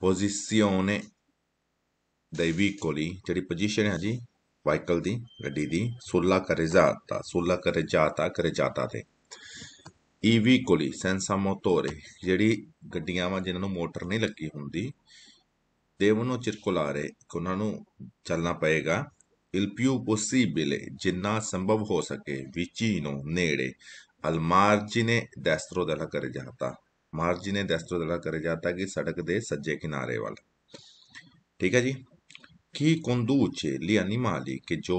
posizione dei veicoli, ਜਿਹੜੀ position ਹੈ ਜੀ ਵਾਹਕਲ ਦੀ ਗੱਡੀ ਦੀ ਸੁੱਲਾ carreggiata ਸੁੱਲਾ carreggiata carreggiata ਤੇ ਈ veicoli senza motore ਜਿਹੜੀ ਗੱਡੀਆਂ ਵਾਂ ਜਿਨ੍ਹਾਂ ਨੂੰ ਮੋਟਰ ਨਹੀਂ ਲੱਗੀ ਹੁੰਦੀ ਦੇਵਨੋ circolare ਉਹਨਾਂ ਨੂੰ ਚੱਲਣਾ ਪਏਗਾ il più possibile ਜਿੰਨਾ ਸੰਭਵ ਹੋ ਸਕੇ vicino ਨੇੜੇ al margine destro della carreggiata ਮਾਰਜੀ ਨੇ ਦਸਤੋ ਦਲਾ ਕਰੇ जाता ਕਿ ਸੜਕ ਦੇ ਸੱਜੇ ਕਿਨਾਰੇ ਵੱਲ ਠੀਕ ਹੈ ਜੀ ਕੀ ਕੰਦੂਚੇ ਲਈ ਅਨਿਮਾਲੀ ਕਿ ਜੋ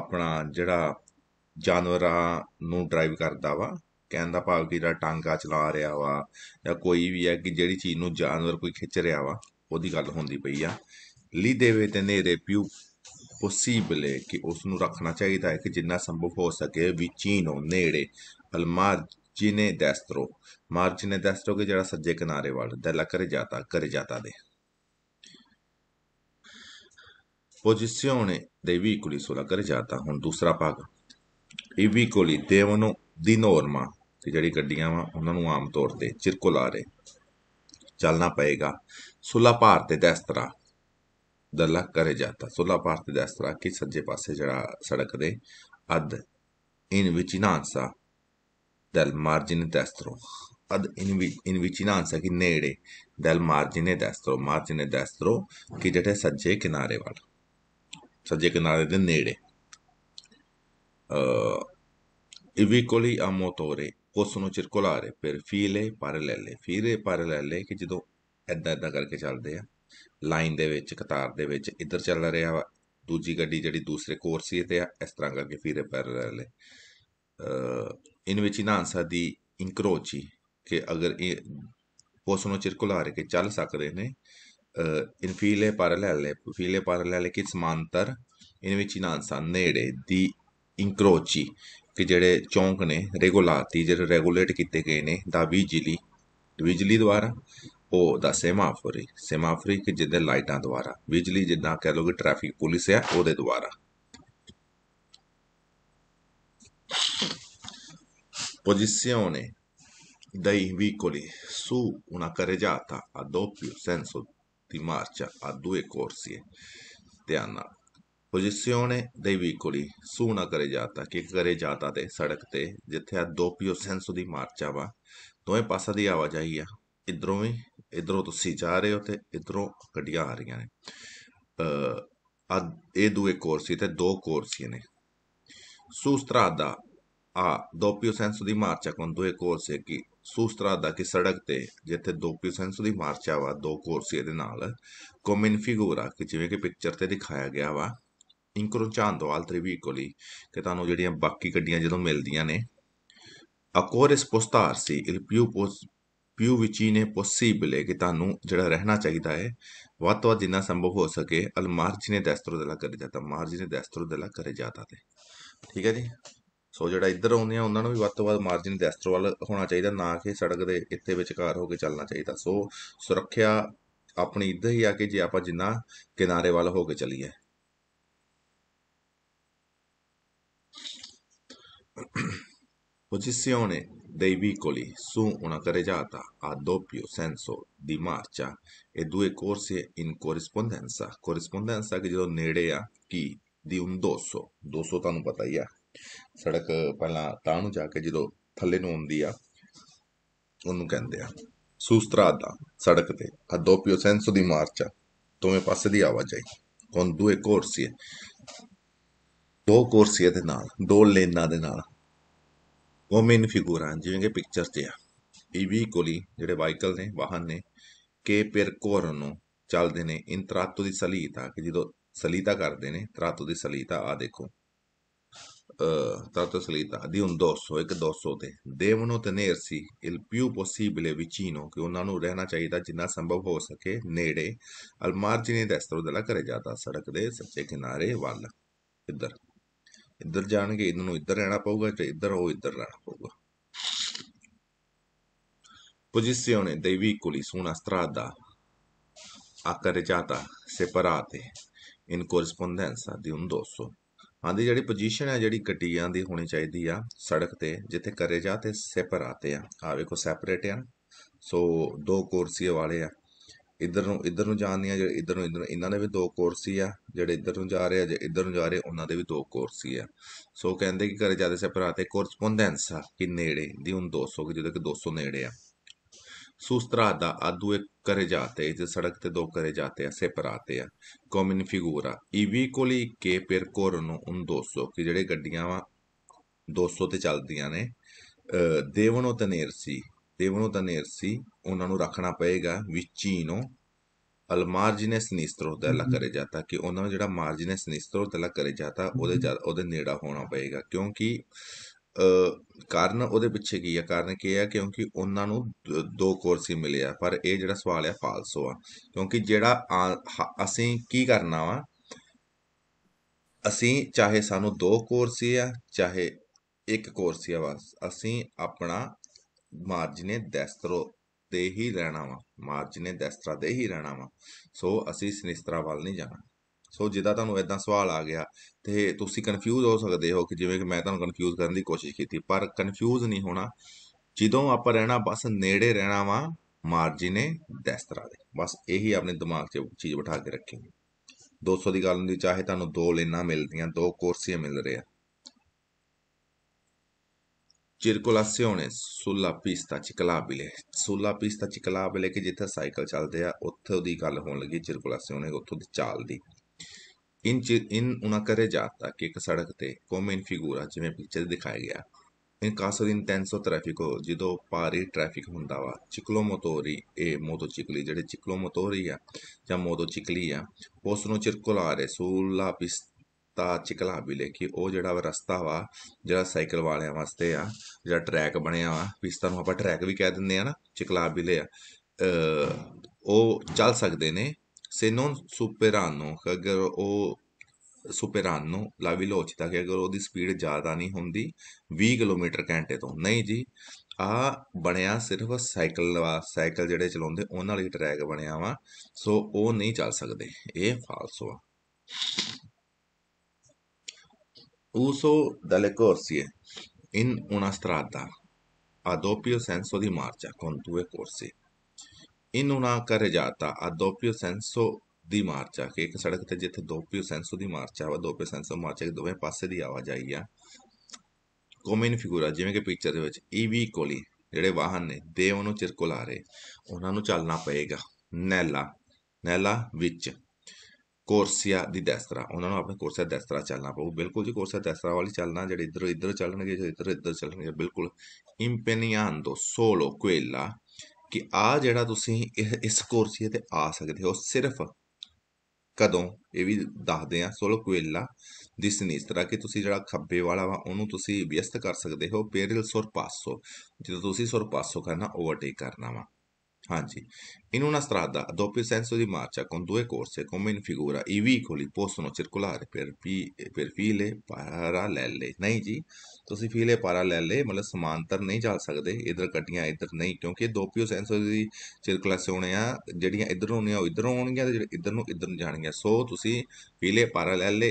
ਆਪਣਾ ਜਿਹੜਾ ਜਾਨਵਰਾਂ ਨੂੰ ਡਰਾਈਵ ਕਰਦਾ ਵਾ ਕਹਿੰਦਾ ਭਾਵ ਕਿ ਜਿਹੜਾ ਟਾਂਗਾ ਚਲਾ ਰਿਹਾ ਵਾ ਜਾਂ ਕੋਈ ਵੀ ਹੈ ਕਿ ਜਿਹੜੀ ਚੀਜ਼ ਨੂੰ ਜਾਨਵਰ ਕੋਈ ਖਿੱਚ ਰਿਹਾ ਵਾ ਉਹਦੀ ਗੱਲ ਹੁੰਦੀ ਪਈ ਆ ਲੀ ਦੇਵੇ ਤੇ ਨੇਰੇ ਪਿਊ ਪੋਸੀਬਲ ਹੈ ਕਿ ਉਸ ਨੂੰ ਰੱਖਣਾ ਚਾਹੀਦਾ ਹੈ ਕਿ ਜਿੰਨਾ ਸੰਭਵ ਹੋ ਸਕੇ ਵਿਚੀਨੋ ਨੇੜੇ ਅਲਮਾਰ ਚੀਨੇ ਦੇਸਤਰੋ ਮਾਰਚੀਨੇ ਦੇਸਤਰੋ ਕੇ ਜਿਹੜਾ ਸੱਜੇ ਕਿਨਾਰੇ ਵੱਲ ਦੈਲਾ ਕਰੇ ਜਾਤਾ ਕਰੇ ਜਾਤਾ ਦੇ ਦੇ dei vicoli ਕਰੇ ਜਾਤਾ ਹੁਣ ਦੂਸਰਾ ਭਾਗ ਇਹ vicoli ਦੇਵਨੋ ਦੀ ਨੋਰਮਾ ਤੇ ਜਿਹੜੀ ਗੱਡੀਆਂ ਵਾ ਉਹਨਾਂ ਨੂੰ ਆਮ ਤੌਰ ਤੇ circolare ਚੱਲਣਾ ਪਏਗਾ ਸੁਲਾ ਭਾਰਤ ਦੇ ਇਸ ਤਰ੍ਹਾਂ ਦਲਾ ਕਰੇ ਜਾਤਾ ਸੁਲਾ ਭਾਰਤ ਦੇ ਇਸ ਤਰ੍ਹਾਂ ਕਿ ਸੱਜੇ ਪਾਸੇ ਜਿਹੜਾ ਸੜਕ ਦੇ ਅੱਧ ਇਨ ਨਾਂਸਾ del margine destro ad in, in, vicinanza che nere del margine destro margine destro che ਜਿਹੜਾ ਸੱਜੇ ਕਿਨਾਰੇ ਵਾਲਾ ਸੱਜੇ ਕਿਨਾਰੇ nere. Uh, i vicoli a motore possono circolare per file parallele file parallele che ਜਦੋਂ ਐਦਾਂ ਐਦਾਂ ਕਰਕੇ ਚੱਲਦੇ ਆ ਲਾਈਨ ਦੇ ਵਿੱਚ ਕਤਾਰ ਦੇ ਵਿੱਚ ਇੱਧਰ ਚੱਲ ਰਿਹਾ ਵਾ ਦੂਜੀ ਗੱਡੀ ਜਿਹੜੀ ਦੂਸਰੇ ਕੋਰਸੀਏ ਤੇ ਆ ਇਸ ਤਰ੍ਹਾਂ ਕਰਕੇ ਫੀਰੇ parallel invecitanza di incroci che agar possono circolare, che ci alzacare ne, in file parallele, file parallele che ਸਮਾਂਤਰ in vicinanza nere di incroci ਕਿ ਜਿਹੜੇ ਚੌਂਕ ਨੇ ਰੈਗੂਲਾਤੀ ਜਿਹੜੇ ਰੈਗੂਲੇਟ ਕੀਤੇ ਗਏ ਨੇ ਦਾ ਬਿਜਲੀ ਬਿਜਲੀ ਦੁਆਰਾ ਉਹ ਦਾ ਸੈਮਾਫੋਰੀ ਸੈਮਾਫੋਰੀ ਕਿ ਜਿਹਦੇ ਲਾਈਟਾਂ ਦੁਆਰਾ ਬਿਜਲੀ ਜਿੱਦਾਂ ਕਹ ਲਓਗੇ ਟ੍ਰੈਫਿਕ ਪੁਲਿਸ ਹੈ ਉਹਦੇ ਦੁਆਰਾ Posizione dei veicoli su una carreggiata a doppio senso di marcia a due corsie ਧਿਆਨ ਪੋਜੀਸ਼ਨ ਦੇ ਵੀਕੋਲੀ ਸੂਨਾ ਕਰੇ ਜਾਤਾ ਕਿ ਕਰੇ ਜਾਤਾ ਤੇ ਸੜਕ ਤੇ ਜਿੱਥੇ ਆ ਦੋ ਪਿਓ ਸੈਂਸੋ ਦੀ ਮਾਰਚਾ ਵਾ ਦੋਵੇਂ ਪਾਸਾਂ ਦੀ ਆਵਾਜਾਈ ਆ ਇਧਰੋਂ ਵੀ ਇਧਰੋਂ ਤੁਸੀਂ ਜਾ ਰਹੇ ਹੋ ਤੇ ਇਧਰੋਂ ਗੱਡੀਆਂ ਆ ਰਹੀਆਂ ਨੇ ਅ ਇਹ ਦੋਏ ਕੋਰਸੀ ਤੇ ਦੋ ਕੋਰਸੀ ਨੇ ਸੂ ਸਟਰਾਦਾ ਆ ਦੋਪਿਓ ਸੈਂਸ ਦੀ ਮਾਰਚਾ ਕੋਨ ਕੋਂਦੂਏ ਕੋਰਸੇ ਕੀ ਦਾ ਕੀ ਸੜਕ ਤੇ ਜਿੱਥੇ ਦੋਪਿਓ ਸੈਂਸ ਦੀ ਮਾਰਚਾ ਵਾ ਦੋ ਕੋਰਸੇ ਦੇ ਨਾਲ ਕੋਮਨ ਫਿਗੂਰਾ ਕਿ ਜਿਵੇਂ ਕਿ ਪਿਕਚਰ ਤੇ ਦਿਖਾਇਆ ਗਿਆ ਵਾ ਇਨਕਰੋਚਾਂਦੋ ਆਲ ਤ੍ਰਿਵੀਕੋਲੀ ਕਿ ਤੁਹਾਨੂੰ ਜਿਹੜੀਆਂ ਬਾਕੀ ਗੱਡੀਆਂ ਜਦੋਂ ਮਿਲਦੀਆਂ ਨੇ a correspostarsi ਸੀ ਇਲ ਪਿਊ ਪੋਸ ਪਿਊ ਵਿਚੀ ਨੇ ਪੋਸੀਬਲ ਹੈ ਕਿ ਤੁਹਾਨੂੰ ਜਿਹੜਾ ਰਹਿਣਾ ਚਾਹੀਦਾ ਹੈ ਵੱਧ ਤੋਂ ਜਿੰਨਾ ਸੰਭਵ ਹੋ ਸਕੇ ਅਲ ਮਾਰਚ ਨੇ ਦਸਤਰੋ ਦਲਾ ਕਰੇ ਜਾਤਾ ਨੇ ਦਸਤਰੋ ਦਲਾ ਕਰੇ ਜਾਤਾ ਤੇ ਠੀਕ ਹੈ ਜੀ ਸੋ ਜਿਹੜਾ ਇੱਧਰ ਆਉਂਦੀਆਂ ਉਹਨਾਂ ਨੂੰ ਵੀ ਵੱਧ ਤੋਂ ਵੱਧ ਮਾਰਜਨ ਦੇ ਐਸਟਰ ਵੱਲ ਹੋਣਾ ਚਾਹੀਦਾ ਨਾ ਕਿ ਸੜਕ ਦੇ ਇੱਥੇ ਵਿਚਕਾਰ ਹੋ ਕੇ ਚੱਲਣਾ ਚਾਹੀਦਾ ਸੋ ਸੁਰੱਖਿਆ ਆਪਣੀ ਇੱਧਰ ਹੀ ਆ ਕੇ ਜੇ ਆਪਾਂ ਜਿੰਨਾ ਕਿਨਾਰੇ ਵੱਲ ਹੋ ਕੇ ਚੱਲੀਏ Posizione dei vicoli su una carreggiata a doppio senso di marcia e due corsie in corrispondenza, corrispondenza che ਜਦੋਂ ਨੇੜੇ ਆ ਕੀ di un dosso, dosso ਤੁਹਾਨੂੰ ਪਤਾ ਹੀ ਆ ਸੜਕ ਪਹਿਲਾਂ ਤਾਂ ਨੂੰ ਜਾ ਕੇ ਜਦੋਂ ਥੱਲੇ ਨੂੰ ਆਉਂਦੀ ਆ ਉਹਨੂੰ ਕਹਿੰਦੇ ਆ ਸੂਸਤਰਾਦਾ ਸੜਕ ਤੇ ਆ ਦੋ ਪਿਓ ਸੈਂਸੋ ਦੀ ਮਾਰਚ ਆ ਦੋਵੇਂ ਪਾਸੇ ਦੀ ਆਵਾਜਾਈ ਕੋਨ ਦੂਏ ਕੋਰਸੀਏ ਦੋ ਕੋਰਸੀਏ ਦੇ ਨਾਲ ਦੋ ਲੇਨਾਂ ਦੇ ਨਾਲ ਉਹ ਮੇਨ ਫਿਗੂਰਾਂ ਜਿਵੇਂ ਕਿ ਪਿਕਚਰ ਤੇ ਆ ਇਹ ਵੀ ਕੋਲੀ ਜਿਹੜੇ ਵਾਹਕਲ ਨੇ ਵਾਹਨ ਨੇ ਕੇ ਪਰ ਕੋਰ ਨੂੰ ਚੱਲਦੇ ਨੇ ਇਨ ਦੀ ਸਲੀਤਾ ਕਿ ਜਦੋਂ ਸਲੀਤਾ ਕਰਦੇ ਨੇ ਤਰਾਤੋ ਦੀ ਸਲੀਤਾ ਆ ਦੇਖੋ Trattasalita eh, di un dosso, ਇੱਕ eh, dosso te. Devono tenersi il più possibile vicino, che ਉਹਨਾਂ ਨੂੰ ਰਹਿਣਾ ਚਾਹੀਦਾ ਜਿੰਨਾ ਸੰਭਵ ਹੋ ਸਕੇ nere al margine destro della carreggiata, ਸੜਕ ਦੇ ਸੱਜੇ ਕਿਨਾਰੇ ਵੱਲ ਇੱਧਰ ਇੱਧਰ ਜਾਣਗੇ ਇਹਨਾਂ ਨੂੰ ਇੱਧਰ ਰਹਿਣਾ ਪਊਗਾ ਤੇ ਇੱਧਰ ਉਹ ਇੱਧਰ ਰਹਿਣਾ ਪਊਗਾ Posizione dei vicoli su una strada a carreggiata separate in corrispondenza di un dosso ਆਂਦੀ ਜਿਹੜੀ ਪੋਜੀਸ਼ਨ ਹੈ ਜਿਹੜੀ ਗੱਡੀਆਂ ਦੀ ਹੋਣੀ ਚਾਹੀਦੀ ਆ ਸੜਕ ਤੇ ਜਿੱਥੇ ਕਰੇ ਜਾ ਤੇ ਸੈਪਰ ਆਤੇ ਆ ਆ ਵੇਖੋ ਸੈਪਰੇਟ ਆ ਸੋ ਦੋ ਕੁਰਸੀ ਵਾਲੇ ਆ ਇਧਰ ਨੂੰ ਇਧਰ ਨੂੰ ਜਾਣ ਦੀਆਂ ਜਿਹੜੇ ਇਧਰ ਨੂੰ ਇੱਧਰ ਇਹਨਾਂ ਦੇ ਵੀ ਦੋ ਕੁਰਸੀ ਆ ਜਿਹੜੇ ਇਧਰ ਨੂੰ ਜਾ ਰਹੇ ਆ ਜੇ ਇਧਰ ਨੂੰ ਜਾ ਰਹੇ ਉਹਨਾਂ ਦੇ ਵੀ ਦੋ ਕੁਰਸੀ ਆ ਸੋ ਕਹਿੰਦੇ ਕਿ ਕਰੇ ਜਾ ਤੇ ਸੈਪਰ ਆਤੇ ਕੋਰਸਪੋਂਡੈਂਸ ਆ ਕਿ ਨੇੜੇ ਦੀ ਹੁਣ 200 ਕਿ ਜਦੋਂ ਕਿ 200 ਨੇੜੇ ਆ ਸੂਸਤਰਾ ਦਾ a करे जाते हैं जैसे सड़क पे दो करे जाते हैं सेपराते हैं कॉमन फिगूर ਆ ਇਹ ਵੀਕੋਲੀ ਕੇ ਪਰਕੋਰਨੋ ਉਨ ਦੋਸੋ ਕਿ ਜਿਹੜੇ ਗੱਡੀਆਂ ਵਾ 200 ਤੇ ਚੱਲਦੀਆਂ ਨੇ ਦੇਵਨੋ ਤਨੇਰਸੀ ਦੇਵਨੋ ਤਨੇਰਸੀ ਉਹਨਾਂ ਨੂੰ ਰੱਖਣਾ ਪਏਗਾ ਵਿਚੀਨੋ ਅਲ ਨਿਸਤਰੋ ਦਾ ਦਲਾ ਕਰੇ ਜਾਂਦਾ ਕਿ ਉਹਨਾਂ ਨੂੰ ਜਿਹੜਾ ਨਿਸਤਰੋ ਦਾ ਦਲਾ ਕਰੇ ਜਾਂਦਾ ਉਹਦੇ ਉਹਦੇ ਨੇੜਾ ਹੋਣਾ ਪਏਗਾ ਕਿਉਂਕਿ ਕਾਰਨ ਉਹਦੇ ਪਿੱਛੇ ਕੀ ਆ ਕਾਰਨ ਕੀ ਆ ਕਿਉਂਕਿ ਉਹਨਾਂ ਨੂੰ ਦੋ ਕੋਰਸ ਹੀ ਮਿਲੇ ਆ ਪਰ ਇਹ ਜਿਹੜਾ ਸਵਾਲ ਆ ਫਾਲਸ ਆ ਕਿਉਂਕਿ ਜਿਹੜਾ ਅਸੀਂ ਕੀ ਕਰਨਾ ਵਾ ਅਸੀਂ ਚਾਹੇ ਸਾਨੂੰ ਦੋ ਕੋਰਸ ਹੀ ਆ ਚਾਹੇ ਇੱਕ ਕੋਰਸ ਹੀ ਆ ਬਸ ਅਸੀਂ ਆਪਣਾ ਮਾਰਜਨੇ ਦੈਸਤਰੋ ਤੇ ਹੀ ਰਹਿਣਾ ਵਾ ਮਾਰਜਨੇ ਦਸਤਰਾ ਤੇ ਹੀ ਰਹਿਣਾ ਵਾ ਸੋ ਅਸੀਂ ਸਨਿਸਤਰਾ ਵੱਲ ਨਹੀਂ ਜਾਣਾ ਸੋ ਜਿਦਾ ਤੁਹਾਨੂੰ ਇਦਾਂ ਸਵਾਲ ਆ ਗਿਆ ਤੇ ਤੁਸੀਂ ਕਨਫਿਊਜ਼ ਹੋ ਸਕਦੇ ਹੋ ਕਿ ਜਿਵੇਂ ਕਿ ਮੈਂ ਤੁਹਾਨੂੰ ਕਨਫਿਊਜ਼ ਕਰਨ ਦੀ ਕੋਸ਼ਿਸ਼ ਕੀਤੀ ਪਰ ਕਨਫਿਊਜ਼ ਨਹੀਂ ਹੋਣਾ ਜਦੋਂ ਆਪਾਂ ਰਹਿਣਾ ਬਸ ਨੇੜੇ ਰਹਿਣਾ ਵਾ ਮਾਰਜੀਨੇ ਦਸਤਰਾ ਦੇ ਬਸ ਇਹੀ ਆਪਣੇ ਦਿਮਾਗ 'ਚ ਚੀਜ਼ ਬਿਠਾ ਕੇ ਰੱਖੀਂ 200 ਦੀ ਗੱਲ ਨਹੀਂ ਚਾਹੇ ਤੁਹਾਨੂੰ ਦੋ ਲੈਣਾ ਮਿਲਦੀਆਂ ਦੋ ਕੁਰਸੀਆਂ ਮਿਲ ਰਹੇ ਆ circolazione sulla pista ciclabile sulla ਚਿਕਲਾ ਬਿਲੇ ਕਿ ਜਿੱਥੇ ਸਾਈਕਲ ਚੱਲਦੇ ਆ ਉੱਥੇ ਉਹਦੀ ਗੱਲ ਹੋਣ ਲੱਗੀ circolazione ਉੱਥੋਂ ਦੀ ਚਾਲ ਦੀ ਇਨ ਇਨ ਉਹਨਾਂ ਕਰੇ ਜਾਤਾ ਕਿ ਇੱਕ ਸੜਕ ਤੇ ਕੋਮੇਨ ਫਿਗੂਰਾ ਜਿਵੇਂ ਪਿਕਚਰ ਦਿਖਾਇਆ ਗਿਆ ਇਨ ਕਾਸੋ ਦਿਨ ਟ੍ਰੈਫਿਕ ਹੋ ਜਦੋਂ ਪਾਰੀ ਟ੍ਰੈਫਿਕ ਹੁੰਦਾ ਵਾ ਚਿਕਲੋ ਮੋਟੋਰੀ ਇਹ ਮੋਟੋ ਚਿਕਲੀ ਜਿਹੜੇ ਚਿਕਲੋ ਮੋਟੋਰੀ ਆ ਜਾਂ ਮੋਟੋ ਚਿਕਲੀ ਆ ਉਸ ਨੂੰ ਰੇ ਸੂਲਾ ਪਿਸ ਤਾ ਚਿਕਲਾ ਵੀ ਲੈ ਕੇ ਉਹ ਜਿਹੜਾ ਰਸਤਾ ਵਾ ਜਿਹੜਾ ਸਾਈਕਲ ਵਾਲਿਆਂ ਵਾਸਤੇ ਆ ਜਿਹੜਾ ਟਰੈਕ ਬਣਿਆ ਵਾ ਪਿਸਤਾ ਨੂੰ ਆਪਾਂ ਟਰੈਕ ਵੀ ਕਹਿ ਦਿੰਦੇ ਆ ਨਾ ਚਿਕਲਾ ਵੀ ਲੈ ਆ ਉਹ ਚੱਲ ਸਕਦੇ ਨੇ se non superano ਅਗਰ ਉਹ ਸੁਪਰਾਨੋ la velocità che ਅਗਰ ਉਹਦੀ ਸਪੀਡ ਜ਼ਿਆਦਾ ਨਹੀਂ ਹੁੰਦੀ 20 ਕਿਲੋਮੀਟਰ ਘੰਟੇ ਤੋਂ ਨਹੀਂ ਜੀ ਆ ਬਣਿਆ ਸਿਰਫ ਸਾਈਕਲ ਸਾਈਕਲ ਜਿਹੜੇ ਚਲਾਉਂਦੇ ਉਹਨਾਂ ਲਈ ਟਰੈਕ ਬਣਿਆ ਵਾ ਸੋ ਉਹ ਨਹੀਂ ਚੱਲ ਸਕਦੇ ਇਹ ਫਾਲਸੋ ਆ uso dalle corsie in una strada. Adoppio senso di marcia con due corsi. ਇਹਨੂੰ ਨਾ ਕਰ ਜਾਤਾ ਆ दोपियो सैंसो ਦੀ ਮਾਰਚ ਆ ਕੇ ਇੱਕ ਸੜਕ ਤੇ ਜਿੱਥੇ ਦੋਪਿਓ ਸੈਂਸੋ ਦੀ ਮਾਰਚ ਆ ਵਾ ਦੋਪਿਓ ਸੈਂਸੋ ਮਾਰਚ ਦੇ ਦੋਵੇਂ ਪਾਸੇ ਦੀ ਆਵਾਜਾਈ ਆ ਕੋਮਨ ਫਿਗੂਰਾ ਜਿਵੇਂ ਕਿ ਪਿਕਚਰ ਦੇ ਵਿੱਚ ਈਵੀ ਕੋਲੀ ਜਿਹੜੇ ਵਾਹਨ ਨੇ ਦੇ ਉਹਨੂੰ ਚਿਰਕੁਲਾ ਰਹੇ ਉਹਨਾਂ ਨੂੰ ਚੱਲਣਾ ਪਏਗਾ ਨੈਲਾ ਨੈਲਾ ਵਿੱਚ ਕੋਰਸੀਆ ਦੀ ਦਸਤਰਾ ਉਹਨਾਂ ਨੂੰ ਆਪਣੇ ਕੋਰਸੀਆ ਦਸਤਰਾ ਚੱਲਣਾ ਪਊ ਬਿਲਕੁਲ ਜੀ ਕੋਰਸੀਆ ਦਸਤਰਾ ਵਾਲੀ ਚੱਲਣਾ ਜਿਹੜੇ ਇੱਧਰ ਇੱਧਰ ਚੱਲਣਗੇ ਜਿਹੜੇ ਇੱਧਰ ਇੱਧਰ ਚੱਲਣਗੇ ਬਿਲਕੁਲ ਦੋ ਸੋਲੋ ਕੁਇਲਾ ਕਿ ਆ ਜਿਹੜਾ ਤੁਸੀਂ ਇਸ ਕੁਰਸੀ ਤੇ ਆ ਸਕਦੇ ਹੋ ਸਿਰਫ ਕਦੋਂ ਇਹ ਵੀ ਦੱਸਦੇ ਆ ਸੋਲੋ ਕੁਇਲਾ ਦਿਸ ਇਸ ਤਰ੍ਹਾਂ ਕਿ ਤੁਸੀਂ ਜਿਹੜਾ ਖੱਬੇ ਵਾਲਾ ਵਾ ਉਹਨੂੰ ਤੁਸੀਂ ਵਿਅਸਤ ਕਰ ਸਕਦੇ ਹੋ ਸੁਰ ਪਾਸੋ ਜਦੋਂ ਤੁਸੀਂ ਪਾਸੋ ਕਰਨਾ ਓਵਰਟੇਕ ਕਰਨਾ ਵਾ Anzi, in una strada a doppio senso di marcia con due corse come in figura, i veicoli possono circolare per, pi, per file parallele. Nei ji, to si file parallele ma ਮਤਲਬ samantar nei jal ਸਕਦੇ idra ਕੱਟੀਆਂ idra nei, ਕਿਉਂਕਿ doppio senso di circolazione ਆ ਜਿਹੜੀਆਂ idronia ਹੋਣੀਆਂ ਉਹ ਇਧਰ ਹੋਣਗੀਆਂ So, to si file parallele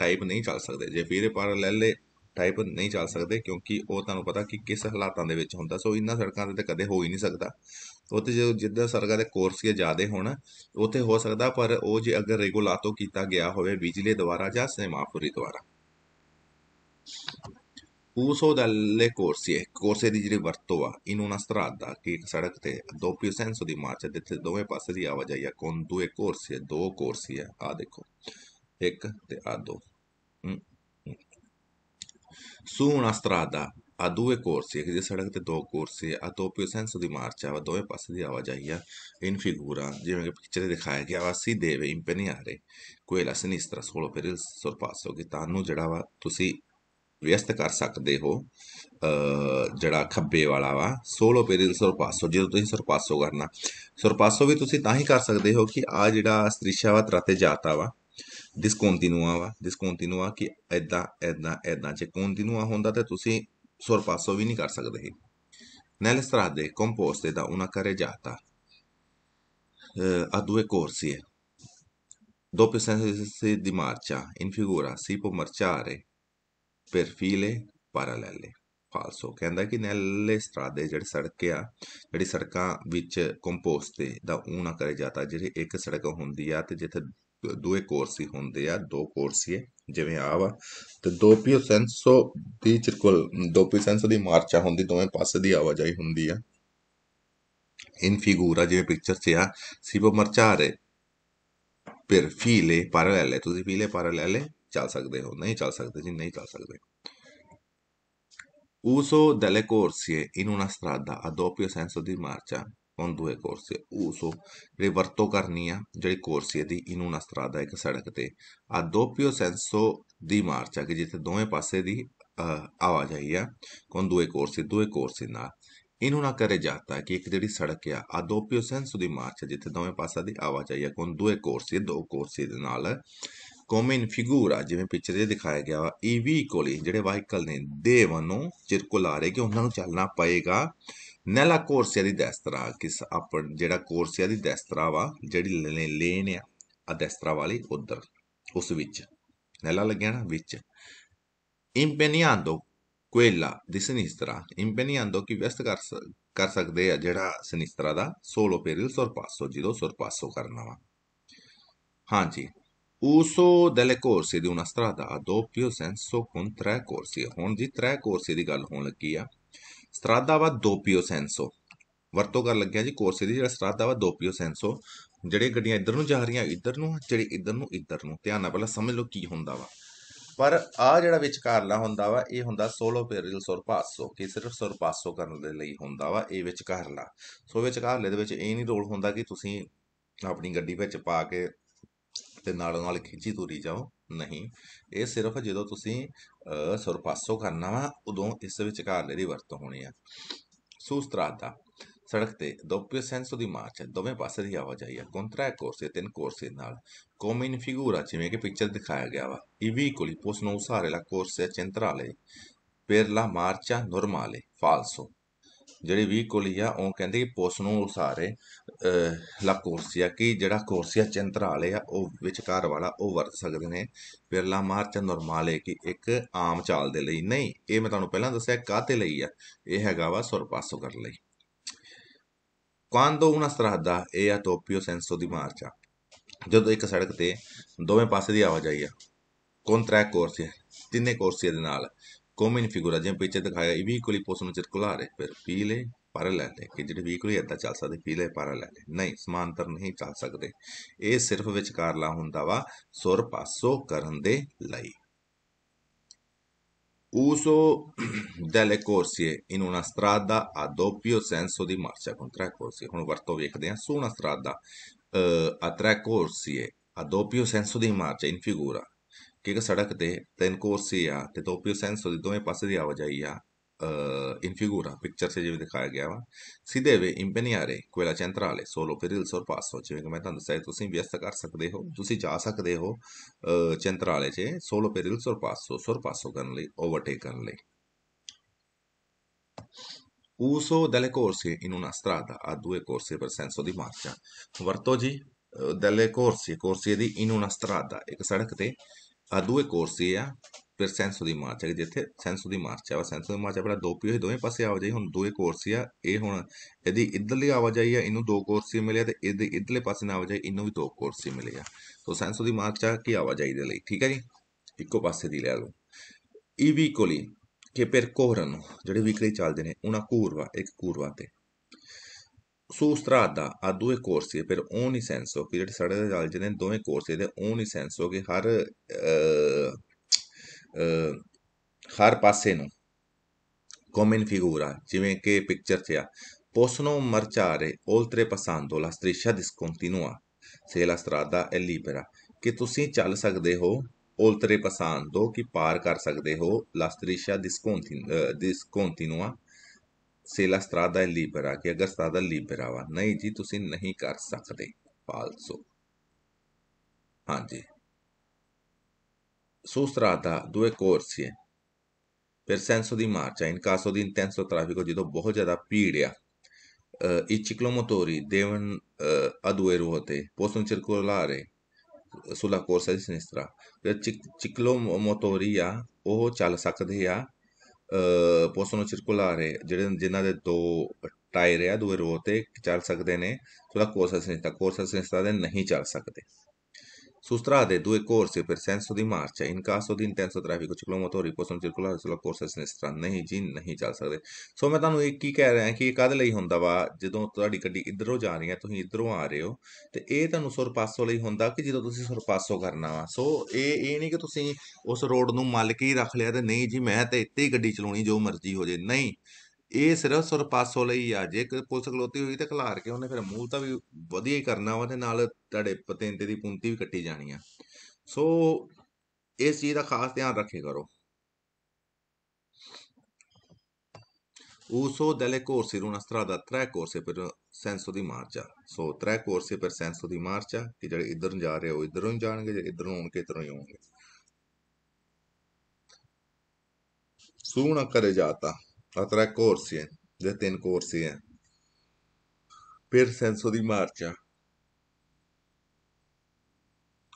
type nei jal ਸਕਦੇ je file parallele ਟਾਈਪ ਨਹੀਂ ਚੱਲ ਸਕਦੇ ਕਿਉਂਕਿ ਉਹ ਤੁਹਾਨੂੰ ਪਤਾ ਕਿ ਕਿਸ ਹਾਲਾਤਾਂ ਦੇ ਵਿੱਚ ਹੁੰਦਾ ਸੋ ਇਨ੍ਹਾਂ ਸੜਕਾਂ ਤੇ ਕਦੇ ਹੋ ਹੀ ਨਹੀਂ ਸਕਦਾ ਉੱਥੇ ਜੇ ਜਿੱਦਾਂ ਸਰਕਾਰ ਦੇ ਕੋਰਸ ਹੀ ਜਾਦੇ ਹੋਣ ਉੱਥੇ ਹੋ ਸਕਦਾ ਪਰ ਉਹ ਜੇ ਅਗਰ ਰੈਗੂਲਾਟੋ ਕੀਤਾ ਗਿਆ ਹੋਵੇ ਬਿਜਲੀ ਦੁਆਰਾ ਜਾਂ ਸਹਿਮਾਪੂਰੀ ਦੁਆਰਾ ਉਸੋ ਦਾ ਲੈ ਕੋਰਸ ਕੋਰਸੀ ਕੋਰਸੇ ਦੀ ਜਿਹੜੀ ਵਰਤੋ ਆ ਇਹਨੂੰ ਨਾ ਸਰਾਦਾ ਕਿ ਸੜਕ ਤੇ ਦੋ ਪਿਓ ਸੈਂਸੋ ਦੀ ਮਾਰਚ ਦਿੱਤੇ ਦੋਵੇਂ ਪਾਸੇ ਦੀ ਆਵਾਜ਼ ਆਇਆ ਕੋਨ ਦੋ ਇੱਕ ਕੋਰਸੀ ਦੋ ਕੋਰਸੀ ਆ ਆ ਦੇਖੋ ਇੱਕ ਤੇ ਆ ਦੋ ਸੂਣਾ ਸਤਰਾਦਾ ਆ ਦੋਵੇਂ ਕੋਰਸ ਇੱਕ ਜੇ ਸੜਕ ਤੇ ਦੋ ਕੋਰਸੇ ਆ ਤੋਪਿਓ ਸੈਂਸ ਦੀ ਮਾਰਚ ਆ ਦੋਵੇਂ ਪਾਸੇ ਦੀ ਆਵਾਜਾਈ ਆ ਇਨ ਫਿਗੂਰਾ ਜਿਵੇਂ ਕਿ ਪਿਕਚਰ ਦਿਖਾਇਆ ਗਿਆ ਵਾ ਸੀ ਦੇਵੇ ਇੰਪੈਨੀਆਰੇ ਕੋਇਲਾ ਸਿਨਿਸਟਰਾ ਸੋਲੋ ਪਰ il sorpasso ਕਿ ਤੁਹਾਨੂੰ ਜਿਹੜਾ ਵਾ ਤੁਸੀਂ ਵਿਅਸਤ ਕਰ ਸਕਦੇ ਹੋ ਜਿਹੜਾ ਖੱਬੇ ਵਾਲਾ ਵਾ ਸੋਲੋ 16 ਸਰਪਾਸ ਹੋ ਜਦੋਂ ਤੁਸੀਂ ਹੋ ਕਰਨਾ ਸਰਪਾਸੋ ਵੀ ਤੁਸੀਂ ਤਾਂ ਹੀ ਕਰ ਸਕਦੇ ਹੋ ਕਿ ਆ ਜਿਹੜਾ ਸਤ੍ਰਿਸ਼ਾ ਵਾ ਤਰਾਤੇ ਜਾਤਾ ਵਾ ਡਿਸਕੌਂਟੀਨਿਊਆ ਵਾ ਡਿਸਕੌਂਟੀਨਿਊਆ ਕਿ ਐਦਾਂ ਐਦਾਂ ਐਦਾਂ ਜੇ ਕੰਟੀਨਿਊਆ ਹੁੰਦਾ ਤੇ ਤੁਸੀਂ sorpasso vi ਨਹੀਂ ਕਰ ਸਕਦੇ nelle strade composte da una carreggiata eh, a due corsie, doppio senso di marcia, in figura si può marciare per file parallele. ਫਾਲਸੋ ਕਹਿੰਦਾ ਕਿ ਨੈਲੇ ਸਟਰਾਦੇ ਜਿਹੜੇ ਸੜਕ ਆ ਜਿਹੜੀ ਸੜਕਾਂ ਵਿੱਚ ਕੰਪੋਸਟ ਤੇ ਦਾ ਉਹਨਾਂ ਕਰੇ ਜਾਤਾ ਜਿਹੜੀ ਇੱਕ ਸੜਕ ਹੁੰਦੀ ਆ ਤੇ ਜਿੱਥੇ ਕੋਰਸ ਹੀ ਹੁੰਦੇ ਆ ਦੋ ਹੀ ਜਿਵੇਂ ਆ ਵਾ ਤੇ ਦੋਪੀਓ ਸੈਂਸੋ ਦੀ ਚਿਰਕੁਲ ਦੋਪੀਓ ਸੈਂਸੋ ਦੀ ਮਾਰਚਾ ਹੁੰਦੀ ਦੋਵੇਂ ਪਾਸੇ ਦੀ ਆਵਾਜਾਈ ਹੁੰਦੀ ਆ ਇਨ ਫਿਗੂਰਾ ਜਿਵੇਂ ਪਿਕਚਰ 'ਚ ਆ ਸਿਪੋ ਰੇ ਪਰ ਫੀਲੇ ਪੈਰਲਲ ਤੁਸੀਂ ਫੀਲੇ ਪੈਰਲਲ ਚੱਲ ਸਕਦੇ ਹੋ ਨਹੀਂ ਚੱਲ ਸਕਦੇ ਜੀ ਨਹੀਂ ਚੱਲ ਸਕਦੇ Uso delle corsie in una strada ha doppio senso di marcia ਉਹ ਦੂਏ ਕੋਰਸ ਉਹ ਸੋ ਜਿਹੜੀ ਵਰਤੋਂ ਕਰਨੀ ਆ ਜਿਹੜੀ ਕੋਰਸੀ ਇਹਦੀ ਇਹਨੂੰ ਨਾ ਸਟਰਾਦਾ ਇੱਕ ਸੜਕ ਤੇ ਆ ਦੋਪਿਓ ਸੈਂਸੋ ਦੀ ਮਾਰਚਾ ਕਿ ਜਿੱਥੇ ਦੋਵੇਂ ਪਾਸੇ ਦੀ ਆਵਾਜਾਈ ਆ ਕੋਨ ਦੂਏ ਕੋਰਸੀ ਦੂਏ ਕੋਰਸੀ ਨਾ ਇਹਨੂੰ ਨਾ ਕਰੇ ਜਾਂਦਾ ਕਿ ਇੱਕ ਜਿਹੜੀ ਸੜਕ ਆ ਆ ਦੋਪਿਓ ਸੈਂਸੋ ਦੀ ਮਾਰਚਾ ਜਿੱਥੇ ਦੋਵੇਂ ਪਾਸਾ ਦੀ ਆਵਾਜਾਈ ਆ ਕੋਨ ਦੂਏ ਕੋਰਸੀ ਦੋ ਕੋਰਸੀ ਦੇ ਨਾਲ ਕੋਮਨ ਫਿਗੂਰਾ ਜਿਵੇਂ ਪਿਕਚਰ 'ਚ ਦਿਖਾਇਆ ਗਿਆ ਈਵੀ ਕੋਲੀ ਜਿਹੜੇ ਵਾਹੀਕਲ ਨੇ ਦੇਵਨੋਂ ਚਿਰਕੁਲਾਰੇ ਕਿ ਉਹਨਾਂ ਨੂੰ ਚੱਲਣਾ ਪਏਗਾ ਨੈਲਾ ਕੋਰਸਿਆ ਦੀ ਦਸਤਰਾ ਕਿਸ ਆਪਰ ਜਿਹੜਾ ਕੋਰਸਿਆ ਦੀ ਦਸਤਰਾ ਵਾ ਜਿਹੜੀ ਲੇਨ ਆ ਆ ਦਸਤਰਾ ਵਾਲੀ ਉਧਰ ਉਸ ਵਿੱਚ ਨੈਲਾ ਲੱਗਿਆ ਨਾ ਵਿੱਚ ਇੰਪੈਨੀਆਂਦੋ ਕੁਇਲਾ ਦੀ ਸਿਨਿਸਤਰਾ ਇੰਪੈਨੀਆਂਦੋ ਕੀ ਵਿਅਸਤ ਕਰ ਕਰ ਸਕਦੇ ਆ ਜਿਹੜਾ ਸਨਿਸਤਰਾ ਦਾ ਸੋਲੋ ਪੇਰਿਲ ਸਰਪਾਸੋ ਜਿਹਦੋ ਸਰਪਾਸੋ ਕਰਨਾ ਵਾ ਹਾਂਜੀ ਉਸੋ delle ਕੋਰਸੇ ਦੀ una strada ad doppio senso con tre corsie. ਹੁਣ ਜੀ ਤਰੇ ਕੋਰਸੇ ਦੀ ਗੱਲ ਹੋਣ ਲੱਗੀ ਆ ਸਟਰਾਦਾਵਾ ਦੋਪੀਓ ਸੈਂਸੋ ਵਰਤੋਂ ਕਰ ਲੱਗਿਆ ਜੀ ਕੋਰਸੇ ਦੀ ਜਿਹੜਾ ਸਟਰਾਦਾਵਾ ਦੋਪੀਓ ਸੈਂਸੋ ਜਿਹੜੇ ਗੱਡੀਆਂ ਇੱਧਰ ਨੂੰ ਜਾ ਰਹੀਆਂ ਇੱਧਰ ਨੂੰ ਜਿਹੜੇ ਇੱਧਰ ਨੂੰ ਇੱਧਰ ਨੂੰ ਧਿਆਨ ਨਾਲ ਪਹਿਲਾਂ ਸਮਝ ਲਓ ਕੀ ਹੁੰਦਾ ਵਾ ਪਰ ਆ ਜਿਹੜਾ ਵਿਚਕਾਰਲਾ ਹੁੰਦਾ ਵਾ ਇਹ ਹੁੰਦਾ ਸੋਲੋ ਪੈਰਲ ਸੁਰਪਾਸੋ ਕਿ ਸਿਰਫ ਸੁਰਪਾਸੋ ਕਰਨ ਦੇ ਲਈ ਹੁੰਦਾ ਵਾ ਇਹ ਵਿਚਕਾਰਲਾ ਸੋ ਵਿਚਕਾਰਲੇ ਦੇ ਵਿੱਚ ਇਹ ਨਹੀਂ ਰੋਲ ਹੁੰਦਾ ਕਿ ਤੁਸੀਂ ਆਪਣੀ ਗੱਡੀ ਵਿੱਚ ਪਾ ਕੇ ਤੇ ਨਾਲ ਨਾਲ ਖਿੱਚੀ ਤੁਰੀ ਜਾਓ ਨਹੀਂ ਇਹ ਸਿਰਫ ਜਦੋਂ ਤੁਸੀਂ ਸਰਪਾਸੋ ਕਰਨਾ ਵਾ ਉਦੋਂ ਇਸ ਵਿੱਚ ਵਿਚਕਾਰਲੇ ਦੀ ਵਰਤੋਂ ਹੋਣੀ ਆ ਦਾ ਸੜਕ ਤੇ ਦੋਪਿਓ ਸੈਂਸੋ ਦੀ ਮਾਰਚ ਹੈ ਦੋਵੇਂ ਪਾਸੇ ਦੀ ਆਵਾਜਾਈ ਹੈ ਕੋਂਟਰਾ ਕੋਰਸੇ ਤਿੰਨ ਕੋਰਸੇ ਨਾਲ ਕੋਮਨ ਫਿਗੂਰਾ ਜਿਵੇਂ ਕਿ ਪਿਕਚਰ ਦਿਖਾਇਆ ਗਿਆ ਵਾ ਇਵੀਕੁਲੀ ਪੋਸਨੋ ਸਾਰੇ ਲਾ ਕੋਰਸੇ ਚੈਂਟਰਾਲੇ per la ਮਾਰਚਾ normale ਫਾਲਸੋ ਵੀ 20 ਆ ਉਹ ਕਹਿੰਦੇ ਨੂੰ ਉਸਾਰੇ ਲਾ ਕੋਰਸੀਆ ਕਿ ਜਿਹੜਾ ਕੋਰਸੀਆ ਚੰਤਰਾਲੇ ਆ ਉਹ ਵਿਚਕਾਰ ਵਾਲਾ ਉਹ ਵਰਤ ਸਕਦੇ ਨੇ ਬਿਰਲਾ ਮਾਰਚ ਨਰਮਾਲੇ ਕਿ ਇੱਕ ਆਮ ਚਾਲ ਦੇ ਲਈ ਨਹੀਂ ਇਹ ਮੈਂ ਤੁਹਾਨੂੰ ਪਹਿਲਾਂ ਦੱਸਿਆ ਕਾਤੇ ਲਈ ਆ ਇਹ ਹੈਗਾ ਵਾ ਸੁਰਪਾਸੋ ਕਰਨ ਲਈ ਕੁਆਂਦੋ una strada e a doppio senso di marcia ਜਦੋਂ ਇੱਕ ਸੜਕ ਤੇ ਦੋਵੇਂ ਪਾਸੇ ਦੀ ਆਵਾਜਾਈ ਆ ਕੋਨ ਕੋਰਸੀਆ ਤਿੰਨੇ ਕੋਰਸੀਆ ਦੇ ਨਾਲ ਕੋਮਨ ਇਨ ਜਿਵੇਂ ਪਿੱਛੇ ਦਿਖਾਇਆ ਇਹ ਵੀ ਇਕੁਲੀ ਪੋਸਨ ਸਰਕੂਲਰ ਹੈ ਪਰ ਪੀਲੇ ਪੈਰਲਲ ਹੈ ਕਿ ਜਿਹੜੇ ਵੀ ਵੀਕਲੀ ਇਦਾਂ ਚੱਲ ਸਕਦੇ ਪੀਲੇ ਪੈਰਲਲ ਨਹੀਂ ਸਮਾਂਤਰ ਨਹੀਂ ਚੱਲ ਸਕਦੇ ਇਹ ਸਿਰਫ ਵਿਚਕਾਰਲਾ ਹੁੰਦਾ ਵਾ ਸੁਰ ਪਾਸੋ ਕਰਨ ਦੇ ਲਈ ਉਸੋ ਦੇਲੇ ਕੋਰਸੀਏ ਇਨ strada a doppio senso di marcia con tre corsie ਹੁਣ ਵਰਤੋਂ ਵੇਖਦੇ ਹਾਂ ਸੋਨਾ ਸਟਰਾਦਾ ਅ ਤਰੇ ਕੋਰਸੀਏ a doppio senso di marcia in figura ਤੇ ਤਿੰਨ ते then ਆ ਤੇ ते ਸੈਂਸ ਉਹਦੇ ਦੋਵੇਂ ਪਾਸੇ ਦੀ ਆਵਾਜਾਈ ਆ ਇਨ ਫਿਗੂਰਾ ਪਿਕਚਰ ਸੇ ਜਿਵੇਂ ਦਿਖਾਇਆ ਗਿਆ ਵਾ ਸਿੱਧੇ ਵੇ ਇੰਪੈਨੀਆਰੇ ਕੋਇਲਾ ਚੈਂਤਰਾਲੇ ਸੋਲੋ ਪਿਰਿਲਸ ਔਰ ਪਾਸੋ ਜਿਵੇਂ ਕਿ ਮੈਂ ਤੁਹਾਨੂੰ ਦੱਸਿਆ ਤੁਸੀਂ ਵਿਅਸਤ ਕਰ ਸਕਦੇ ਹੋ ਤੁਸੀਂ ਜਾ ਸਕਦੇ ਹੋ ਚੈਂਟਰਾਲੇ 'ਚ ਸੋਲੋ ਪਿਰਿਲਸ ਔਰ ਪਾਸੋ ਸੋਰ ਪਾਸੋ ਕਰਨ ਲਈ ਓਵਰਟੇਕ ਕਰਨ ਲਈ ਉਸੋ ਦਲੇ ਕੋਰਸੇ ਇਨ ਉਨਾ ਸਟਰਾਦਾ ਆ ਦੂਏ ਕੋਰਸੇ ਪਰ ਸੈਂਸੋ ਦੀ ਮਾਰਚਾ ਵਰਤੋ ਜੀ ਦਲੇ ਕੋਰਸੇ ਕੋਰਸੇ ਦੀ ਇਨ ਉਨਾ ਸਟਰਾਦਾ ਇੱਕ ਸੜਕ ਤੇ ha due corsi a per senso di marcia che ਜਿੱਥੇ ਸੈਂਸੋ ਦੀ ਮਾਰਚ ਆ ਸੈਂਸੋ ਦੀ ਮਾਰਚ ਆਪਣਾ ਦੋ ਪੀਸ ਦੋਵੇਂ ਪਾਸੇ ਆਵਾਜਾਈ ਹੁਣ ਦੋਏ ਕੋਰਸੀ ਆ ਇਹ ਹੁਣ ਇਹਦੀ ਇਧਰਲੀ ਆਵਾਜਾਈ ਆ ਇਹਨੂੰ ਦੋ ਕੋਰਸੀ ਮਿਲਿਆ ਤੇ ਇਹਦੇ ਇਧਰਲੇ ਪਾਸੇ ਨਾਲ ਆਵਾਜਾਈ ਇਹਨੂੰ ਵੀ ਦੋ ਕੋਰਸੀ ਮਿਲੇ ਆ ਸੋ ਸੈਂਸੋ ਦੀ ਮਾਰਚ ਆ ਕੀ ਆਵਾਜਾਈ ਦੇ ਲਈ ਠੀਕ ਹੈ ਜੀ ਇੱਕੋ ਪਾਸੇ ਦੀ ਲੈ ਲਓ ਇਵੀਕੁਅਲੀ ਕਿ ਪਰ ਕੋਹਰਨ ਜਿਹੜੇ ਵੀਕਲੀ ਚੱਲਦੇ ਨੇ ਉਹਨਾਂ ਕੂਰਵਾ ਇੱਕ ਕੂਰਵਾ ਤੇ ਸੋ ਸਤਰਾਦਾ ਆ ਦੋਏ ਕੋਰਸੇ ਪਰ ਓਨੀ ਸੈਂਸੋ ਕਿ ਜਿਹੜੇ ਸੜੇ ਦੇ ਜਲ ਜਨੇ ਦੋਵੇਂ ਕੋਰਸੇ ਦੇ ਓਨੀ ਸੈਂਸੋ ਕਿ ਹਰ ਹਰ ਪਾਸੇ ਨੂੰ ਕਮਨ ਫਿਗੂਰਾ ਜਿਵੇਂ ਕਿ ਪਿਕਚਰ ਤੇ ਆ ਪੋਸਨੋ ਮਰਚਾਰੇ ਓਲਤਰੇ ਪਸੰਦੋ ਲਾ ਸਤ੍ਰੀਸ਼ਾ ਡਿਸਕੰਟੀਨੂਆ ਸੇ ਲਾ ਸਤਰਾਦਾ ਐ ਲੀਬਰਾ ਕਿ ਤੁਸੀਂ ਚੱਲ ਸਕਦੇ ਹੋ ਓਲਤਰੇ ਪਸੰਦੋ ਕਿ ਪਾਰ ਕਰ ਸਕਦੇ ਹੋ ਲਾ ਸਤ੍ਰੀਸ਼ਾ ਡਿਸਕੰਟੀਨੂਆ se la strada è libera, che ਅਗਰ strada libera ਵਾ ਨਹੀਂ ਜੀ ਤੁਸੀਂ ਨਹੀਂ ਕਰ ਸਕਦੇ ਪਾਲਸੋ ਹਾਂਜੀ su strada due corsie per senso di marcia in caso di intenso traffico ਜਦੋਂ ਬਹੁਤ ਜ਼ਿਆਦਾ ਭੀੜ ਆ i ciclomotori devono a due ruote possono circolare sulla corsa di sinistra per ciclomotori ਆ ਉਹ ਚੱਲ ਸਕਦੇ ਆ possono ਜਿਹੜੇ ਜਿਹਨਾਂ ਦੇ ਦੋ ਟਾਇਰ ਆ ਦੋ ਰੋ ਤੇ ਚੱਲ ਸਕਦੇ ਨੇ ਥੋੜਾ ਨਹੀਂ ਸੰਸਥਾ ਕੋਰਸਸ ਸੰਸਥਾ ਦੇ ਨਹੀਂ ਚੱਲ ਸਕਦੇ Sustrada de due corsi per senso di marcia. In caso di intenso traffico, ciclomotori possono circolare sulla corsa sinistra, ਨਹੀਂ ਜੀ ਨਹੀਂ ਚੱਲ ਸਕਦੇ ਸੋ ਮੈਂ ਤੁਹਾਨੂੰ ਇਹ ਕੀ ਕਹਿ ਰਿਹਾ ਕਿ ਇਹ ਕਾਦੇ ਲਈ ਹੁੰਦਾ ਵਾ ਜਦੋਂ ਤੁਹਾਡੀ ਗੱਡੀ ਇਧਰੋਂ ਜਾ ਰਹੀ ਹੈ ਤੁਸੀਂ ਇਧਰੋਂ ਆ ਰਹੇ ਹੋ ਤੇ ਇਹ ਤੁਹਾਨੂੰ ਸੁਰਪਾਸੋ ਲਈ ਹੁੰਦਾ ਕਿ ਜਦੋਂ ਤੁਸੀਂ ਸੁਰਪਾਸੋ ਕਰਨਾ ਵਾ ਸੋ ਇਹ ਇਹ ਨਹੀਂ ਕਿ ਤੁਸੀਂ ਉਸ ਰੋਡ ਨੂੰ ਮੱਲ ਕੇ ਹੀ ਰੱਖ ਲਿਆ ਤੇ ਨਹੀਂ ਜੀ ਮੈਂ ਤੇ ਇੱਥੇ ਹੀ ਗੱਡੀ ਚਲਾਉਣੀ ਜੋ ਮਰਜ਼ੀ ਹੋ ਜੇ ਨਹੀਂ ਇਹ ਸਿਰਫ ਸਰਪਾਸੋ ਲਈ ਆ ਜੇ ਪੁਲਿਸ ਖਲੋਤੀ ਹੋਈ ਤੇ ਖਲਾਰ ਕੇ ਉਹਨੇ ਫਿਰ ਮੂਲ ਤਾਂ ਵੀ ਵਧੀਆ ਹੀ ਕਰਨਾ ਵਾ ਤੇ ਨਾਲ ਤੁਹਾਡੇ ਪਤੇਂਤੇ ਦੀ ਪੁੰਤੀ ਵੀ ਕੱਟੀ ਜਾਣੀ ਆ ਸੋ ਇਸ ਚੀਜ਼ ਦਾ ਖਾਸ ਧਿਆਨ ਰੱਖੇ ਕਰੋ ਉਸੋ ਦਲੇ ਕੋਰਸੇ ਰੂਨ una strada ਕੋਰਸੇ ਪਰ corse per senso di marcia. ਸੋ ਤਰੇ ਕੋਰਸੇ ਪਰ senso ਦੀ ਮਾਰਚਾ ਕਿ ਜਿਹੜੇ ਇਧਰ ਨੂੰ ਜਾ ਰਹੇ ਹੋ ਇਧਰੋਂ ਜਾਣਗੇ ਜੇ ਇਧਰੋਂ ਨੂੰ ਆਉਣਗੇ ਇਧਰੋਂ ਹੀ ਆਉਣਗੇ ਸੂਣਾ ਕਰੇ ਜਾਤਾ a tre corsi, le ten corsi, per senso di marcia,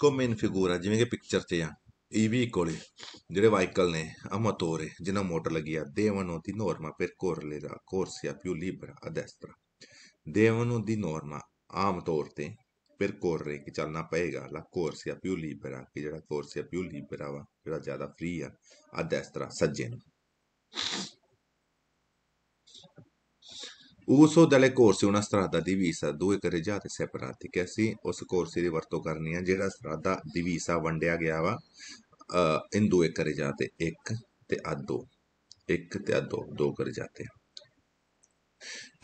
come in figura, ਜਿਵੇਂ ਕਿ ਪਿਕਚਰ 'ਚ ਆ i veicoli, ਜਿਹੜੇ ਵਾਈਕਲ ਨੇ a motore, ਜਿਹਨਾਂ devono di norma percorrere la corsia più libera a destra. devono di norma ਆਮ ਤੌਰ percorrere che ਚੱਲਣਾ ਪਏਗਾ la corsia più libera, che la corsia più libera ਵਾ, ਜਿਹੜਾ ਜ਼ਿਆਦਾ free ਆ a destra, ਸੱਜੇ Uso delle corse una strada divisa due carreggiate separate che sì, ਉਸ corse di ਵਰਤੋਂ ਕਰਨੀ ਹੈ ਜਿਹੜਾ strada divisa vandya gaya va in due carreggiate 1 ਤੇ a 2 1 ਤੇ a do ਦੋ carreggiate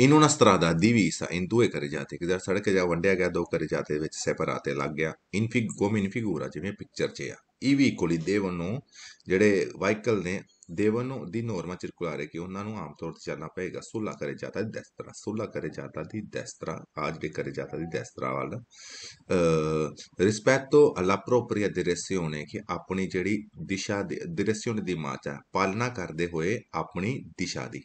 in una strada divisa in due carreggiate ਕਿ ਜਿਹੜਾ ਸੜਕ ਜਾਂ ਵੰਡਿਆ ਗਿਆ ਦੋ carreggiate vich separate lag gaya in figo min figura ਜਿਵੇਂ picture 'ਚ ਆ ਇਹ ਵੀ ਇਕੁਅਲੀ ਦੇਵਨ ਨੂੰ ਦੀ ਨੋਰਮਾ ਸਰਕੂਲਰ ਹੈ ਕਿ ਉਹਨਾਂ ਨੂੰ ਆਮ ਤੌਰ ਤੇ ਜਾਨਣਾ ਪਏਗਾ 16 ਕਰੇ ਜਾਤਾ ਦੀ ਦਸਤਰਾ 16 ਕਰੇ ਜਾਤਾ ਦੀ ਦਸਤਰਾ ਆਜ ਦੇ ਕਰੇ ਜਾਤਾ ਦੀ ਦਸਤਰਾ ਵਾਲਾ ਰਿਸਪੈਕਟੋ ਅਲਾ ਪ੍ਰੋਪਰੀਆ ਹੋਣੇ ਕਿ ਆਪਣੀ ਜਿਹੜੀ ਦਿਸ਼ਾ ਦੀ ਹੋਣੇ ਦੀ ਮਾਚਾ ਪਾਲਣਾ ਕਰਦੇ ਹੋਏ ਆਪਣੀ ਦਿਸ਼ਾ ਦੀ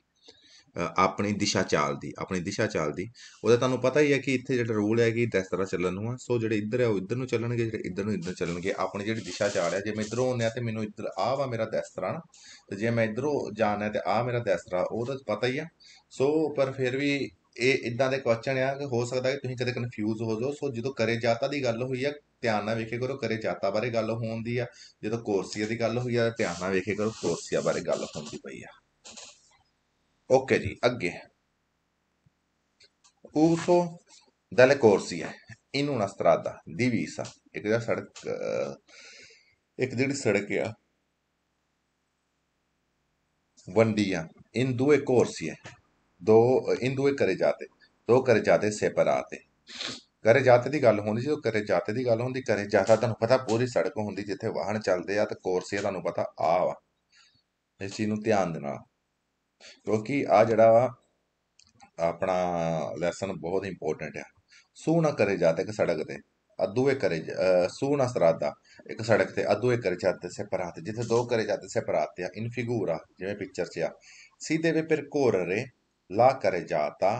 ਆਪਣੀ ਦਿਸ਼ਾ ਚਾਲ ਦੀ ਆਪਣੀ ਦਿਸ਼ਾ ਚਾਲ ਦੀ ਉਹਦਾ ਤੁਹਾਨੂੰ ਪਤਾ ਹੀ ਹੈ ਕਿ ਇੱਥੇ ਜਿਹੜਾ ਰੂਲ ਹੈ ਕਿ ਇਸ ਤਰ੍ਹਾਂ ਚੱਲਣ ਨੂੰ ਆ ਸੋ ਜਿਹੜੇ ਇੱਧਰ ਹੈ ਉਹ ਇੱਧਰ ਨੂੰ ਚੱਲਣਗੇ ਜਿਹੜੇ ਇੱਧਰ ਨੂੰ ਇੱਧਰ ਚੱਲਣਗੇ ਆਪਣੀ ਜਿਹੜੀ ਦਿਸ਼ਾ ਚਾਲ ਹੈ ਜੇ ਮੈਂ ਇੱਧਰੋਂ ਆਉਂਦਾ ਤੇ ਮੈਨੂੰ ਇੱਧਰ ਆ ਵਾ ਮੇਰਾ ਇਸ ਤਰ੍ਹਾਂ ਤੇ ਜੇ ਮੈਂ ਇੱਧਰੋਂ ਜਾਣਾ ਤੇ ਆ ਮੇਰਾ ਇਸ ਤਰ੍ਹਾਂ ਉਹ ਤਾਂ ਪਤਾ ਹੀ ਆ ਸੋ ਪਰ ਫਿਰ ਵੀ ਇਹ ਇਦਾਂ ਦੇ ਕੁਐਸਚਨ ਆ ਕਿ ਹੋ ਸਕਦਾ ਕਿ ਤੁਸੀਂ ਕਦੇ ਕਨਫਿਊਜ਼ ਹੋ ਜਾਓ ਸੋ ਜਦੋਂ ਕਰੇ ਜਾਤਾ ਦੀ ਗੱਲ ਹੋਈ ਆ ਧਿਆਨ ਨਾਲ ਵੇਖੇ ਕਰੋ ਕਰੇ ਜਾਤਾ ਬਾਰੇ ਗੱਲ ਹੋਣ ਦੀ ਆ ਜਦੋਂ ਕੋਰਸੀਆ ਦੀ ਗੱਲ ਹੋਈ ਆ ਧਿਆਨ ਨਾਲ ਵੇਖੇ ਕਰੋ ਕੋਰਸੀਆ ਬਾਰੇ ਗੱਲ ਹੁੰਦੀ ਪਈ ਆ ਓਕੇ ਜੀ ਅੱਗੇ ਉਸੋ delle corsie in una strada divisa ਇੱਕ ਜਿਹੜਾ ਸੜਕ ਇੱਕ ਜਿਹੜੀ ਸੜਕ ਆ ਵੰਡੀਆਂ ਦੋਏ ਕੋਰਸੀ ਹੈ ਦੋ ਇਨ ਦੋਏ ਕਰੇ ਜਾਤੇ ਦੋ ਕਰੇ ਜਾਤੇ ਸੇਪਰਾਤੇ ਕਰੇ ਜਾਤੇ ਦੀ ਗੱਲ ਹੁੰਦੀ ਉਹ ਕਰੇ ਜਾਤੇ ਦੀ ਗੱਲ ਹੁੰਦੀ ਕਰੇ ਜਾਤਾ ਤੁਹਾਨੂੰ ਪਤਾ ਪੂਰੀ ਸੜਕ ਹੁੰਦੀ ਜਿੱਥੇ ਵਾਹਨ ਚੱਲਦੇ ਆ ਤੇ ਕੋਰਸੀ ਤੁਹਾਨੂੰ ਪਤਾ ਆ ਵਾ ਇਸ ਚੀਜ਼ ਨੂੰ ਧਿਆਨ ਦੇਣਾ ਕਿਉਂਕਿ ਆ ਜਿਹੜਾ ਆਪਣਾ ਲੈਸਨ ਬਹੁਤ ਇੰਪੋਰਟੈਂਟ ਆ ਸੂ ਨਾ ਕਰੇ ਜਾਂਦਾ ਕਿ ਸੜਕ ਤੇ ਅਦੂਏ ਕਰੇ ਸੂ ਨਾ ਸਰਾਦਾ ਇੱਕ ਸੜਕ ਤੇ ਅਦੂਏ ਕਰੇ ਜਾਤੇ ਸੇ ਪਰਾਤ ਜਿੱਥੇ ਦੋ ਕਰੇ ਜਾਤੇ ਸੇਪਰਾਤ ਤੇ ਇਨ ਫਿਗੂਰ ਆ ਜਿਵੇਂ ਪਿਕਚਰ 'ਚ ਆ ਸਿੱਧੇ ਵੇ ਪਰ ਕੋਰਰੇ ਲਾ ਕਰੇ ਜਾਤਾ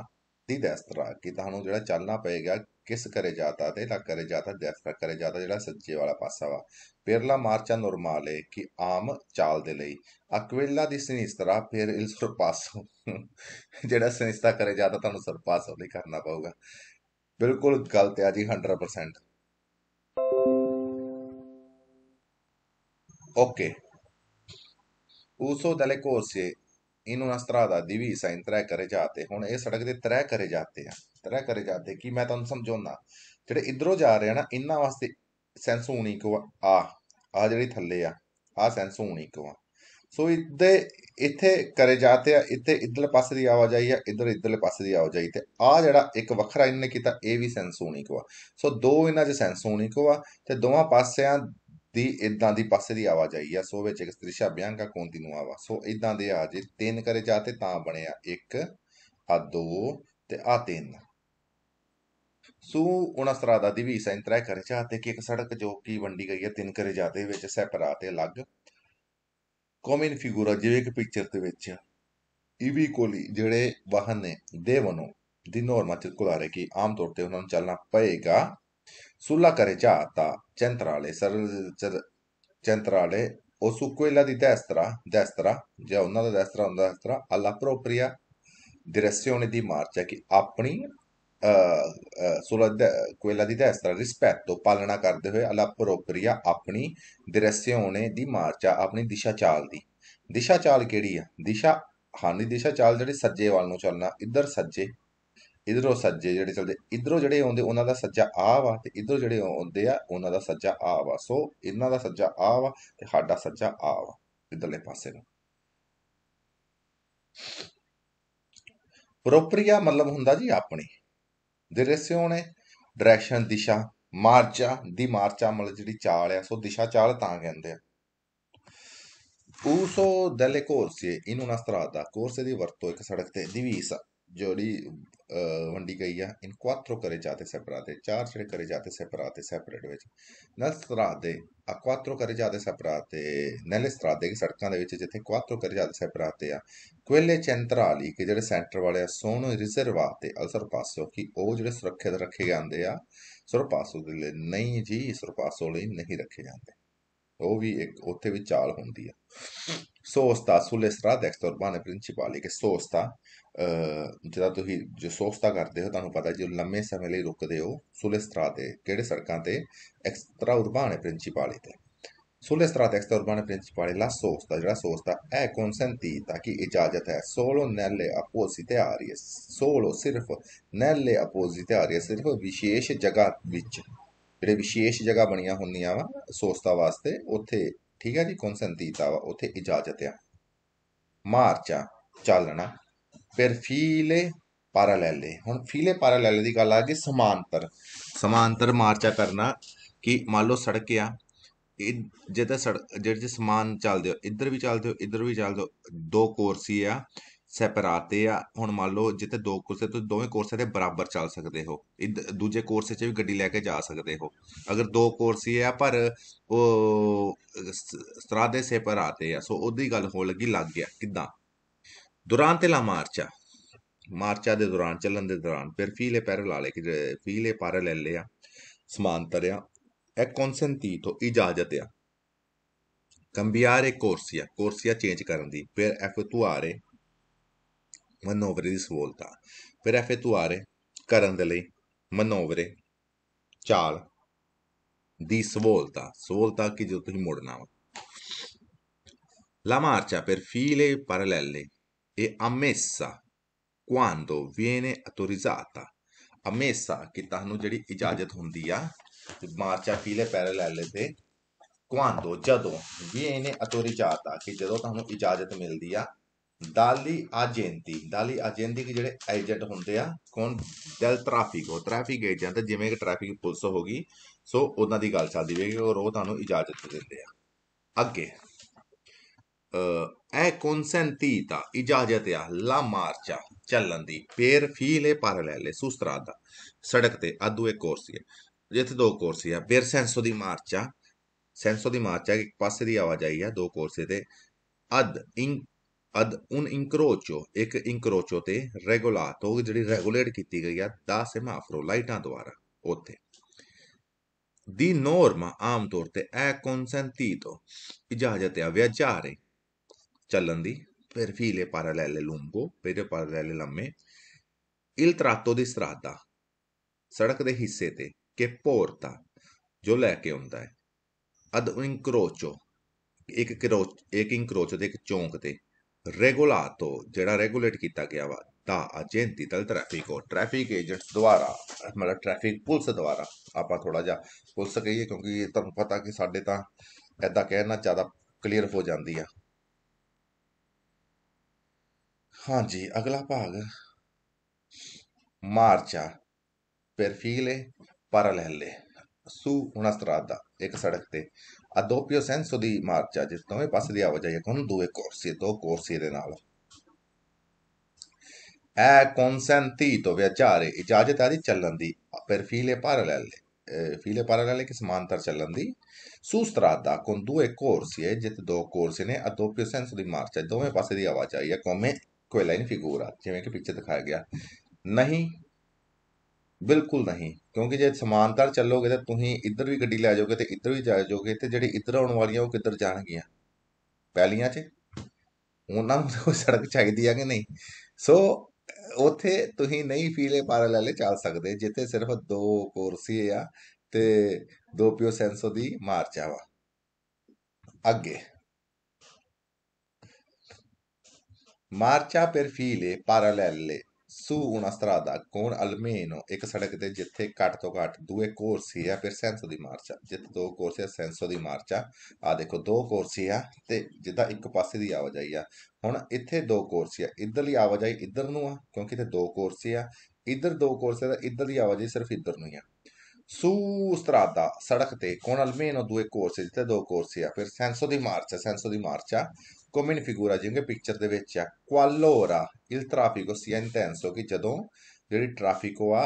ਦੀ ਦਸਤਰਾ ਕਿ ਤੁਹਾਨੂੰ ਜਿਹੜਾ ਚੱਲਣਾ ਪਏਗਾ ਕਿਸ ਕਰੇ ਜਾਤਾ ਤੇ ਲਾ ਕਰੇ ਜਾਤਾ ਦਸਤਰਾ ਕਰੇ ਜਾਤਾ ਜਿਹੜਾ ਸੱਜੇ ਵਾਲਾ ਪਾਸਾ ਵਾ ਪੇਰਲਾ ਮਾਰਚਾ ਨਰਮਾਲੇ ਕਿ ਆਮ ਚਾਲ ਦੇ ਲਈ ਅਕਵੇਲਾ ਦੀ ਸਨਿਸਤਰਾ ਫਿਰ ਇਲ ਸਰਪਾਸੋ ਜਿਹੜਾ ਸਨਿਸਤਾ ਕਰੇ ਜਾਂਦਾ ਤੁਹਾਨੂੰ ਸਰਪਾਸੋ ਲਈ ਕਰਨਾ ਪਊਗਾ ਬਿਲਕੁਲ ਗਲਤ ਹੈ ਜੀ 100% ਓਕੇ ਉਸੋ ਦਲੇ corsie in una strada divisa ਤਰੇ ਕਰੇ ਜਾਂਦੇ ਹੁਣ ਇਹ ਸੜਕ ਦੇ ਤਰੇ ਕਰੇ ਜਾਂਦੇ ਆ ਤਰੇ ਕਰੇ ਜਾਂਦੇ ਕੀ ਮੈਂ ਤੁਹਾਨੂੰ ਸਮਝਾਉਣਾ ਜਿਹੜੇ ਇਧਰੋਂ ਜਾ ਰਹੇ ਆ ਨਾ ਇਹਨਾਂ ਵਾਸਤੇ ਸੈਂਸ ਕੋ ਆ ਆ ਜਿਹੜੀ ਥੱਲੇ ਆ ਆ ਸੈਂਸ ਹੋਣੀ ਕੋ ਸੋ ਇੱਥੇ ਇੱਥੇ ਕਰੇ ਜਾਤੇ ਆ ਇੱਥੇ ਇਧਰਲੇ ਪਾਸੇ ਦੀ ਆਵਾਜਾਈ ਆ ਇਧਰ ਇਧਰਲੇ ਪਾਸੇ ਦੀ ਆਵਾਜਾਈ ਤੇ ਆ ਜਿਹੜਾ ਇੱਕ ਵੱਖਰਾ ਇਹਨੇ ਕੀਤਾ ਇਹ ਵੀ ਸੈਂਸ ਹੋਣੀ ਕੋ ਸੋ ਦੋ ਇਹਨਾਂ 'ਚ ਸੈਂਸ ਊਨੀਕੋ ਆ ਤੇ ਦੋਵਾਂ ਪਾਸਿਆਂ ਦੀ ਇਦਾਂ ਦੀ ਪਾਸੇ ਦੀ ਆਵਾਜਾਈ ਆ ਸੋ ਵਿੱਚ ਇੱਕ ਤ੍ਰਿਸ਼ਾ ਬਿਆੰਕਾ ਦੀ ਨੂੰ ਆਵਾ ਸੋ ਇਦਾਂ ਦੇ ਆ ਜੇ ਤਿੰਨ ਕਰੇ ਜਾਤੇ ਤਾਂ ਬਣਿਆ ਇੱਕ ਆ ਦੋ ਤੇ ਆ ਤਿੰਨ ਸੁ ਉਹਨਾਂ ਦਾ ਦਿਵੀਸਾ ਇੰਤਰਾ ਕਰ ਚਾ ਤੇ ਕਿ ਇੱਕ ਸੜਕ ਜੋ ਕਿ ਵੰਡੀ ਗਈ ਹੈ ਤਿੰਨ ਕਰੇ ਜਾਦੇ ਵਿੱਚ ਸੈਪਰਾ ਤੇ ਅਲੱਗ ਕੋਮਨ ਫਿਗੂਰਾ ਜਿਵੇਂ ਕਿ ਪਿਕਚਰ ਤੇ ਵਿੱਚ ਇਹ ਵੀ ਕੋਲੀ ਜਿਹੜੇ ਵਾਹਨ ਨੇ ਦੇਵਨੋ ਦੀ ਨੋਰਮਲ ਚਿਰਕੁਲਾਰੇ ਕਿ ਆਮ ਤੌਰ ਤੇ ਉਹਨਾਂ ਨੂੰ ਚੱਲਣਾ ਪਏਗਾ ਸੁਲਾ ਕਰੇ ਚਾ ਤਾਂ ਚੰਤਰਾਲੇ ਸਰ ਚੰਤਰਾਲੇ ਉਹ ਸੁਕੋਇਲਾ ਦੀ ਦਸਤਰਾ ਦਸਤਰਾ ਜੇ ਉਹਨਾਂ ਦਾ ਦਸਤਰਾ ਹੁੰਦਾ ਦਸਤਰਾ ਅਲਾਪਰੋਪਰੀਆ ਦਿਰੇਸਿਓਨੇ ਦੀ ਮਾਰਚਾ ਹੈ ਕਿ ਆਪਣੀ sulla de- ਦੀ di ਰਿਸਪੈਕਟ ਤੋਂ ਪਾਲਣਾ ਕਰਦੇ ਹੋਏ ਅਲਾ ਪ੍ਰੋਪਰੀਆ ਆਪਣੀ direzione ਦੀ ਮਾਰਚਾ ਆਪਣੀ ਦਿਸ਼ਾ ਚਾਲ ਦੀ ਦਿਸ਼ਾ ਚਾਲ ਕਿਹੜੀ ਆ ਦਿਸ਼ਾ ਹਾਨੀ ਦਿਸ਼ਾ ਚਾਲ ਜਿਹੜੇ ਸੱਜੇ ਵੱਲ ਨੂੰ ਚੱਲਣਾ ਇੱਧਰ ਸੱਜੇ ਇਧਰੋਂ ਸੱਜੇ ਜਿਹੜੇ ਚੱਲਦੇ ਇਧਰੋਂ ਜਿਹੜੇ ਆਉਂਦੇ ਉਹਨਾਂ ਦਾ ਸੱਜਾ ਆ ਵਾ ਤੇ ਇਧਰੋਂ ਜਿਹੜੇ ਆਉਂਦੇ ਆ ਉਹਨਾਂ ਦਾ ਸੱਜਾ ਆ ਵਾ ਸੋ ਇਹਨਾਂ ਦਾ ਸੱਜਾ ਆ ਵਾ ਤੇ ਸਾਡਾ ਸੱਜਾ ਆ ਵਾ ਇਧਰਲੇ ਪਾਸੇ ਨੂੰ ਪ੍ਰੋਪਰੀਆ ਮਤਲਬ ਹੁੰਦਾ ਜੀ ਆਪਣੀ ਦਿਰੇਸਿਓਣੇ ਡਾਇਰੈਕਸ਼ਨ ਦਿਸ਼ਾ ਮਾਰਚਾ ਦੀ ਮਾਰਚਾ ਮਤਲਬ ਜਿਹੜੀ ਚਾਲ ਆ ਸੋ ਦਿਸ਼ਾ ਚਾਲ ਤਾਂ ਕਹਿੰਦੇ ਆ uso delle corsie in una strada ਕੋਰਸੇ ਦੀ ਵਰਤੋਂ ਇੱਕ ਸੜਕ ਤੇ ਦੀ divisa ਜੋੜੀ ਵੰਡੀ ਗਈ ਆ ਇਨ ਕੁਆਟਰੋ ਕਰੇ ਜਾਤੇ सेपराते ਚਾਰ ਜਿਹੜੇ ਕਰੇ ਜਾਤੇ सेपराते ਸੈਪਰੇਟ ਵਿੱਚ ਨਲ ਦੇ ਆ ਕੁਆਟਰੋ ਕਰੇ ਜਾਤੇ सेपराते ਨਲ ਦੇ ਸੜਕਾਂ ਦੇ ਵਿੱਚ ਜਿੱਥੇ ਕੁਆਟਰੋ ਕਰੇ ਜਾਤੇ सेपराते ਆ ਕੁਇਲੇ ਚੈਂਤਰਾਲੀ ਕਿ ਜਿਹੜੇ ਸੈਂਟਰ ਵਾਲੇ ਆ ਸੋਨ ਰਿਜ਼ਰਵਾ ਤੇ ਅਲਸਰ ਪਾਸੋ ਕਿ ਉਹ ਜਿਹੜੇ ਸੁਰੱਖਿਅਤ ਰੱਖੇ ਜਾਂਦੇ ਆ ਸੁਰਪਾਸੋ ਦੇ ਲਈ ਨਹੀਂ ਜੀ ਸੁਰਪਾਸੋ ਲਈ ਨਹੀਂ ਰੱਖੇ ਜਾਂਦੇ ਉਹ ਵੀ ਇੱਕ ਉੱਥੇ ਵੀ ਚਾਲ ਹੁੰਦੀ ਆ ਸੋਸਤਾ sulle strade extra ਪ੍ਰਿੰਸੀਪਾਲੀ principali ਸੋਸਤਾ sosta ਜਿਹੜਾ ਤੁਸੀਂ ਜੋ ਸੋਸਤਾ ਕਰਦੇ ਹੋ ਤੁਹਾਨੂੰ ਪਤਾ ਜੇ ਲੰਮੇ ਸਮੇਂ ਲਈ ਰੁਕਦੇ ਹੋ ਸੁਲੇ ਦੇ ਕਿਹੜੇ ਸੜਕਾਂ ਤੇ ਐਕਸਟਰਾ ਉਰਬਾਨੇ ਪ੍ਰਿੰਸੀਪਾਲੀ ਤੇ ਸੁਲੇ ਦੇ ਐਕਸਟਰਾ ਉਰਬਾਨੇ ਪ੍ਰਿੰਸੀਪਾਲੀ ਲਾ ਸੋਸਤਾ ਜਿਹੜਾ ਸੋਸਤਾ ਐ ਤਾਂ ਕਿ ਇਜਾਜ਼ਤ ਹੈ ਸੋਲੋ ਨੈਲੇ ਆਪੋਜ਼ਿਟੇ ਆਰੀਅਸ ਸੋਲੋ ਸਿਰਫ ਨੈਲੇ ਆਪੋਜ਼ਿਟੇ ਆਰੀਅਸ ਸਿਰਫ ਵਿਸ਼ੇਸ਼ ਜਗ੍ਹਾ ਵਿੱਚ ਜਿਹੜੇ ਵਿਸ਼ੇਸ਼ ਜਗ੍ਹਾ ਬਣੀਆਂ ਹੁੰਦੀਆਂ ਵਾ ਸੋਸਤਾ ਵਾਸਤੇ ਉੱਥੇ ਠੀਕ ਹੈ ਜੀ ਕਨਸੈਂਤੀਤਾ ਵਾ ਉੱਥੇ ਇਜਾਜ਼ਤ ਆ ਮਾਰਚਾ ਚੱਲਣਾ ਫਿਰ ਫੀਲੇ ਪੈਰਲਲੇ ਹੁਣ ਫੀਲੇ ਪੈਰਲਲੇ ਦੀ ਗੱਲ ਆ ਗਈ ਸਮਾਂਤਰ ਸਮਾਂਤਰ ਮਾਰਚਾ ਕਰਨਾ ਕਿ ਮੰਨ ਲਓ ਸੜਕ ਆ ਇਹ ਜੇ ਜਿਹੜੇ ਸਮਾਨ ਚੱਲਦੇ ਹੋ ਇੱਧਰ ਵੀ ਚੱਲਦੇ ਹੋ ਇੱਧਰ ਵੀ ਚੱਲਦੇ ਹੋ ਦੋ ਕੋਰਸੀ ਆ ਸੈਪਰਾਟੇ ਤੇ ਆ ਹੁਣ ਮੰਨ ਲਓ ਜਿੱਥੇ ਦੋ ਕੋਰਸੇ ਤੁਸੀਂ ਦੋਵੇਂ ਕੋਰਸੇ ਦੇ ਬਰਾਬਰ ਚੱਲ ਸਕਦੇ ਹੋ ਇਦ- ਦੂਜੇ ਕੋਰਸੇ 'ਚ ਵੀ ਗੱਡੀ ਲੈ ਕੇ ਜਾ ਸਕਦੇ ਹੋ ਅਗਰ ਦੋ ਕੋਰਸ ਹੀ ਆ ਪਰ ਉਹ ਸਤਰਾ ਦੇ ਸੈਪਰਾਟੇ ਤੇ ਆ ਸੋ ਉਹਦੀ ਗੱਲ ਹੋਣ ਲੱਗੀ ਲੱਗ ਗਿਆ ਕਿਦਾਂ ਦੌਰਾਨ ਤੇ ਲਾ ਮਾਰਚਾ ਮਾਰਚਾ ਦੇ ਦੌਰਾਨ ਚੱਲਣ ਦੇ ਦੌਰਾਨ ਫਿਰ ਫੀਲੇ ਲਾ ਲੈ ਕਿ ਫੀਲੇ ਲੈ ਲਿਆ ਸਮਾਂਤਰ ਆ ਇਹ ਕਨਸੈਂਟੀ ਤੋਂ ਇਜਾਜ਼ਤ ਆ ਕੰਬਿਆਰੇ ਕੋਰਸੀਆ ਕੋਰਸੀਆ ਚੇਂਜ ਕਰਨ ਦੀ ਫਿਰ ਐਫਤੂਆਰੇ manovre di svolta per effettuare ਕਰਨ manovre ਲਈ di svolta svolta che ਸਵੋਲਤਾ ਕਿ mordano La marcia per file parallele è ammessa quando viene autorizzata. Ammessa ਕਿ ਤੁਹਾਨੂੰ ਜਿਹੜੀ ਇਜਾਜ਼ਤ ਹੁੰਦੀ ਆ marcia file parallele te quando ਜਦੋਂ viene autorizzata ਕਿ ਜਦੋਂ ਤੁਹਾਨੂੰ ਇਜਾਜ਼ਤ ਮਿਲਦੀ ਆ ਦਾਲੀ ਏਜੰਟੀ ਦਾਲੀ ਏਜੰਟੀ ਦੇ ਜਿਹੜੇ ਏਜੰਟ ਹੁੰਦੇ ਆ ਕੌਣ ਦਲ ਟ੍ਰੈਫਿਕ ਹੋ ਟ੍ਰੈਫਿਕ ਏਜੰਟ ਜਿਵੇਂ ਕਿ ਟ੍ਰੈਫਿਕ ਪੁਲਿਸ ਹੋ ਗਈ ਸੋ ਉਹਨਾਂ ਦੀ ਗੱਲ ਚੱਲਦੀ ਹੋਵੇਗੀ ਔਰ ਉਹ ਤੁਹਾਨੂੰ ਇਜਾਜ਼ਤ ਦਿੰਦੇ ਆ ਅੱਗੇ ਅ ਇਹ ਕਨਸੈਂਟੀ ਦਾ ਇਜਾਜ਼ਤ ਆ ਲਾ ਮਾਰਚਾ ਚੱਲਣ ਦੀ ਪੇਰ ਫੀਲੇ ਪਰ ਲੈ ਲੈ ਸੁਸਤਰਾ ਦਾ ਸੜਕ ਤੇ ਆਦੂ ਇੱਕ ਕੋਰਸ ਹੈ ਜਿੱਥੇ ਦੋ ਕੋਰਸ ਆ ਪੇਰ ਸੈਂਸੋ ਦੀ ਮਾਰਚਾ ਸੈਂਸੋ ਦੀ ਮਾਰਚਾ ਇੱਕ ਪਾਸੇ ਦੀ ਆਵਾਜ਼ ਆਈ ਆ ਦੋ ਕੋਰਸੇ ਤੇ ਅਦ ਇਨ ਅਦ ਉਨ ਇਨਕਰੋਚੋ ਇੱਕ ਇਨਕਰੋਚੋ ਤੇ ਰੈਗੂਲਾਟੋ ਜਿਹੜੀ ਰੈਗੂਲੇਟ ਕੀਤੀ ਗਈ ਆ ਦਾ ਲਾਈਟਾਂ ਦੁਆਰਾ ਉੱਥੇ ਦੀ ਨੋਰਮ ਆਮ ਤੌਰ ਤੇ ਐ ਕਨਸੈਂਟੀਟੋ ਇਜਾਜ਼ਤ ਆ ਵਿਆਜਾਰੇ ਚੱਲਣ ਦੀ ਫਿਰ ਫੀਲੇ ਪੈਰਲੇਲੇ lungo, per ਪੈਰਲੇਲੇ ਲੰਮੇ ਇਲ ਤਰਾਤੋ ਦੀ ਸਰਾਦਾ ਸੜਕ ਦੇ ਹਿੱਸੇ ਤੇ ਕਿ ਪੋਰਤਾ ਜੋ ਲੈ ਕੇ ਹੁੰਦਾ ਹੈ ਅਦ ਇਨਕਰੋਚੋ ਇੱਕ ਕਰੋਚ ਇੱਕ ਇਨਕਰੋਚ ਦੇ ਇੱਕ ਚੌਂਕ ਤੇ ਰੈਗੂਲਾਟੋ ਜਿਹੜਾ ਰੈਗੂਲੇਟ ਕੀਤਾ ਗਿਆ ਵਾ ਤਾਂ ਅਜੈਂਤੀ ਤਲ ਟ੍ਰੈਫਿਕ ਉਹ ਟ੍ਰੈਫਿਕ ਏਜੰਟਸ ਦੁਆਰਾ ਮਤਲਬ ਟ੍ਰੈਫਿਕ ਪੁਲਿਸ ਦੁਆਰਾ ਆਪਾਂ ਥੋੜਾ ਜਿਹਾ ਪੁਲਿਸ ਕਹੀਏ ਕਿਉਂਕਿ ਤੁਹਾਨੂੰ ਪਤਾ ਕਿ ਸਾਡੇ ਤਾਂ ਐਦਾਂ ਕਹਿਣਾ ਜ਼ਿਆਦਾ ਕਲੀਅਰ ਹੋ ਜਾਂਦੀ ਆ ਹਾਂਜੀ ਅਗਲਾ ਭਾਗ ਮਾਰਚਾ ਪਰਫੀਲੇ ਪਰਲਹਲੇ ਸੂ 69 ਦਾ ਇੱਕ ਸੜਕ ਤੇ a doppio senso di marcia, secondo me passa di Avoglia con due corsie, due corsie Renault. È consentito viaggiare, ਇਜਾਜ਼ਤ ਹੈ ਦੀ ਚੱਲਣ ਦੀ per file parallele, eh, file parallele che ਸਮਾਂਤਰ ਚੱਲਣ ਦੀ su strada con due corsie, ਜਿੱਥੇ ਦੋ corsie ਨੇ a doppio senso di marcia, ਦੋਵੇਂ ਪਾਸੇ ਦੀ ਆਵਾਜਾਈ ਹੈ come quella in figura, ਜਿਵੇਂ ਕਿ ਪਿੱਛੇ ਦਿਖਾਇਆ ਗਿਆ ਨਹੀਂ ਬਿਲਕੁਲ ਨਹੀਂ ਕਿਉਂਕਿ ਜੇ ਸਮਾਂਤਰ ਚੱਲੋਗੇ ਤਾਂ ਤੁਸੀਂ ਇੱਧਰ ਵੀ ਗੱਡੀ ਲੈ ਜਾਓਗੇ ਤੇ ਇੱਧਰ ਵੀ ਜਾ ਜਾਓਗੇ ਤੇ ਜਿਹੜੀ ਇੱਧਰ ਆਉਣ ਵਾਲੀਆਂ ਉਹ ਕਿੱਧਰ ਜਾਣਗੀਆਂ ਪਹਿਲੀਆਂ 'ਚ ਉਹਨਾਂ ਨੂੰ ਕੋਈ ਸੜਕ ਚਾਹੀਦੀ ਆ ਕਿ ਨਹੀਂ ਸੋ ਉਥੇ ਤੁਸੀਂ ਨਹੀਂ ਫੀਲੇ ਪੈਰਲਲੇ ਚੱਲ ਸਕਦੇ ਜਿੱਥੇ ਸਿਰਫ ਦੋ ਕੁਰਸੀ ਆ ਤੇ ਦੋ ਪਿਓ ਸੈਂਸੋ ਦੀ ਮਾਰ ਚਾਵਾ ਅੱਗੇ ਮਾਰਚਾ ਪਰ ਫੀਲੇ parallele su una strada con almeno ਇੱਕ ਸੜਕ ਤੇ ਜਿੱਥੇ ਘੱਟ ਤੋਂ ਘੱਟ due corsie per senso di marcia ਜਿੱਥੇ ਦੋ ਕੋਰਸੇ ਆ senso di marcia ਆ ਦੇਖੋ ਦੋ ਕੋਰਸੇ ਆ ਤੇ ਜਿੱਦਾਂ ਇੱਕ ਪਾਸੇ ਦੀ ਆਵਾਜਾਈ ਆ ਹੁਣ ਇੱਥੇ ਦੋ ਕੋਰਸੇ ਆ ਇੱਧਰਲੀ ਆਵਾਜਾਈ ਇੱਧਰ ਨੂੰ ਆ ਕਿਉਂਕਿ ਇੱਥੇ ਦੋ ਕੋਰਸੇ ਆ ਇੱਧਰ ਦੋ ਕੋਰਸੇ ਦਾ ਇੱਧਰਲੀ ਆਵਾਜਾਈ ਸਿਰਫ ਇੱਧਰ ਨੂੰ ਹੀ ਆ su strada, ਸੜਕ ਤੇ con almeno due corse, ਜਿੱਥੇ ਦੋ ਕੋਰਸੇ ਆ ਫਿਰ senso di marcia, senso di marcia come in figura Jim che picture ਵਿੱਚ ਆ qualora il traffico sia intenso ਕਿ ਜਦੋਂ ਜਿਹੜੀ ਟ੍ਰੈਫਿਕ ਆ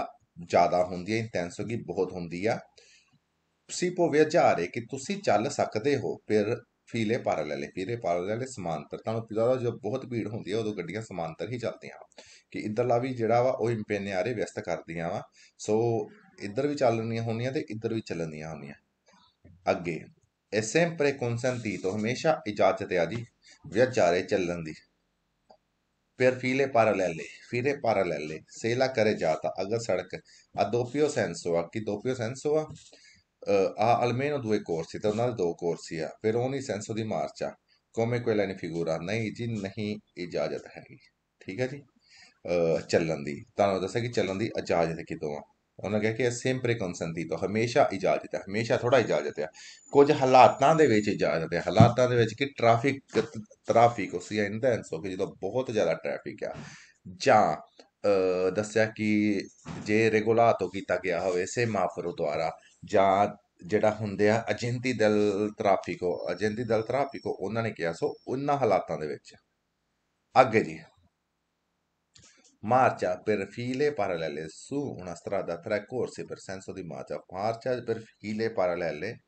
ਜ਼ਿਆਦਾ ਹੁੰਦੀ ਹੈ ਇੰਟੈਂਸੋ ਕੀ ਬਹੁਤ ਹੁੰਦੀ ਆ ਤੁਸੀਂ ਭੋਵੇ ਜਾਰੇ ਕਿ ਤੁਸੀਂ ਚੱਲ ਸਕਦੇ ਹੋ ਫਿਰ ਫੀਲੇ ਪੈਰਲਲ ਫੀਲੇ ਪੈਰਲਲ ਸਮਾਂਤਰ ਤੁਹਾਨੂੰ ਪਤਾ ਦਾ ਜੋ ਬਹੁਤ ਭੀੜ ਹੁੰਦੀ ਹੈ ਉਦੋਂ ਗੱਡੀਆਂ ਸਮਾਂਤਰ ਹੀ ਚੱਲਦੀਆਂ ਕਿ ਇਧਰਲਾ ਵੀ ਜਿਹੜਾ ਵਾ ਉਹ ਇੰਪੇਨੇ ਆਰੇ ਵਿਅਸਤ ਕਰਦੀਆਂ ਵਾ ਸੋ ਇੱਧਰ ਵੀ ਚੱਲਣੀਆਂ ਹੁੰਦੀਆਂ ਤੇ ਇੱਧਰ ਵੀ ਚੱਲਣੀਆਂ ਹੁੰਦੀਆਂ ਅੱਗੇ è sempre consentito hमेशा इजाजत è di viaggiare ਚੱਲਣ ਦੀ per file parallele file parallele se la carreggiata agar sadak a doppio senso a chi doppio senso ha uh, ha almeno due corsi tornare due corsi a per ogni senso di marcia come quella in figura ਨਹੀਂ ਜੀ ਨਹੀਂ ਇਜਾਜ਼ਤ ਹੈਗੀ ਠੀਕ ਹੈ ਜੀ ਚੱਲਣ ਦੀ ਤੁਹਾਨੂੰ ਦੱਸਿਆ ਕਿ ਚੱਲਣ ਦੀ ਇਜਾਜ਼ਤ ਕਿਦੋਂ ਆ ਉਹਨਾਂ ਕਹਿ ਕੇ sempre ਤੋਂ ਹਮੇਸ਼ਾ ਇਜਾਜ਼ਤ ਹੈ ਹਮੇਸ਼ਾ ਥੋੜਾ ਇਜਾਜ਼ਤ ਹੈ ਕੁਝ ਹਾਲਾਤਾਂ ਦੇ ਵਿੱਚ ਇਜਾਜ਼ਤ ਹੈ ਹਾਲਾਤਾਂ ਦੇ ਵਿੱਚ ਕਿ ਟ੍ਰੈਫਿਕ ਟ੍ਰੈਫਿਕ ਉਸ ਜਾਂ ਇੰਟੈਂਸ ਹੋ ਕੇ ਜਦੋਂ ਬਹੁਤ ਜ਼ਿਆਦਾ ਟ੍ਰੈਫਿਕ ਆ ਜਾਂ ਦੱਸਿਆ ਕਿ ਜੇ ਰੈਗੂਲਾਟੋ ਕੀਤਾ ਗਿਆ ਹੋਵੇ ਸੇ ਮਾਫਰੋ ਦੁਆਰਾ ਜਾਂ ਜਿਹੜਾ ਹੁੰਦੇ ਆ ਏਜੰਤੀ ਦਲ ਟ੍ਰੈਫਿਕੋ ਅਜੈਂਤੀ ਦਲ ਟ੍ਰੈਫਿਕ ਉਹਨਾਂ ਨੇ ਕਿਹਾ ਸੋ ਉਹਨਾਂ ਹਾਲਾਤਾਂ ਦੇ ਵਿੱਚ ਅੱਗੇ ਜੀ Marcia per file parallele su una strada tre corsi per senso di marcia. Marcia per file parallele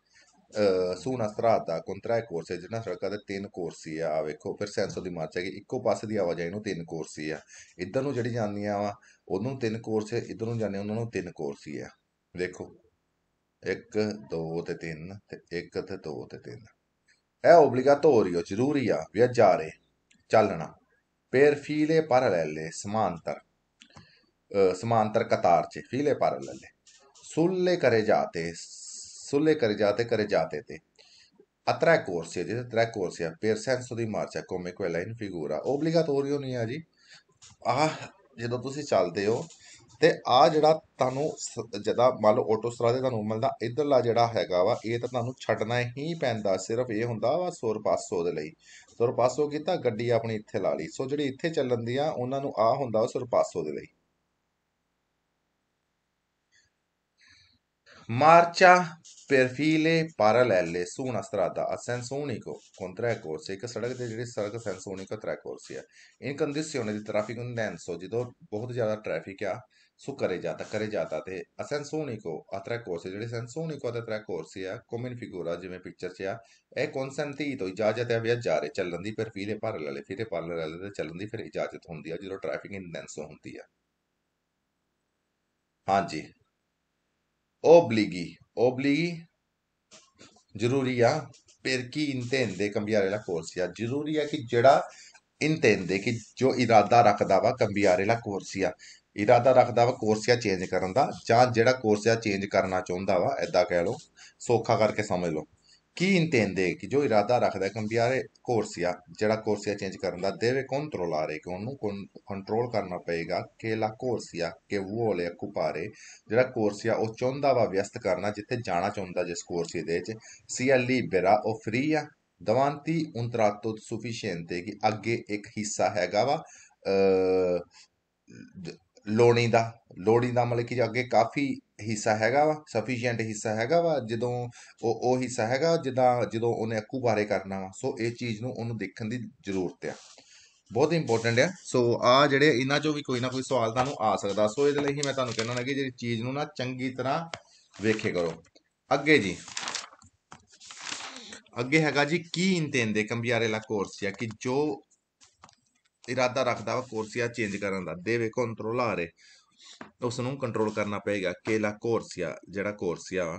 eh, su una strada con tre corsie ਜਿਨ੍ਹਾਂ ਸੜਕਾਂ ਤੇ ਤਿੰਨ ਕੁਰਸੀ ਆ ਵੇਖੋ ਫਿਰ ਸੈਂਸ ਦੀ ਮਾਰਚ ਹੈ ਕਿ ਇੱਕੋ ਪਾਸੇ ਦੀ ਆਵਾਜਾਈ ਨੂੰ ਤਿੰਨ ਕੁਰਸੀ ਆ ਇਧਰ ਨੂੰ ਜਿਹੜੀ ਜਾਂਦੀਆਂ ਵਾ ਉਹਨੂੰ ਤਿੰਨ ਕੁਰਸੀ ਇਧਰ ਨੂੰ ਜਾਂਦੇ ਉਹਨਾਂ ਨੂੰ ਤਿੰਨ ਕੁਰਸੀ ਆ 1 2 3 1 2 3 ਇਹ ਓਬਲੀਗਾਟੋਰੀਓ ਜ਼ਰੂਰੀ ਆ ਵਿਆਜਾਰੇ ਪੇਰ ਫੀਲੇ ਪੈਰਲੇਲੇ ਸਮਾਂਤਰ ਸਮਾਂਤਰ ਕਤਾਰ ਚ ਫੀਲੇ ਪੈਰਲੇਲੇ ਸੁੱਲੇ ਕਰੇ ਜਾਤੇ ਸੁੱਲੇ ਕਰੇ ਜਾਤੇ ਕਰੇ ਜਾਤੇ ਤੇ ਅਤਰਾ ਕੋਰਸ ਹੈ ਜਿਹਦੇ ਤਰਾ ਕੋਰਸ ਹੈ ਪੇਰ ਸੈਂਸੋ ਦੀ ਮਾਰਚ ਹੈ ਕੋਮੇ ਕੋ ਲਾਈਨ ਫਿਗੂਰਾ ਓਬਲੀਗਾਟੋਰੀਓ ਨਹੀਂ ਆ ਜੀ ਆ ਜਦੋਂ ਤੁਸੀਂ ਚੱਲਦੇ ਹੋ ਤੇ ਆ ਜਿਹੜਾ ਤੁਹਾਨੂੰ ਜਦਾ ਮੰਨ ਲਓ ਆਟੋ ਸਰਾਦੇ ਤੁਹਾਨੂੰ ਮਿਲਦਾ ਇਧਰਲਾ ਜਿਹੜਾ ਹੈਗਾ ਵਾ ਇਹ ਤਾਂ ਤੁਹਾਨੂੰ ਛੱਡਣਾ ਹੀ ਪੈਂਦਾ ਸਿਰਫ ਇਹ ਹੁੰਦਾ ਵਾ 100 500 ਦੇ ਲਈ ਸੁਰਪਾਸੋ ਕੀਤਾ ਗੱਡੀ ਆਪਣੀ ਇੱਥੇ ਲਾ ਲਈ ਸੋ ਜਿਹੜੀ ਇੱਥੇ ਚੱਲਣ ਦੀਆਂ ਉਹਨਾਂ ਨੂੰ ਆ ਹੁੰਦਾ ਸੁਰਪਾਸੋ ਦੇ ਲਈ ਮਾਰਚਾ ਪਰਫੀਲੇ ਪੈਰਲੈਲੇ ਸੂਨਾ ਸਤਰਾਦਾ ਅਸੈਂਸੋਨਿਕੋ ਕੰਟਰਾ ਕੋਰਸ ਇੱਕ ਸੜਕ ਤੇ ਜਿਹੜੀ ਸੜਕ ਸੈਂਸੋਨਿਕੋ ਟ੍ਰੈਕ ਕੋਰਸ ਹੈ ਇਨ ਕੰਡੀਸ਼ਨ ਦੀ ਟ੍ਰੈਫਿਕ ਨੂੰ ਹੈ ਸੋ ਜਦੋਂ ਬਹੁਤ ਜ਼ਿਆਦਾ ਟ੍ਰੈਫਿਕ ਆ ਸੋ ਕਰੇ ਜਾਤਾ ਕਰੇ ਜਾਤਾ ਤੇ ਕੋ ਅਤਰਾ ਕੋਰਸ ਜਿਹੜੇ ਅਸੈਂਸੋਨਿਕੋ ਅਤਰਾ ਕੋਰਸ ਆ ਕੋਮਨ ਫਿਗੂਰਾ ਜਿਵੇਂ ਪਿਕਚਰ ਚ ਆ ਇਹ ਕੌਨਸੈਂਟੀ ਤੋਂ ਇਜਾਜ਼ਤ ਹੈ ਵੀ ਜਾ ਰਹੇ ਚੱਲਣ ਦੀ ਪਰ ਫੀਲੇ ਪਰ ਲਲੇ ਫੀਤੇ ਪਰ ਲਲੇ ਤੇ ਚੱਲਣ ਦੀ ਫਿਰ ਇਜਾਜ਼ਤ ਹੁੰਦੀ ਆ ਜਦੋਂ ਟ੍ਰੈਫਿਕ ਇੰਟੈਂਸ ਹੁੰਦੀ ਆ ਹਾਂਜੀ ਓਬਲੀਗੀ ਓਬਲੀਗੀ ਜ਼ਰੂਰੀ ਆ ਪਰ ਕੀ ਇੰਟੈਂਡੇ ਕੰਬੀਆਰੇ ਦਾ ਕੋਰਸ ਆ ਜ਼ਰੂਰੀ ਆ ਕਿ ਜਿਹੜਾ ਇੰਤੈਂਦੇ ਕਿ ਜੋ ਇਰਾਦਾ ਰੱਖਦਾ ਵਾ ਕੰਬਿਆਰੇ ਲਾ ਕੋਰਸ ਆ ਇਰਾਦਾ ਰੱਖਦਾ ਵਾ ਕੋਰਸਿਆ ਚੇਂਜ ਕਰਨ ਦਾ ਜਾਂ ਜਿਹੜਾ ਕੋਰਸਿਆ ਚੇਂਜ ਕਰਨਾ ਚਾਹੁੰਦਾ ਵਾ ਐਦਾਂ ਕਹਿ ਲਓ ਸੋਖਾ ਕਰਕੇ ਸਮਝ ਲਓ ਕੀ ਇੰਤੇਂਦੇ ਕਿ ਜੋ ਇਰਾਦਾ ਰੱਖਦਾ ਕੰਬਿਆਰੇ ਕੋਰਸਿਆ ਜਿਹੜਾ ਕੋਰਸਿਆ ਚੇਂਜ ਕਰਨ ਦਾ ਦੇਵੇ ਕੰਟਰੋਲ ਕੰਟਰੋਲਾਰੇ ਕਿ ਉਹਨੂੰ ਕੰਟਰੋਲ ਕਰਨਾ ਪਏਗਾ ਕਿ ਲਾ ਕੋਰਸਿਆ ਕਿ ਉਹ ਲੈ ਕੁਪਾਰੇ ਜਿਹੜਾ ਕੋਰਸਿਆ ਉਹ ਚਾਹੁੰਦਾ ਵਾ ਵਿਅਸਤ ਕਰਨਾ ਜਿੱਥੇ ਜਾਣਾ ਚਾਹੁੰਦਾ ਜਿਸ ਕੋਰਸ ਦੇ ਵਿੱਚ ਸੀਆ ਲਿਬਰਾ e ਉਹ ਫ੍ਰੀ ਆ ਦਵਾਂਤੀ ਸੁਫੀਸ਼ੀਐਂਟ ਹੈ ਕਿ ਅੱਗੇ ਇੱਕ ਹਿੱਸਾ ਹੈਗਾ ਵਾ ਲੋਣੀ ਦਾ ਲੋੜੀ ਦਾ ਮਤਲਬ ਕਿ ਅੱਗੇ ਕਾਫੀ ਹਿੱਸਾ ਹੈਗਾ ਵਾ ਸਫੀਸ਼ੀਐਂਟ ਹਿੱਸਾ ਹੈਗਾ ਵਾ ਜਦੋਂ ਉਹ ਉਹ ਹਿੱਸਾ ਹੈਗਾ ਜਿੱਦਾਂ ਜਦੋਂ ਉਹਨੇ ਅਕੂ ਬਾਰੇ ਕਰਨਾ ਵਾ ਸੋ ਇਹ ਚੀਜ਼ ਨੂੰ ਉਹਨੂੰ ਦੇਖਣ ਦੀ ਜ਼ਰੂਰਤ ਆ ਬਹੁਤ ਇੰਪੋਰਟੈਂਟ ਆ ਸੋ ਆ ਜਿਹੜੇ ਇਹਨਾਂ ਚੋਂ ਵੀ ਕੋਈ ਨਾ ਕੋਈ ਸਵਾਲ ਤੁਹਾਨੂੰ ਆ ਸਕਦਾ ਸੋ ਇਹਦੇ ਲਈ ਮੈਂ ਤੁਹਾਨੂੰ ਕਹਿਣਾ ਲੱਗੀ ਜਿਹੜੀ ਚੀਜ਼ ਨੂੰ ਨਾ ਚੰਗੀ ਤਰ੍ਹਾਂ ਵੇਖੇ ਕਰੋ ਅੱਗੇ ਜੀ ਅੱਗੇ ਹੈਗਾ ਜੀ ਕੀ ਇੰਤੇਂਦੇ ਕੰਬਿਆਰੇ ਲਾ ਕੋਰਸ ਆ ਕਿ ਜੋ ਇਰਾਦਾ ਰੱਖਦਾ ਵਾ ਕੋਰਸੀਆ ਚੇਂਜ ਕਰਨ ਦਾ ਦੇਵੇ ਕੰਟਰੋਲ ਰੇ ਉਸ ਨੂੰ ਕੰਟਰੋਲ ਕਰਨਾ ਪਏਗਾ ਕੇਲਾ ਕੋਰਸੀਆ ਜਿਹੜਾ ਕੋਰਸੀਆ ਵਾ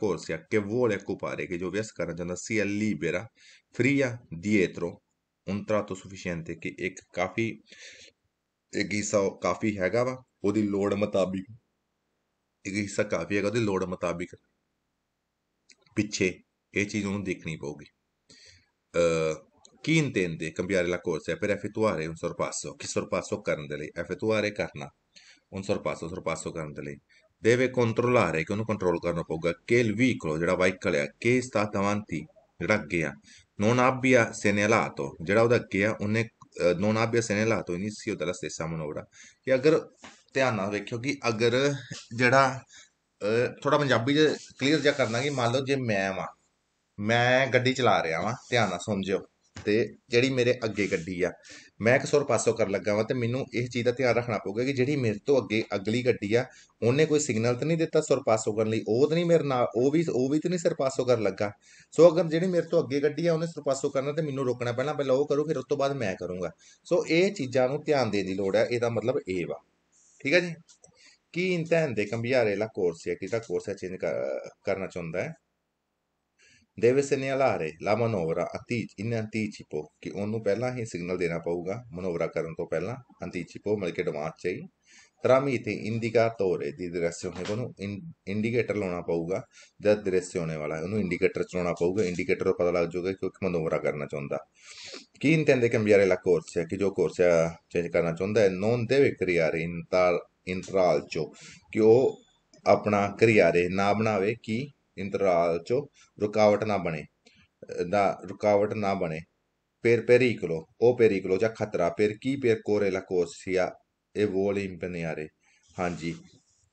ਕੋਰਸੀਆ la ਵੋਲੇ che vuole occupare che Giovia Scaraggiana sia ਲੀਬੇਰਾ ਫਰੀਆ dietro ਉਨ tratto ਸੁਫੀਸ਼ੀਐਂਟ ਕਿ ਇੱਕ ਕਾਫੀ ਇੱਕ ਹਿੱਸਾ ਕਾਫੀ ਹੈਗਾ ਵਾ ਉਹਦੀ ਲੋੜ ਮੁਤਾਬਿਕ ਇੱਕ ਹਿੱਸਾ ਕਾਫੀ ਹੈਗਾ ਉਹਦੀ ਲੋੜ ਮੁਤਾਬਿਕ ਪਿੱਛੇ ਇਹ ਚੀਜ਼ ਨੂੰ ਦੇਖਣੀ ਪਊਗੀ ਅ Chi intende cambiare la corsa per effettuare un sorpasso? Che sorpasso currently? Effettuare carna. Un sorpasso, sorpasso currently. Deve controllare che uno controllo carna che il veicolo, ਜਿਹੜਾ ਵਾਈਕਲ che sta davanti, ਜਿਹੜਾ non abbia segnalato, ਜਿਹੜਾ ਉਹਦਾ ਅੱਗੇ ਆ non abbia segnalato inizio della stessa manovra. E ਅਗਰ ਧਿਆਨ ਨਾਲ ਵੇਖਿਓ ਕਿ ਅਗਰ ਜਿਹੜਾ ਥੋੜਾ ਪੰਜਾਬੀ ਚ ਕਲੀਅਰ ਜਿਹਾ ਕਰਨਾ ਕਿ ਮੰਨ ਲਓ ਜੇ ਮੈਂ ਵਾਂ ਮੈਂ ਗੱਡੀ ਚਲਾ ਰਿਹਾ ਵਾਂ ਧਿਆਨ ਤੇ ਜਿਹੜੀ ਮੇਰੇ ਅੱਗੇ ਗੱਡੀ ਆ ਮੈਂ ਕਸੂਰ ਪਾਸੋਂ ਕਰਨ ਲੱਗਾ ਵਾਂ ਤੇ ਮੈਨੂੰ ਇਸ ਚੀਜ਼ ਦਾ ਧਿਆਨ ਰੱਖਣਾ ਪਊਗਾ ਕਿ ਜਿਹੜੀ ਮੇਰੇ ਤੋਂ ਅੱਗੇ ਅਗਲੀ ਗੱਡੀ ਆ ਉਹਨੇ ਕੋਈ ਸਿਗਨਲ ਤਾਂ ਨਹੀਂ ਦਿੱਤਾ ਪਾਸੋਂ ਕਰਨ ਲਈ ਉਹ ਤਾਂ ਨਹੀਂ ਮੇਰੇ ਨਾਲ ਉਹ ਵੀ ਉਹ ਵੀ ਤਾਂ ਨਹੀਂ ਪਾਸੋਂ ਕਰ ਲੱਗਾ ਸੋ ਅਗਰ ਜਿਹੜੀ ਮੇਰੇ ਤੋਂ ਅੱਗੇ ਗੱਡੀ ਆ ਉਹਨੇ ਪਾਸੋਂ ਕਰਨਾ ਤੇ ਮੈਨੂੰ ਰੋਕਣਾ ਪਹਿਲਾਂ ਪਹਿਲਾਂ ਉਹ ਕਰੂ ਫਿਰ ਉਸ ਤੋਂ ਬਾਅਦ ਮੈਂ ਕਰੂੰਗਾ ਸੋ ਇਹ ਚੀਜ਼ਾਂ ਨੂੰ ਧਿਆਨ ਦੇਣ ਦੀ ਲੋੜ ਆ ਇਹਦਾ ਮਤਲਬ ਇਹ ਵਾ ਠੀਕ ਹੈ ਜੀ ਕੀ ਇੰਤੈਨ ਦੇ ਕੰਬਿਆਰੇ ਲਾ ਕੋਰਸ ਹੈ ਕਿਹਦਾ ਕੋਰਸ ਹੈ ਚੇਂਜ ਕਰਨਾ ਚਾਹੁੰਦਾ ਹੈ ਦੇਵਿਸ ਨੇ ਹਲਾਰੇ ਲਾ ਮਨੋਵਰਾ ਅਤੀਚ ਇਨ ਅੰਤੀਚਿਪੋ ਕਿ ਉਹਨੂੰ ਪਹਿਲਾਂ ਹੀ ਸਿਗਨਲ ਦੇਣਾ ਪਊਗਾ ਮਨੋਵਰਾ ਕਰਨ ਤੋਂ ਪਹਿਲਾਂ ਅੰਤੀਚਿਪੋ ਮਿਲ ਕੇ ਐਡਵਾਂਸ ਚਾਹੀ ਤਰਾਮੀਤੇ ਇੰਡੀਕਾ ਤੋਰੇ ਦੀ ਦ੍ਰਿਸ਼ਯ ਹੋਣੇ ਕੋਨੂੰ ਇੰਡੀਕੇਟਰ ਲਾਉਣਾ ਪਊਗਾ ਜਦ ਦ੍ਰਿਸ਼ਯ ਹੋਣੇ ਵਾਲਾ ਉਹਨੂੰ ਇੰਡੀਕੇਟਰ ਚਲਾਉਣਾ ਪਊਗਾ ਇੰਡੀਕੇਟਰ ਤੋਂ ਪਤਾ ਲੱਗ ਜਾਊਗਾ ਕਿ ਉਹ ਮਨੋਵਰਾ ਕਰਨਾ ਚਾਹੁੰਦਾ ਕੀ ਇੰਟੈਂਦੇ ਕੰਬਿਆਰੇ ਲਾ ਕੋਰਸ ਹੈ ਕਿ ਜੋ ਕੋਰਸ ਹੈ ਚੇਂਜ ਕਰਨਾ ਚਾਹੁੰਦਾ ਹੈ ਨੋਨ ਦੇਵੇ ਕਰਿਆਰੇ ਇੰਟਰ ਚੋ ਕਿ ਉਹ ਆਪਣਾ ਕਰਿਆਰੇ ਨਾ ਬਣਾਵੇ ਕੀ ਇੰਤਰਾਲ ਚ ਰੁਕਾਵਟ ਨਾ ਬਣੇ ਦਾ ਰੁਕਾਵਟ ਨਾ ਬਣੇ ਪੇਰ ਪੇਰੀ ਪੇਰੀਕਲੋ ਉਹ ਪੇਰੀ ਪੇਰੀਕਲੋ ਜਾਂ ਖਤਰਾ ਪੇਰ ਕੀ ਪੇਰ ਕੋਰੇ ਲਾ ਕੋਸੀਆ ਇਹ ਵੋਲੀਮ ਬਨਿਆਰੇ ਹਾਂਜੀ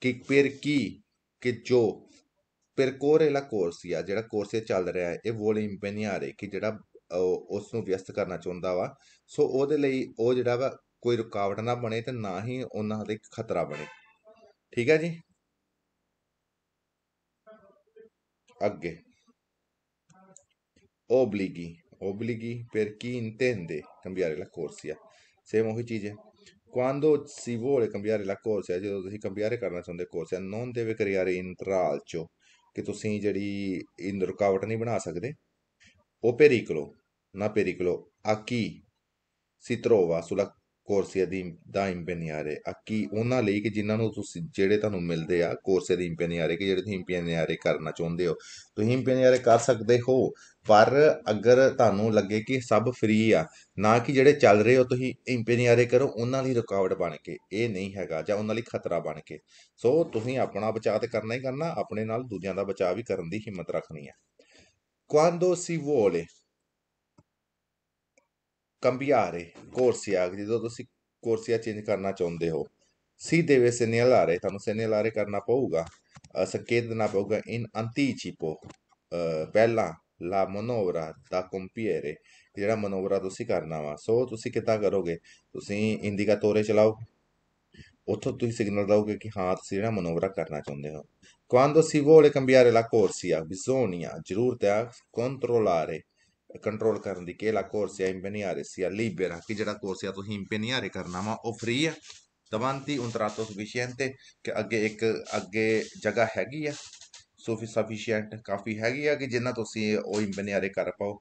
ਕਿ ਪੇਰ ਕੀ ਕਿ ਜੋ ਪੇਰ ਕੋਰੇ ਲਾ ਕੋਸੀਆ ਜਿਹੜਾ ਕੋਰਸੇ ਚੱਲ ਰਿਹਾ ਹੈ ਇਹ ਵੋਲੀਮ ਬਨਿਆਰੇ ਕਿ ਜਿਹੜਾ ਉਸ ਨੂੰ ਵਿਅਸਤ ਕਰਨਾ ਚਾਹੁੰਦਾ ਵਾ ਸੋ ਉਹਦੇ ਲਈ ਉਹ ਜਿਹੜਾ ਵਾ ਕੋਈ ਰੁਕਾਵਟ ਨਾ ਬਣੇ ਤੇ ਨਾ ਹੀ ਉਹਨਾਂ ਦੇ ਖਤਰਾ ਬਣੇ ਠੀਕ ਹੈ ਜੀ aghe obblighi obblighi per chi intende cambiare la corsia sembra ogni चीज quando si vuole cambiare la corsia ਜਦੋਂ ਤੁਸੀਂ cambiare carnazione di corsia, non deve creare intralcio che ਤੁਸੀਂ ਜਿਹੜੀ in ਰੁਕਾਵਟ ਨਹੀਂ ਬਣਾ o pericolo una pericolo a chi si trova sulla corsia. ਕੋਰਸੀਆ ਦੀ ਦਾ ਇੰਪੇਨੀਆਰੇ ਅੱਕੀ ਉਹਨਾਂ ਲਈ ਕਿ ਜਿਨ੍ਹਾਂ ਨੂੰ ਤੁਸੀਂ ਜਿਹੜੇ ਤੁਹਾਨੂੰ ਮਿਲਦੇ ਆ ਕੋਰਸੀਆ ਦੀ ਇੰਪੀਨਿਆਰੇ ਕਿ ਜਿਹੜੇ ਤੁਸੀਂ ਇੰਪੀਨਿਆਰੇ ਕਰਨਾ ਚਾਹੁੰਦੇ ਹੋ ਤੁਸੀਂ ਇੰਪੀਨਿਆਰੇ ਕਰ ਸਕਦੇ ਹੋ ਪਰ ਅਗਰ ਤੁਹਾਨੂੰ ਲੱਗੇ ਕਿ ਸਭ ਫ੍ਰੀ ਆ ਨਾ ਕਿ ਜਿਹੜੇ ਚੱਲ ਰਹੇ ਹੋ ਤੁਸੀਂ ਇੰਪੀਨਿਆਰੇ ਕਰੋ ਉਹਨਾਂ ਲਈ ਰੁਕਾਵਟ ਬਣ ਕੇ ਇਹ ਨਹੀਂ ਹੈਗਾ ਜਾਂ ਉਹਨਾਂ ਲਈ ਖਤਰਾ ਬਣ ਕੇ ਸੋ ਤੁਸੀਂ ਆਪਣਾ ਬਚਾਅ ਤੇ ਕਰਨਾ ਹੀ ਕਰਨਾ ਆਪਣੇ ਨਾਲ ਦੂਜਿਆਂ ਦਾ ਬਚਾਅ ਵੀ ਕਰਨ ਦੀ ਹਿੰਮਤ ਰੱਖਣੀ ਆ ਕੁਆਂਦੋ ਸੀ ਵੋਲੇ ਕੰਬਿਆਰੇ ਕੋਰਸਿਆ ਜਦੋਂ ਤੁਸੀਂ ਕੋਰਸਿਆ ਚੇਂਜ ਕਰਨਾ ਚਾਹੁੰਦੇ ਹੋ ਸਿੱਧੇ ਵੇ ਸੈਨੇਲਾਰੇ ਤੁਹਾਨੂੰ ਸੈਨੇਲਾਰੇ ਕਰਨਾ ਪਊਗਾ ਸੰਕੇਤ ਦੇਣਾ ਪਊਗਾ ਇਨ ਅੰਤੀਚਿਪੋ ਪਹਿਲਾਂ ਲਾ ਮਨੋਵਰਾ ਦਾ ਕੰਪੀਅਰੇ ਜਿਹੜਾ ਮਨੋਵਰਾ ਤੁਸੀਂ ਕਰਨਾ ਵਾ ਸੋ ਤੁਸੀਂ ਕਿੱਦਾਂ ਕਰੋਗੇ ਤੁਸੀਂ ਇੰਡੀਕੇਟੋਰੇ ਚਲਾਓ ਉੱਥੋਂ ਤੁਸੀਂ ਸਿਗਨਲ ਦੋਗੇ ਕਿ ਹਾਂ ਤੁਸੀਂ ਜਿਹੜਾ ਮਨੋਵਰਾ ਕਰਨਾ ਚਾਹੁੰਦੇ ਹੋ quando si vuole cambiare la corsia bisogna ਜ਼ਰੂਰਤ ਹੈ controllare ਕੰਟਰੋਲ ਕਰਨ ਦੀ ਕਿ ਲਾ ਕੋਰਸ ਹੈ ਇੰਪੇਨੀਆਰੇ ਸੀ ਲਿਬera ਕਿ ਜਿਹੜਾ ਕੋਰਸ ਹੈ ਤੁਸੀਂ ਇੰਪੇਨੀਆਰੇ ਕਰਨਾ ਵਾ ਉਹ ਫ੍ਰੀ ਹੈ ਤਵੰਤੀ ਉਨਤਰਾਤੋਸ ਵਿਸ਼ੈਂਤੇ ਕਿ ਅੱਗੇ ਇੱਕ ਅੱਗੇ ਜਗ੍ਹਾ ਹੈਗੀ ਆ ਸੋਫੀ ਸਫੀਸ਼ੀਐਂਟ ਕਾਫੀ ਹੈਗੀ ਆ ਕਿ ਜਿੰਨਾ ਤੁਸੀਂ ਉਹ ਇੰਪੇਨੀਆਰੇ ਕਰ ਪਾਓ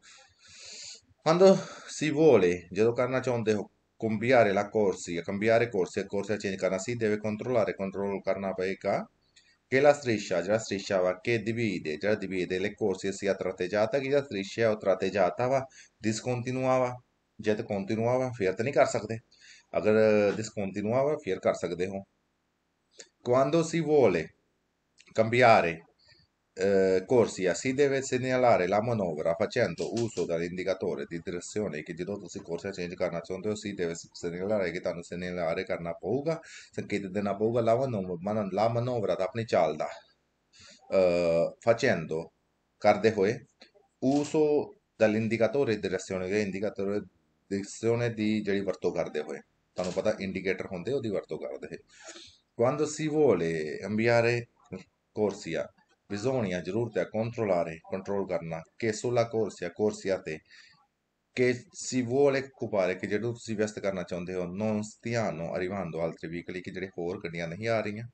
quando ਸੀ vuole, ਜਦੋਂ ਕਰਨਾ ਚਾਹੁੰਦੇ ਹੋ ਕੰਬਿਆਰੇ ਲਾ ਕੋਰਸ ਜਾਂ ਕੰਬਿਆਰੇ ਕੋਰਸ ਹੈ ਕੋਰਸ ਚੇਂਜ ਕਰਨਾ ਸੀ ਦੇਵੇ ਕੰਟਰੋਲਰ ਕੰਟਰੋਲ ਕਰਨਾ ਪਏਗਾ Che la striscia, cioè la striscia va che divide, cioè divide le corse sia tratteggiata che la striscia o tratteggiata va discontinuava ਜਦ ਕੰਟੀਨਿਊ ਆ ਫੇਰ ਤਾਂ ਨਹੀਂ ਕਰ ਸਕਦੇ ਅਗਰ ਡਿਸਕੰਟੀਨਿਊ ਆ ਫੇਰ ਕਰ ਸਕਦੇ ਹੋ ਕੁਆਂਡੋ ਸੀ ਵੋਲੇ ਕੰਬਿਆਰੇ Eh, corsia eh, si deve segnalare la manovra facendo uso dell'indicatore di direzione che di si corsia c'è cioè indicazione si deve segnalare che tanto segnalare karna pauga sankeetana pauga la manovra la manovra da apni chaal eh, facendo carde ਹੋਏ ਉਸੋ dell'indicatore di direzione che indicatore di direzione di ਜਿਹੜੀ carde ਕਰਦੇ ਹੋਏ ਤੁਹਾਨੂੰ ਪਤਾ indicator ਹੁੰਦੇ ਉਹਦੀ ਵਰਤੋਂ ਕਰਦੇ ਹੋਏ quando si vuole cambiare corsia ਵਿਜ਼ੋਣੀਆਂ ਜ਼ਰੂਰਤ ਹੈ ਕੰਟਰੋਲ ਆ ਰਹੇ ਕੰਟਰੋਲ ਕਰਨਾ ਕੇਸੋਲਾ ਕੋਰਸਿਆ ਕੋਰਸਿਆ ਤੇ ਕਿ ਸੀ ਵੋਲੇ ਕੁਪਾਰੇ ਕਿ ਜਿਹੜੂ ਤੁਸੀਂ ਵਿਅਸਤ ਕਰਨਾ ਚਾਹੁੰਦੇ ਹੋ ਨੌਨ ਸਤਿਆਨੋ ਅਰਿਵਾਨ ਦੋ ਹਾਲਤ ਵੀਕਲੀ ਕਿ ਜਿਹੜੇ ਹੋਰ ਗੱਡੀਆਂ ਨਹੀਂ ਆ ਰਹੀਆਂ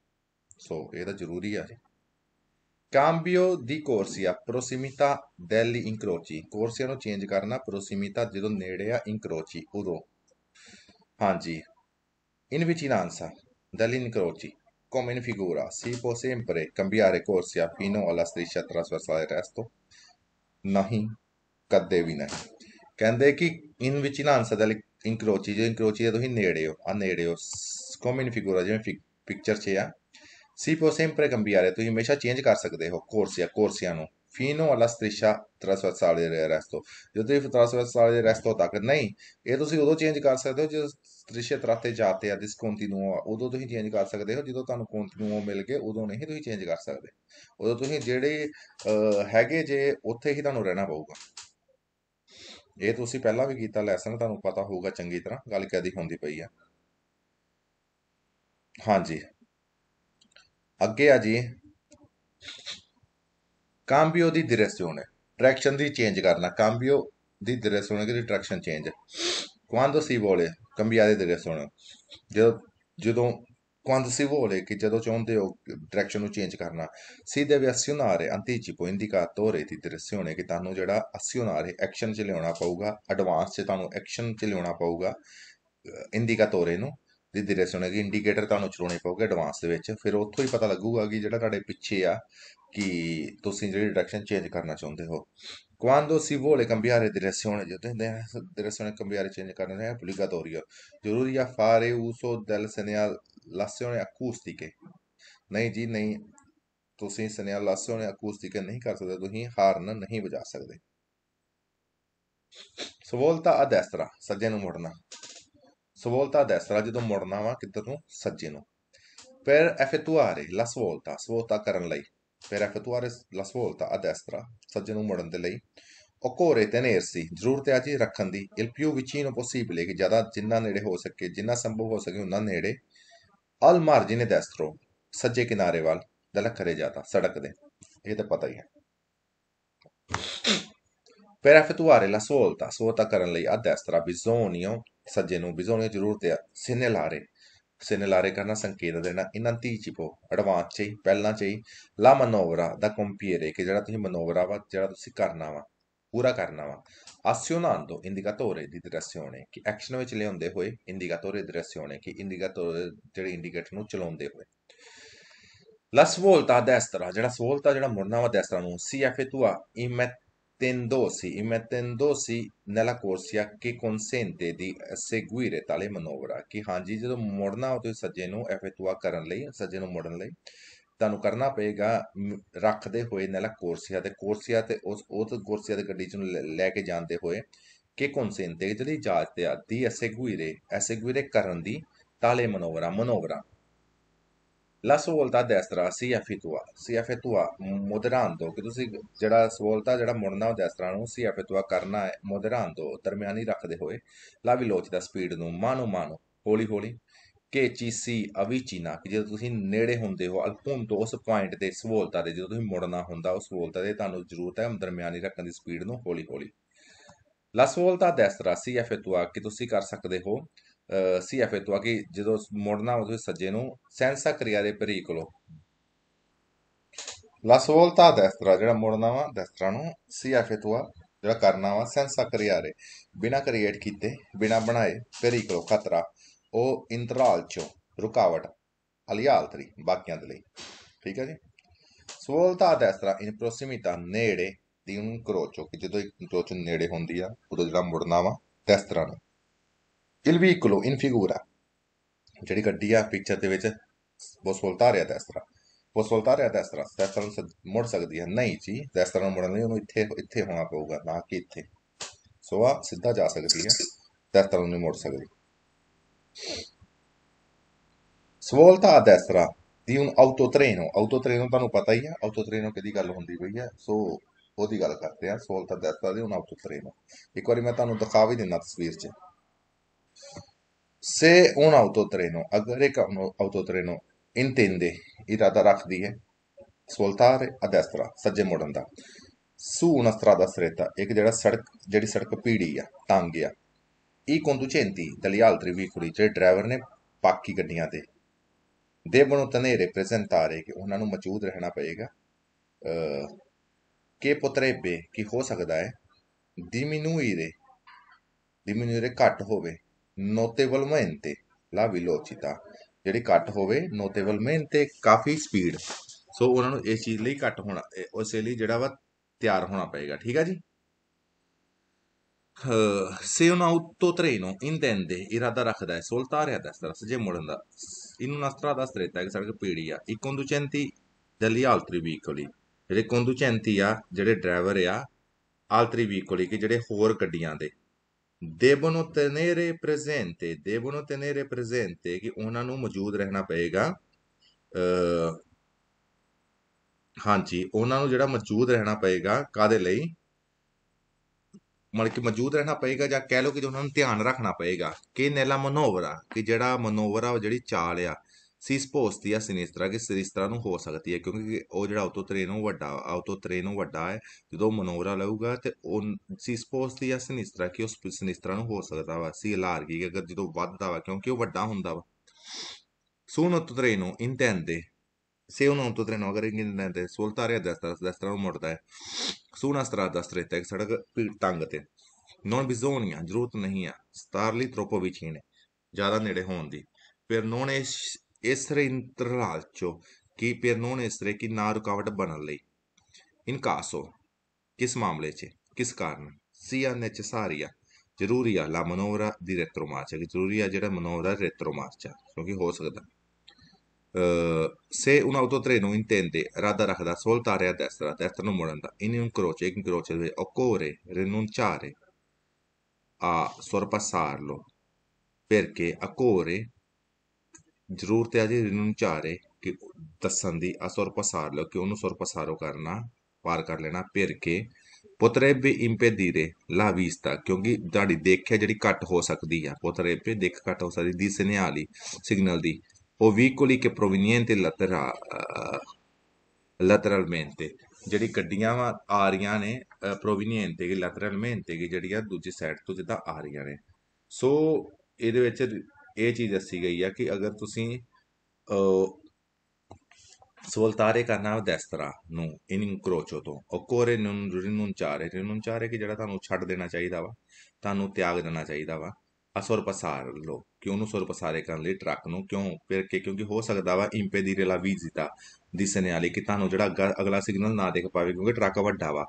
ਸੋ ਇਹ ਤਾਂ ਜ਼ਰੂਰੀ ਆ ਜੀ ਕੈਂਬਿਓ ਦੀ ਕੋਰਸੀਆ ਪ੍ਰੋਸੀਮਿਤਾ ਦੈਲੀ ਇਨਕਰੋਚੀ ਕੋਰਸੀਆ ਨੂੰ ਚੇਂਜ ਕਰਨਾ ਪ੍ਰੋਸੀਮਿਤਾ ਜਦੋਂ ਨੇੜੇ ਆ ਇਨਕਰੋਚੀ ਉਦੋਂ ਹਾਂਜੀ ਇਨ ਵਿੱਚ ਇਹ ਆਨਸਰ ਦੈਲੀ ਇਨਕਰੋਚੀ Come in figura, si può sempre cambiare corsia fino alla striscia trasversale resto? ਨਹੀਂ ਕਦੇ ਵੀ ਨਹੀਂ ਕਹਿੰਦੇ ਕਿ ਇਨ ਵਿਚਿਨਾਂਸਾ ਦਾ ਇਨਕਰੋਚੀ ਜੇ ਇਨਕਰੋਚੀ ਜੇ ਤੁਸੀਂ ਨੇੜੇ ਹੋ ਆ ਨੇੜੇ ਹੋ come in figura ਜਿਵੇਂ ਪਿਕਚਰ 'ਚ ਆ si può sempre cambiare tu invece change kar sakde ho corsia corsia no fino alla striscia trasversale del resto ਜਦੋਂ ਤੁਸੀਂ trasversale del resto ਤੱਕ ਨਹੀਂ ਇਹ ਤੁਸੀਂ ਉਦੋਂ ਚੇਂਜ ਕਰ ਸਕਦੇ ਹੋ ਜਦੋਂ strisce tratte ਜਾਤੇ ਆ discontinuo ਉਦੋਂ ਤੁਸੀਂ ਚੇਂਜ ਕਰ ਸਕਦੇ ਹੋ ਜਦੋਂ ਤੁਹਾਨੂੰ continuo ਮਿਲ ਗਏ ਉਦੋਂ ਨਹੀਂ ਤੁਸੀਂ ਚੇਂਜ ਕਰ ਸਕਦੇ ਉਦੋਂ ਤੁਸੀਂ ਜਿਹੜੇ ਹੈਗੇ ਜੇ ਉੱਥੇ ਹੀ ਤੁਹਾਨੂੰ ਰਹਿਣਾ ਪਊਗਾ ਇਹ ਤੁਸੀਂ ਪਹਿਲਾਂ ਵੀ ਕੀਤਾ ਲੈਸਨ ਤੁਹਾਨੂੰ ਪਤਾ ਹੋਊਗਾ ਚੰਗੀ ਤਰ੍ਹਾਂ ਗੱਲ ਕਦੀ ਹੁੰਦੀ ਪਈ ਆ ਹਾਂਜੀ ਅੱਗੇ ਆ ਜੀ ਕੰਬਿਓ ਦੀ ਡਾਇਰੈਕਸ਼ਨ ਡਾਇਰੈਕਸ਼ਨ ਦੀ ਚੇਂਜ ਕਰਨਾ ਕੰਬਿਓ ਦੀ ਡਾਇਰੈਕਸ਼ਨ ਦੀ ਡਾਇਰੈਕਸ਼ਨ ਚੇਂਜ ਕੁਆਂਡੋ ਸੀ ਬੋਲੇ ਕੰਬਿਆ ਦੇ ਡਾਇਰੈਕਸ਼ਨ ਜਦੋਂ ਜਦੋਂ ਕੁਆਂਡੋ ਸੀ ਬੋਲੇ ਕਿ ਜਦੋਂ ਚਾਹੁੰਦੇ ਹੋ ਡਾਇਰੈਕਸ਼ਨ ਨੂੰ ਚੇਂਜ ਕਰਨਾ ਸਿੱਧੇ ਵਿਅਸਿਓਨਾਰੇ ਅੰਤੀਚੀ ਪੋਇੰਦਿਕਾ ਤੋਰੇ ਦੀ ਡਾਇਰੈਕਸ਼ਨ ਹੈ ਕਿ ਤੁਹਾਨੂੰ ਜਿਹੜਾ ਅਸਿਓਨਾਰੇ ਐਕਸ਼ਨ ਚ ਲਿਆਉਣਾ ਪਊਗਾ ਐਡਵਾਂਸ ਚ ਤੁਹਾਨੂੰ ਐਕਸ਼ਨ ਚ ਲਿਆਉਣਾ ਪਊਗਾ ਇੰਦੀ ਇੰਡਿਕਾ ਤੋਰੇ ਨੂੰ ਦੀ ਡਾਇਰੈਕਸ਼ਨ ਹੈ ਕਿ ਇੰਡੀਕੇਟਰ ਤੁਹਾਨੂੰ ਚਲਾਉਣੇ ਪਊਗਾ ਐਡਵਾਂਸ ਦੇ ਵਿੱਚ ਫਿਰ ਉੱਥੋਂ ਹੀ ਪਤਾ ਲੱਗੂਗਾ ਕਿ ਜਿਹੜਾ ਤੁਹਾਡੇ ਪਿੱਛੇ ਆ ਕਿ ਤੁਸੀਂ ਜਿਹੜੀ ਡਾਇਰੈਕਸ਼ਨ ਚੇਂਜ ਕਰਨਾ ਚਾਹੁੰਦੇ ਹੋ ਕਵਾਂਡੋ ਸੀ ਵੋਲੇ ਕੰਬਿਆਰੇ ਡਿਰੈਕਸ਼ਨ ਜਿਹਦੇ ਹੁੰਦੇ ਆ ਕੰਬਿਆਰੇ ਚੇਂਜ ਕਰਨਾ ਹੈ ਐਪਲੀਕਟੋਰੀਓ ਜ਼ਰੂਰੀ ਆ ਫਾਰੇ ਉਸੋ ਦਲ ਸਨਿਆਲ ਲਾਸਿਓਨੇ ਅਕੂਸਟਿਕੇ ਨਹੀਂ ਜੀ ਨਹੀਂ ਤੁਸੀਂ ਸਨਿਆਲ ਲਾਸਿਓਨੇ ਅਕੂਸਟਿਕੇ ਨਹੀਂ ਕਰ ਸਕਦੇ ਤੁਸੀਂ ਹਾਰਨ ਨਹੀਂ ਵਜਾ ਸਕਦੇ ਸਵੋਲਤਾ ਅਦੈਸਰਾ ਸੱਜੇ ਨੂੰ ਮੁੜਨਾ ਸਵੋਲਤਾ ਅਦੈਸਰਾ ਜਦੋਂ ਮੁੜਨਾ ਵਾ ਕਿੱਧਰ ਨੂੰ ਸੱਜੇ ਨੂੰ ਪਰ ਐਫੇਟੂਆਰੇ ਲਾਸਵੋਲਤਾ ਸਵੋਤਾ ਕਰਨ ਲਈ effettuare la svolta a destra, soggiano muoiono di lei, Occorre tenersi, ਜ਼ਰੂਰਤ ਹੈ ਜੀ ਰੱਖਣ ਦੀ il più vicino possibile ਕਿ ਜਿਆਦਾ ਜਿੰਨਾ ਨੇੜੇ ਹੋ ਸਕੇ ਜਿੰਨਾ ਸੰਭਵ ਹੋ ਸਕੇ ਉਹਨਾਂ ਨੇੜੇ ਅਲ ਮਾਰਜਿਨੇ ਦੈਸਟਰੋ ਸੱਜੇ ਕਿਨਾਰੇ ਵੱਲ ਦਲਕ ਕਰੇ ਜਾਂਦਾ ਸੜਕ ਦੇ ਇਹ ਤਾਂ ਪਤਾ ਹੀ ਹੈ Per effettuare la svolta, svolta ਕਰਨ ਲਈ a destra bisogno ਸੱਜੇ ਨੂੰ ਬਿਜ਼ੋਨੀਓ ਜ਼ਰੂਰਤ ਹੈ ਸਿਨੇਲਾਰੇ segnalare una संकेत देना ਇਹਨਾਂ ਦੀ ਚਿਪੋ ਐਡਵਾਂਸ ਚ ਹੀ ਪਹਿਲਾਂ ਚ ਹੀ ਲਾ ਮਨੋਵਰਾ ਦਾ ਕੰਪੀਅਰ ਹੈ ਕਿ ਜਿਹੜਾ ਤੁਸੀਂ ਮਨੋਵਰਾ ਵਾ ਜਿਹੜਾ ਤੁਸੀਂ ਕਰਨਾ ਵਾ ਪੂਰਾ ਕਰਨਾ ਵਾ azionando indicatore di direzione ਕਿ ਐਕਸ਼ਨ ਵਿੱਚ ਲਿਆਉਂਦੇ ਹੋਏ indicatore di direzione ਕਿ indicatore ਜਿਹੜੇ ਇੰਡੀਕੇਟਰ ਨੂੰ ਚਲਾਉਂਦੇ ਹੋਏ La svolta a destra, ਜਿਹੜਾ ਸਵੋਲਤਾ ਜਿਹੜਾ ਮੁੜਨਾ ਵਾ destra ਨੂੰ si effettua tendosi imettendosi nella corsia che consente di eseguire tale manovra ਕਿ ਹਾਂਜੀ ਜਦੋਂ ਮੁੜਨਾ ਉਦੋਂ ਸੱਜੇ ਨੂੰ ਐਫਤਵਾ ਕਰਨ ਲਈ ਸੱਜੇ ਨੂੰ ਮੁੜਨ ਲਈ ਤੁਹਾਨੂੰ ਕਰਨਾ ਪਏਗਾ ਰੱਖਦੇ ਹੋਏ ਨella corsia ਤੇ corsia ਤੇ ਉਸ ਉਸ corsia ਦੇ ਗੱਡੀ ਚ ਲੈ ਕੇ ਜਾਂਦੇ ਹੋਏ ਕਿ consente ਜਿਹੜੀ ਜਾਂਚ ਤੇ ਆ ਦੀ ਐਸੇਗੁਇਰੇ ਐਸੇਗੁਇਰੇ ਕਰਨ ਦੀ ਤਾਲੇ ਮਨੋਵਰਾ ਮਨੋਵਰਾ La ਸਹੂਲਤਾਂ ਇਸ ਤਰ੍ਹਾਂ ਸੀਐਫਏਤੂਆ ਸੀਐਫਏਤੂਆ moderando ਕਿ ਤੁਸੀਂ ਜਿਹੜਾ ਸਹੂਲਤਾ ਜਿਹੜਾ ਮੁੜਨਾ ਉਹ ਇਸ ਤਰ੍ਹਾਂ ਨੂੰ ਸੀਐਫਏਤੂਆ ਕਰਨਾ ਹੈ moderando ਦਰਮਿਆਨੀ ਰੱਖਦੇ ਹੋਏ ਲਾ ਲੋਚ ਦਾ ਸਪੀਡ ਨੂੰ ਮਾਨੋ ਮਾਨੋ ਹੌਲੀ ਹੌਲੀ ਕਿ ਚੀਸੀ ਅਵਿਚੀਨਾ ਕਿ ਜੇ ਤੁਸੀਂ ਨੇੜੇ ਹੁੰਦੇ ਹੋ ਅਲਪੁੰਦ ਉਸ ਪੁਆਇੰਟ ਤੇ ਸਹੂਲਤਾ ਦੇ ਜਦੋਂ ਤੁਸੀਂ ਮੁੜਨਾ ਹੁੰਦਾ ਉਸ ਸਹੂਲਤਾ ਦੇ ਤੁਹਾਨੂੰ ਜ਼ਰੂਰਤ ਹੈ ਦਰਮਿਆਨੀ ਰੱਖਣ ਦੀ ਸਪੀਡ ਨੂੰ ਹੌਲੀ ਹੌਲੀ ਲਾ ਸਹੂਲਤਾ ਇਸ ਤਰ੍ਹਾਂ ਸੀਐਫਏਤੂਆ ਕਿ ਤੁਸੀਂ ਕਰ ਸਕਦੇ ਹੋ síafetua aquí ਜਦੋਂ ਮੋੜਨਾ ਉਹ ਸੱਜੇ ਨੂੰ ਸੈਂਸਾ ਕਰਿਆਰੇ ਦੇ ਪਰੀਕਲੋ ਲਾਸ ਵੋਲਤਾ a ਜਿਹੜਾ ਮੋੜਨਾ ਵਾ ਦਸਤਰਾ ਨੂੰ síafetua ਜਿਹੜਾ ਕਰਨਾ ਵਾ ਸੈਂਸਾ ਕਰਿਆਰੇ ਬਿਨਾ ਕ੍ਰੀਏਟ ਕੀਤੇ ਬਿਨਾ ਬਣਾਏ ਪਰੀਕਲੋ ਖਤਰਾ ਉਹ ਇੰਤਰਾਲ ਚੋ ਰੁਕਾਵਟ ਅਲਿਆਲਤਰੀ ਬਾਕੀਆਂ ਦੇ ਲਈ ਠੀਕ ਹੈ ਜੀ ਸਵਲਤਾ ਦਾ ਇਸ ਤਰ੍ਹਾਂ ਇਨ ਪ੍ਰੋਕਸੀਮਿਟਾ ਨੇੜੇ ਦੀ ਉਨ ਕਰੋਚੋ ਕਿ ਜਦੋਂ ਇੱਕ ਕਰੋਚ ਨੇੜੇ ਹੁੰਦੀ ਆ ਉਦੋਂ ਜਿਹੜਾ ਮੁੜਨਾ ਵਾ ਇਸ ਤਰ੍ਹਾਂ ਨੂੰ il veicolo in figura, ਜਿਹੜੀ ਗੱਡੀ ਆ ਪਿਕਚਰ ਦੇ ਵਿੱਚ ਬਹੁਤ ਸੁਲਤਾ ਰਿਹਾ ਦਸਤਰਾ ਬਹੁਤ ਸੁਲਤਾ ਰਿਹਾ ਦਸਤਰਾ ਦਸਤਰਾ ਨੂੰ ਮੁੜ ਸਕਦੀ ਹੈ ਨਹੀਂ ਜੀ ਦਸਤਰਾ ਨੂੰ ਮੁੜਨ ਲਈ ਉਹਨੂੰ ਇੱਥੇ ਇੱਥੇ ਹੋਣਾ ਪਊਗਾ ਨਾ ਕਿ ਇੱਥੇ ਸੋ ਆ ਸਿੱਧਾ ਜਾ ਸਕਦੀ ਹੈ ਦਸਤਰਾ ਨੂੰ ਨਹੀਂ ਮੁੜ ਸਕਦੀ ਸੁਲਤਾ ਆ ਦਸਤਰਾ ਦੀ ਹੁਣ ਆਟੋਟ੍ਰੇਨੋ ਆਟੋਟ੍ਰੇਨੋ ਤੁਹਾਨੂੰ ਪਤਾ ਹੀ ਆ ਆਟੋਟ੍ਰੇਨੋ ਕਿਹਦੀ ਗੱਲ ਹੁੰਦੀ ਪਈ ਹੈ ਸੋ ਉਹਦੀ ਗੱਲ ਕਰਦੇ ਆ ਸਵੋਲਤਾ ਦਸਤਰਾ ਦੀ ਆਟੋ ਆਟੋਟ੍ਰੇਨੋ ਇੱਕ ਵਾਰੀ ਮੈਂ ਤੁਹਾਨੂੰ ਦਿਖਾ ਵੀ ਦਿੰਦਾ ਤਸਵੀਰ 'ਚ se un autotreno, aggareca un autotreno, intende, irada raccoglie, svoltare a destra, ਸੱਜੇ ਮੁੜਨ ਦਾ su una strada stretta e che della sarc, ਜਿਹੜੀ ਸੜਕ ਪੀੜੀ ਆ ਤੰਗ ਆ i conducenti dagli altri veicoli ਜਿਹੜੇ ਡਰਾਈਵਰ ਨੇ ਬਾਕੀ ਗੱਡੀਆਂ ਦੇ ਦੇਵਨੋ ਤਨੇਰੇ ਪ੍ਰੈਜ਼ੈਂਟਾਰੇ ਕਿ ਉਹਨਾਂ ਨੂੰ ਮੌਜੂਦ ਰਹਿਣਾ ਪਏਗਾ ਕੇ potrebbe ਕੀ ਹੋ ਸਕਦਾ ਹੈ diminuire diminuire ਘਟ ਹੋਵੇ notevolmente la velocità ਜਿਹੜੀ ਘੱਟ ਹੋਵੇ notevolmente ਕਾਫੀ ਸਪੀਡ ਸੋ ਉਹਨਾਂ ਨੂੰ ਇਸ ਚੀਜ਼ ਲਈ ਘੱਟ ਹੋਣਾ ਉਸ ਲਈ ਜਿਹੜਾ ਵਾ ਤਿਆਰ ਹੋਣਾ ਪਏਗਾ ਠੀਕ ਹੈ ਜੀ ਸੇ ਉਹਨਾਂ ਉੱਤੋ ਤਰੇਨੋ ਇੰਦੈਂਦੇ ਇਰਾਦਾ ਰੱਖਦਾ ਹੈ ਰਿਹਾ ਦਾ ਸਤਰਾ ਜੇ ਮੁੜਨ ਦਾ ਇਹਨੂੰ ਨਸਤਰਾ ਦਾ ਸਤਰੇਤਾ ਕਿ ਸੜਕ ਪੀੜੀ ਆ ਇਹ ਕੰਦੂਚੈਂਤੀ ਦਲੀ ਆਲਤਰੀ ਵੀਕੋਲੀ ਜਿਹੜੇ ਕੰਦੂਚੈਂਤੀ ਆ ਜਿਹੜੇ ਡਰਾਈਵਰ ਆ ਆਲਤਰੀ ਵੀਕੋਲੀ ਕਿ ਜਿਹੜੇ ਹੋਰ ਗੱਡੀਆਂ ਦੇ devono tenere presente, devono tenere presente ਕਿ ਉਹਨਾਂ ਨੂੰ ਮੌਜੂਦ ਰਹਿਣਾ ਪਏਗਾ ਹਾਂਜੀ ਉਹਨਾਂ ਨੂੰ ਜਿਹੜਾ ਮੌਜੂਦ ਰਹਿਣਾ ਪਏਗਾ ਕਾਦੇ ਲਈ ਮਤਲਬ ਕਿ ਮੌਜੂਦ ਰਹਿਣਾ ਪਏਗਾ ਜਾਂ ਕਹਿ ਲਓ ਕਿ ਉਹਨਾਂ ਨੂੰ ਧਿਆਨ ਰੱਖਣਾ ਪਏਗਾ ਕਿ ਨੈਲਾ ਮਨੋਵਰਾ ਕਿ ਜਿਹੜਾ ਮਨੋਵਰਾ ਜਿਹੜੀ ਚਾਲ ਆ ਸੀ ਸਪੋਸ ਆ ਸਿਨੇਸਟਰਾ ਕਿ ਸਿਨੇਸਟਰਾ ਨੂੰ ਹੋ ਸਕਦੀ ਹੈ ਕਿਉਂਕਿ ਉਹ ਜਿਹੜਾ ਟ੍ਰੇਨ ਉਹ ਵੱਡਾ ਟ੍ਰੇਨ ਉਹ ਵੱਡਾ ਹੈ ਜਦੋਂ ਮਨੋਰਾ ਲਊਗਾ ਤੇ ਉਹ ਸੀ ਸਪੋਸ ਆ ਸਿਨੇਸਟਰਾ ਕਿ ਉਸ ਸਿਨੇਸਟਰਾ ਨੂੰ ਹੋ ਸਕਦਾ ਵਾ ਸੀ ਲਾਰ ਕੀ ਅਗਰ ਜਦੋਂ ਵੱਧਦਾ ਵਾ ਕਿਉਂਕਿ ਉਹ ਵੱਡਾ ਹੁੰਦਾ ਵਾ sono terreno intende se un autotreno agar intende soltare a destra destra non the è su una strada stretta che sadak ਤੰਗ ਤੇ ਨੋਨ ਬਿਜ਼ੋਨੀਆ ਜ਼ਰੂਰਤ ਨਹੀਂ ਆ ਸਟਾਰਲੀ ਹੀ ਨੇ ਜ਼ਿਆਦਾ ਨੇੜੇ ਹੋਣ ਦੀ ਫਿਰ ਨੋਨ ਇਸ essere in tralcio कि पर नॉन एसरे की ना रुकावट बनल रही इनका आसो किस मामले से किस कारण सिया नेचसारिया ਜ਼ਰੂਰੀ ਆ ਲਾ ਮਨੋਵਰਾ ਦੀ ਰੈਟਰੋ ਮਾਰਚ ਹੈ ਜ਼ਰੂਰੀ ਆ ਜਿਹੜਾ ਮਨੋਵਰਾ ਰੈਟਰੋ ਮਾਰਚ ਆ ਕਿਉਂਕਿ ਹੋ ਸਕਦਾ se un autotreno intende radarahda soltare a destra, a destra non moranda, in un croce, in occorre rinunciare a sorpassarlo perché occorre ਜ਼ਰੂਰਤ ਹੈ ਜੀ ਇਹਨੂੰ ਝਾਰੇ ਕਿ ਦੱਸਣ ਦੀ ਅਸੁਰ ਪਸਾਰ ਲੋ ਕਿ ਉਹਨੂੰ ਸੁਰ ਪਸਾਰੋ ਕਰਨਾ ਪਾਰ ਕਰ ਲੈਣਾ ਫਿਰ ਕੇ ਪੁੱਤਰੇ ਵੀ ਇੰਪੇਦੀਰੇ ਲਾ ਵੀਸਤਾ ਕਿਉਂਕਿ ਦਾੜੀ ਦੇਖਿਆ ਜਿਹੜੀ ਘਟ ਹੋ ਸਕਦੀ ਆ ਪੁੱਤਰੇ ਵੀ ਦੇਖ ਘਟ ਹੋ ਸਕਦੀ ਦੀ ਸਿਗਨਲ ਸਿਗਨਲ ਦੀ ਉਹ ਵੀਕੁਲੀ ਕੇ ਪ੍ਰੋਵੀਨੀਐਂਟ ਲਤਰਾ ਲਤਰਲਮੈਂਟੇ ਜਿਹੜੀ ਗੱਡੀਆਂ ਵਾ ਆ ਰਹੀਆਂ ਨੇ ਪ੍ਰੋਵੀਨੀਐਂਟੇ ਕਿ ਲਤਰਲਮੈਂਟੇ ਕਿ ਜਿਹੜੀਆਂ ਦੂਜੀ ਸਾਈਡ ਤੋਂ ਜਿੱਦਾਂ ਆ ਰਹੀਆਂ ਨੇ ਸੋ ਇਹਦੇ ਵਿੱਚ ਇਹ ਚੀਜ਼ ਦੱਸੀ ਗਈ ਆ ਕਿ ਅਗਰ ਤੁਸੀਂ ਸਵਲਤਾਰੇ ਦਾ ਨਾਮ ਦਸਤਰਾ ਨੂੰ ਇਨ ਇਨਕਰੋਚੋ ਤੋਂ ਕੋਰੇ ਨੂੰ ਰਿਨੂਨ ਚਾਰੇ ਰਿਨੂਨ ਚਾਰੇ ਕਿ ਜਿਹੜਾ ਤੁਹਾਨੂੰ ਛੱਡ ਦੇਣਾ ਚਾਹੀਦਾ ਵਾ ਤੁਹਾਨੂੰ ਤਿਆਗ ਦੇਣਾ ਚਾਹੀਦਾ ਵਾ ਅਸੁਰ ਪਸਾਰ ਲੋ ਕਿ ਉਹਨੂੰ ਸਰਪਸਾਰੇ ਕਰਨ ਲਈ ਟਰੱਕ ਨੂੰ ਕਿਉਂ ਕਿ ਕਿਉਂਕਿ ਹੋ ਸਕਦਾ ਵਾ ਇੰਪੇ ਦੀ ਰੇਲਾ ਵੀ ਜਿੱਤਾ ਦਿਸਣੇ ਵਾਲੀ ਕਿ ਤੁਹਾਨੂੰ ਜਿਹੜਾ ਅਗਲਾ ਸਿਗਨਲ ਨਾ ਦੇਖ ਪਾਵੇ ਕਿਉਂਕਿ ਟਰੱਕ ਵੱਡਾ ਵਾ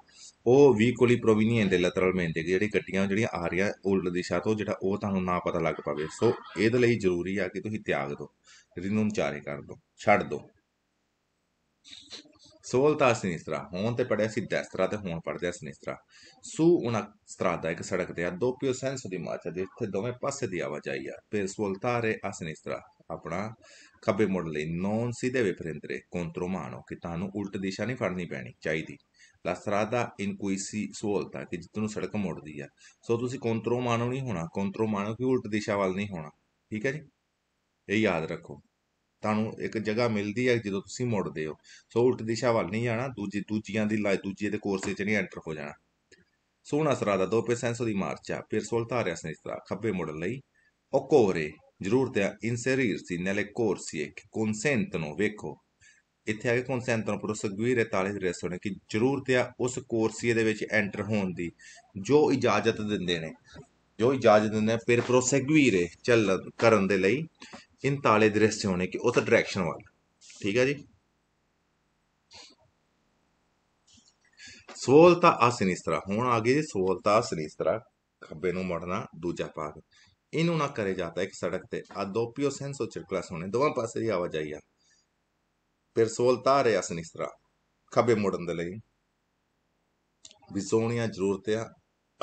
ਉਹ ਵੀ ਕੋਲੀ ਪ੍ਰੋਵੀਨੀਐਂਟ ਦੇ ਮੈਂ ਦੇ ਜਿਹੜੀ ਗੱਡੀਆਂ ਜਿਹੜੀਆਂ ਆ ਰਹੀਆਂ ਉਲਟ ਦਿਸ਼ਾ ਤੋਂ ਜਿਹੜਾ ਉਹ ਤੁਹਾਨੂੰ ਨਾ ਪਤਾ ਲੱਗ ਪਾਵੇ ਸੋ ਇਹਦੇ ਲਈ ਜ਼ਰੂਰੀ ਆ ਕਿ ਤੁਸੀਂ ਤਿਆਗ ਦਿਓ ਰਿਨੂੰ ਚਾਰੇ ਕਰ ਦਿਓ ਛੱਡ ਦਿਓ ਸੋਲਤਾ ਸਨਿਸਤਰਾ ਹੋਂ ਤੇ ਪੜਿਆ ਸੀ ਦੈਸਤਰਾ ਤੇ ਹੁਣ ਪੜਦਿਆ ਸਨਿਸਤਰਾ ਸੂ ਉਹਨਾਂ ਸਤਰਾ ਦਾ ਇੱਕ ਸੜਕ ਤੇ ਆ ਦੋ ਪਿਓ ਸੈਂਸ ਦੀ ਮਾਚਾ ਦੇ ਉੱਤੇ ਦੋਵੇਂ ਪਾਸੇ ਦੀ ਆਵਾਜਾਈ ਆ ਫਿਰ ਸੋਲਤਾਰੇ ਆ ਸਨਿਸਤਰਾ ਆਪਣਾ ਖੱਬੇ ਮੁੜ ਲਈ ਨੌਨ ਸਿੱਧੇ ਵਿਪਰਿੰਦਰੇ ਕੋਂਤਰੋ ਮਾਣੋ ਕਿ ਤੁਹਾਨੂੰ ਉਲਟ ਦਿਸ਼ਾ ਨਹੀਂ ਫੜਨੀ ਪੈਣੀ ਚਾਹੀਦੀ ਲਾ ਦਾ ਇਨ ਕੋਈ ਸੀ ਸਹੂਲਤਾਂ ਕਿ ਜਿੱਤ ਨੂੰ ਸੜਕ ਮੋੜਦੀ ਆ ਸੋ ਤੁਸੀਂ ਕੋਂਤਰੋ ਮਾਣੋ ਨਹੀਂ ਹੋਣਾ ਕੋਂਤਰੋ ਮਾਣੋ ਕਿ ਉਲਟ ਦਿਸ਼ਾ ਵੱਲ ਨਹੀਂ ਹੋਣਾ ਠੀਕ ਹੈ ਜੀ ਇਹ ਯਾਦ ਰੱਖੋ ਤੁਹਾਨੂੰ ਇੱਕ ਜਗ੍ਹਾ ਮਿਲਦੀ ਹੈ ਜਦੋਂ ਤੁਸੀਂ ਮੁੜਦੇ ਹੋ ਸੋ ਉਲਟ ਦਿਸ਼ਾ ਵੱਲ ਨਹੀਂ ਜਾਣਾ ਦੂਜੀ ਦੂਜੀਆਂ ਦੀ ਲਾਈ ਦੂਜੀ ਦੇ ਕੋਰਸ ਵਿੱਚ ਨਹੀਂ ਐਂਟਰ ਹੋ ਜਾਣਾ ਸੋਹਣਾ ਦਾ ਦੋਪੇ ਸੈਂਸੋ ਦੀ ਮਾਰਚਾ ਫਿਰ ਸੋਲ ਧਾਰਿਆ ਸਨਿਸਤਾ ਖੱਬੇ ਮੁੜਨ ਲਈ ਸੀ ਜ਼ਰੂਰਤ ਹੈ ਇਨਸਰੀਰਸੀ ਨੈਲੇ ਕੋਰਸੀਏ ਨੂੰ ਵੇਖੋ ਇੱਥੇ ਆ ਕੇ ਕਨਸੈਂਟਨੋ ਪ੍ਰੋਸਗੂਇਰੇ ਤਾਲੇ ਰੈਸੋ ਨੇ ਕਿ ਜ਼ਰੂਰਤ ਹੈ ਉਸ ਕੋਰਸੀਏ ਦੇ ਵਿੱਚ ਐਂਟਰ ਹੋਣ ਦੀ ਜੋ ਇਜਾਜ਼ਤ ਦਿੰਦੇ ਨੇ ਜੋ ਇਜਾਜ਼ਤ ਦਿੰਦੇ ਨੇ ਫਿਰ ਪ੍ਰੋਸੈਗੂਇਰੇ ਚੱਲ ਕਰਨ ਦੇ ਲਈ इन दृश्य से होने की उस डायरेक्शन वाला ठीक है जी ਸਵੋਲਤਾ ਅਸਨਿਸਤਰਾ ਹੁਣ ਆ ਗਈ ਜੀ ਅਸਨਿਸਤਰਾ ਖੱਬੇ ਨੂੰ ਮੜਨਾ ਦੂਜਾ ਪਾਸ ਇਹਨੂੰ ਨਾ ਕਰੇ ਜਾਂਦਾ ਇੱਕ ਸੜਕ ਤੇ ਆ ਦੋਪੀਓ ਸੈਂਸੋ ਚਿਰਕਲਾਸ ਸੋਨੇ ਦੋਵਾਂ ਪਾਸੇ ਦੀ ਆਵਾਜਾਈ ਆ ਫਿਰ ਸੋਲਤਾ ਰੇ ਅਸਨਿਸਤਰਾ ਖੱਬੇ ਮੁੜਨ ਦੇ ਲਈ ਵੀ ਸੋਹਣੀਆਂ ਜ਼ਰੂਰਤਾਂ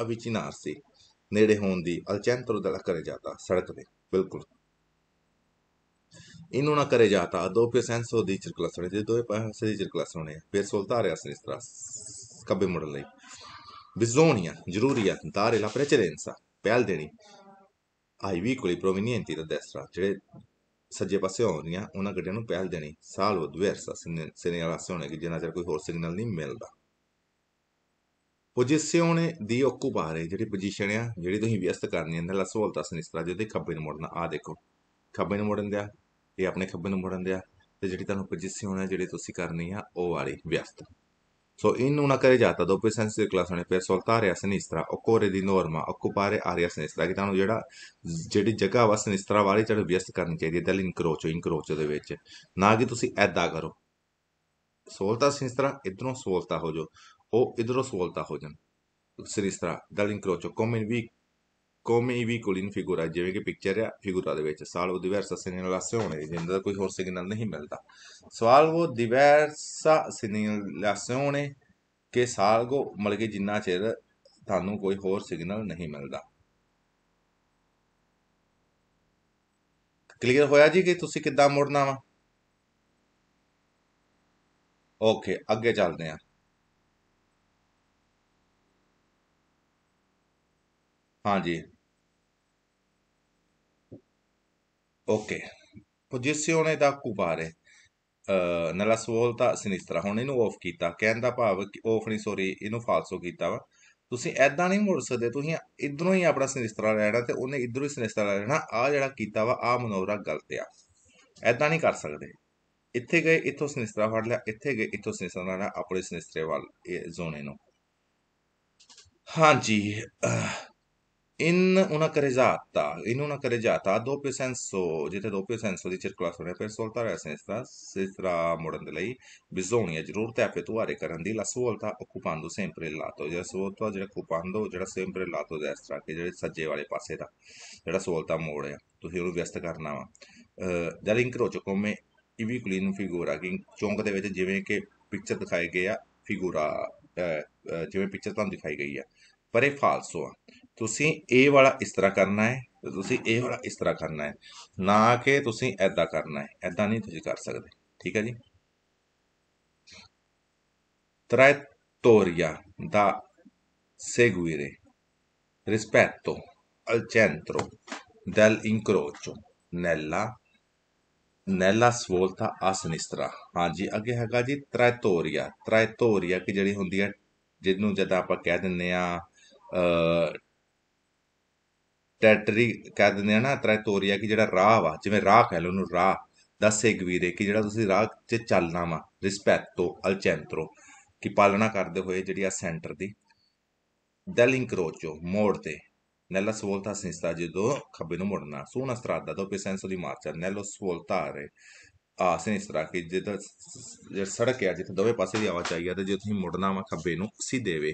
ਅਵਿਚਿਨਾਰ ਸੀ ਨੇੜੇ ਹੋਣ ਦੀ ਅਲਚੈਂਤਰ ਦਲ ਕਰੇ ਜਾਂਦਾ ਸੜਕ ਤੇ ਬਿਲਕੁਲ in Inunna giata, doppio senso di circolazione di due passi di circolazione per soltare a sinistra, scabbiamo lì. Bisogna, giuria, dare la precedenza, perdere ai veicoli provenienti da destra, saggepassione, una gradino perdere, salvo diversa segnalazione che genera cerco corsi in melda. Position di ऑक्यूपायर di position di जेह्ड़ी di व्यस्त करनी ऐ नल्ला स्हूलत di निस्तरा जेह्दे खब्बे गी मोड़ना आ देखो खब्बे गी मोड़न देआ ਇਹ ਆਪਣੇ ਖੱਬੇ ਨੂੰ ਮੋੜਨ ਦਿਆ ਤੇ ਜਿਹੜੀ ਤੁਹਾਨੂੰ ਪੋਜੀਸ਼ਨ ਹੈ ਜਿਹੜੇ ਤੁਸੀਂ ਕਰਨੀ ਆ ਉਹ ਵਾਲੀ ਵਿਅਸਤ ਸੋ ਇਹਨੂੰ ਨਾ ਕਰੇ ਜਾਤਾ ਦੋਪੇ ਪੇਸੈਂਸ ਦੇ ਕਲਾਸ ਨੇ ਪੇ ਸੋਲਤਾ ਰਿਆ ਸਨ ਇਸ ਤਰ੍ਹਾਂ ਓਕੋਰੇ ਦੀ ਨੋਰਮਾ ਓਕੋਪਾਰੇ ਆ ਰਿਆ ਸਨ ਇਸ ਤਰ੍ਹਾਂ ਕਿ ਤੁਹਾਨੂੰ ਜਿਹੜਾ ਜਿਹੜੀ ਜਗ੍ਹਾ ਵਸਨ ਇਸ ਤਰ੍ਹਾਂ ਵਾਲੀ ਚੜ ਵਿਅਸਤ ਕਰਨ ਚਾਹੀਦੀ ਹੈ ਦਲ ਇਨਕਰੋਚ ਇਨਕਰੋਚ ਦੇ ਵਿੱਚ ਨਾ ਕਿ ਤੁਸੀਂ ਐਦਾ ਕਰੋ ਸੋਲਤਾ ਸਿੰਸ ਤਰ੍ਹਾਂ ਇਧਰੋਂ ਸੋਲਤਾ ਹੋ ਜੋ ਉਹ ਇਧਰੋਂ ਸੋਲਤਾ ਹੋ ਜਾਣ ਸਿਰ ਇਸ ਤਰ੍ਹਾਂ ਦਲ ਇਨਕਰੋਚ ਕਮਿੰਗ ਵੀਕ come i veicoli in figura ਜਿਵੇਂ ਕਿ ਪਿਕਚਰ ਆ ਫਿਗੂਰਾ ਦੇ ਵਿੱਚ ਸਾਲਵੋ diversa ਹੈ ਜਿੰਦਾ ਕੋਈ ਹੋਰ ਸਿਗਨਲ ਨਹੀਂ ਮਿਲਦਾ ਸਾਲਵੋ diversa ਹੈ ਕਿ ਸਾਲਗੋ ਮਤਲਬ ਕਿ ਜਿੰਨਾ ਚਿਰ ਤੁਹਾਨੂੰ ਕੋਈ ਹੋਰ ਸਿਗਨਲ ਨਹੀਂ ਮਿਲਦਾ ਕਲੀਅਰ ਹੋਇਆ ਜੀ ਕਿ ਤੁਸੀਂ ਕਿੱਦਾਂ ਮੋੜਨਾ ਵਾ ਓਕੇ ਅੱਗੇ ਚੱਲਦੇ ਹਾਂ ਹਾਂਜੀ Okei. ਪੋਜੀਸ਼ਿਓਨੇ ਦਾ ਕੁਬਾਰੇ ਨਲਾ ਸਵੋਲਤਾ ਸਿਨਿਸਟਰਾ ਹੁਣ ਇਹਨੂੰ ਆਫ ਕੀਤਾ ਕਹਿਣ ਦਾ ਭਾਵ ਆਫ ਨਹੀਂ ਸੌਰੀ ਇਹਨੂੰ ਫਾਲਸੋ ਕੀਤਾ ਵਾ ਤੁਸੀਂ ਐਦਾਂ ਨਹੀਂ ਮੁੜ ਸਕਦੇ ਤੁਸੀਂ ਇਧਰੋਂ ਹੀ ਆਪਣਾ ਸਿਨਿਸਟਰਾ ਲੈਣਾ ਤੇ ਉਹਨੇ ਇਧਰੋਂ ਹੀ ਸਿਨਿਸਟਰਾ ਲੈਣਾ ਆ ਜਿਹੜਾ ਕੀਤਾ ਵਾ ਆ ਮਨੋਰਾ ਗਲਤ ਆ ਐਦਾਂ ਨਹੀਂ ਕਰ ਸਕਦੇ ਇੱਥੇ ਗਏ ਇੱਥੋਂ ਸਿਨਿਸਟਰਾ ਫੜ ਲਿਆ ਇੱਥੇ ਗਏ ਇੱਥੋਂ ਸਿਨਿਸਟਰਾ ਲੈਣਾ ਆਪਣੇ ਸਿਨਿਸਟਰੇ ਵਾਲ ਇਹ ਜ਼ੋਨੇ ਨੂੰ ਹਾਂਜੀ in una carreggiata, in una carreggiata a doppio senso, dite doppio senso di circolazione per svoltare a sinistra, sinistra morendo lei, bisogna girurte effettuare carandì la svolta occupando sempre il lato, la svolta gira occupando gira sempre il lato destra, che già saggeva le da, la svolta amore, tu si rubi a sta carnava. Uh, Dall'incrocio come i vicoli in figura, che in cionca dovete dire che picciato fai figura, eh, eh, dire che picciato non fai gaia, pare falso, ਤੁਸੀਂ ਇਹ ਵਾਲਾ ਇਸ ਤਰ੍ਹਾਂ ਕਰਨਾ ਹੈ ਤੇ ਤੁਸੀਂ ਇਹ ਵਾਲਾ ਇਸ ਤਰ੍ਹਾਂ ਕਰਨਾ ਹੈ ਨਾ ਕਿ ਤੁਸੀਂ ਐਦਾਂ ਕਰਨਾ ਹੈ ਐਦਾਂ ਨਹੀਂ ਤੁਸੀਂ ਕਰ ਸਕਦੇ ਠੀਕ ਹੈ ਜੀ traiettoria ਦਾ ਸੇਗੁਇਰੇ rispetto ਅਲ ਚੈਂਟਰੋ ਦਲ nella ਨੈਲਾ ਸਵੋਲਤਾ ਆ ਹਾਂਜੀ ਅੱਗੇ ਹੈਗਾ ਜੀ ਟ੍ਰੈਟੋਰੀਆ ਟ੍ਰੈਟੋਰੀਆ ਕਿ ਜਿਹੜੀ ਹੁੰਦੀ ਹੈ ਜਿਹਨੂੰ ਜਦ ਆਪਾਂ ਕਹਿ ਦਿੰਨੇ ਆ ਟੈਟਰੀ ਕਹਿ ਦਿੰਦੇ ਆ ਨਾ ਤੋਰੀਆ ਕਿ ਜਿਹੜਾ ਰਾਹ ਵਾ ਜਿਵੇਂ ਰਾਹ ਕਹਿ ਲਓ ਉਹਨੂੰ ਰਾਹ ਦੱਸੇ ਗਵੀਰੇ ਕਿ ਜਿਹੜਾ ਤੁਸੀਂ ਰਾਹ 'ਚ ਚੱਲਣਾ ਵਾ ਰਿਸਪੈਕਟੋ ਅਲਚੈਂਤਰੋ ਕਿ ਪਾਲਣਾ ਕਰਦੇ ਹੋਏ ਜਿਹੜੀ ਆ ਸੈਂਟਰ ਦੀ ਦੈਲ ਇਨਕਰੋਚੋ ਮੋੜ ਤੇ nella ਸਵੋਲਤਾ ਸਿੰਸਤਾ sinistra ਜਦੋਂ ਖੱਬੇ ਨੂੰ ਮੁੜਨਾ ਸੋਨਾ ਸਤਰਾਦਾ strada dopo il senso di marcia nello svoltare ਆ sinistra ਕਿ ਜਿੱਦਾਂ ਜਿਹੜਾ ਸੜਕ ਹੈ ਜਿੱਥੇ ਦੋਵੇਂ ਪਾਸੇ ਦੀ ਆਵਾਜ਼ ਆਈ ਹੈ ਤੇ ਜੇ ਤੁਸੀਂ ਮੁੜਨਾ ਵਾ ਖੱਬੇ ਨੂੰ ਸਿੱਧੇ ਵੇ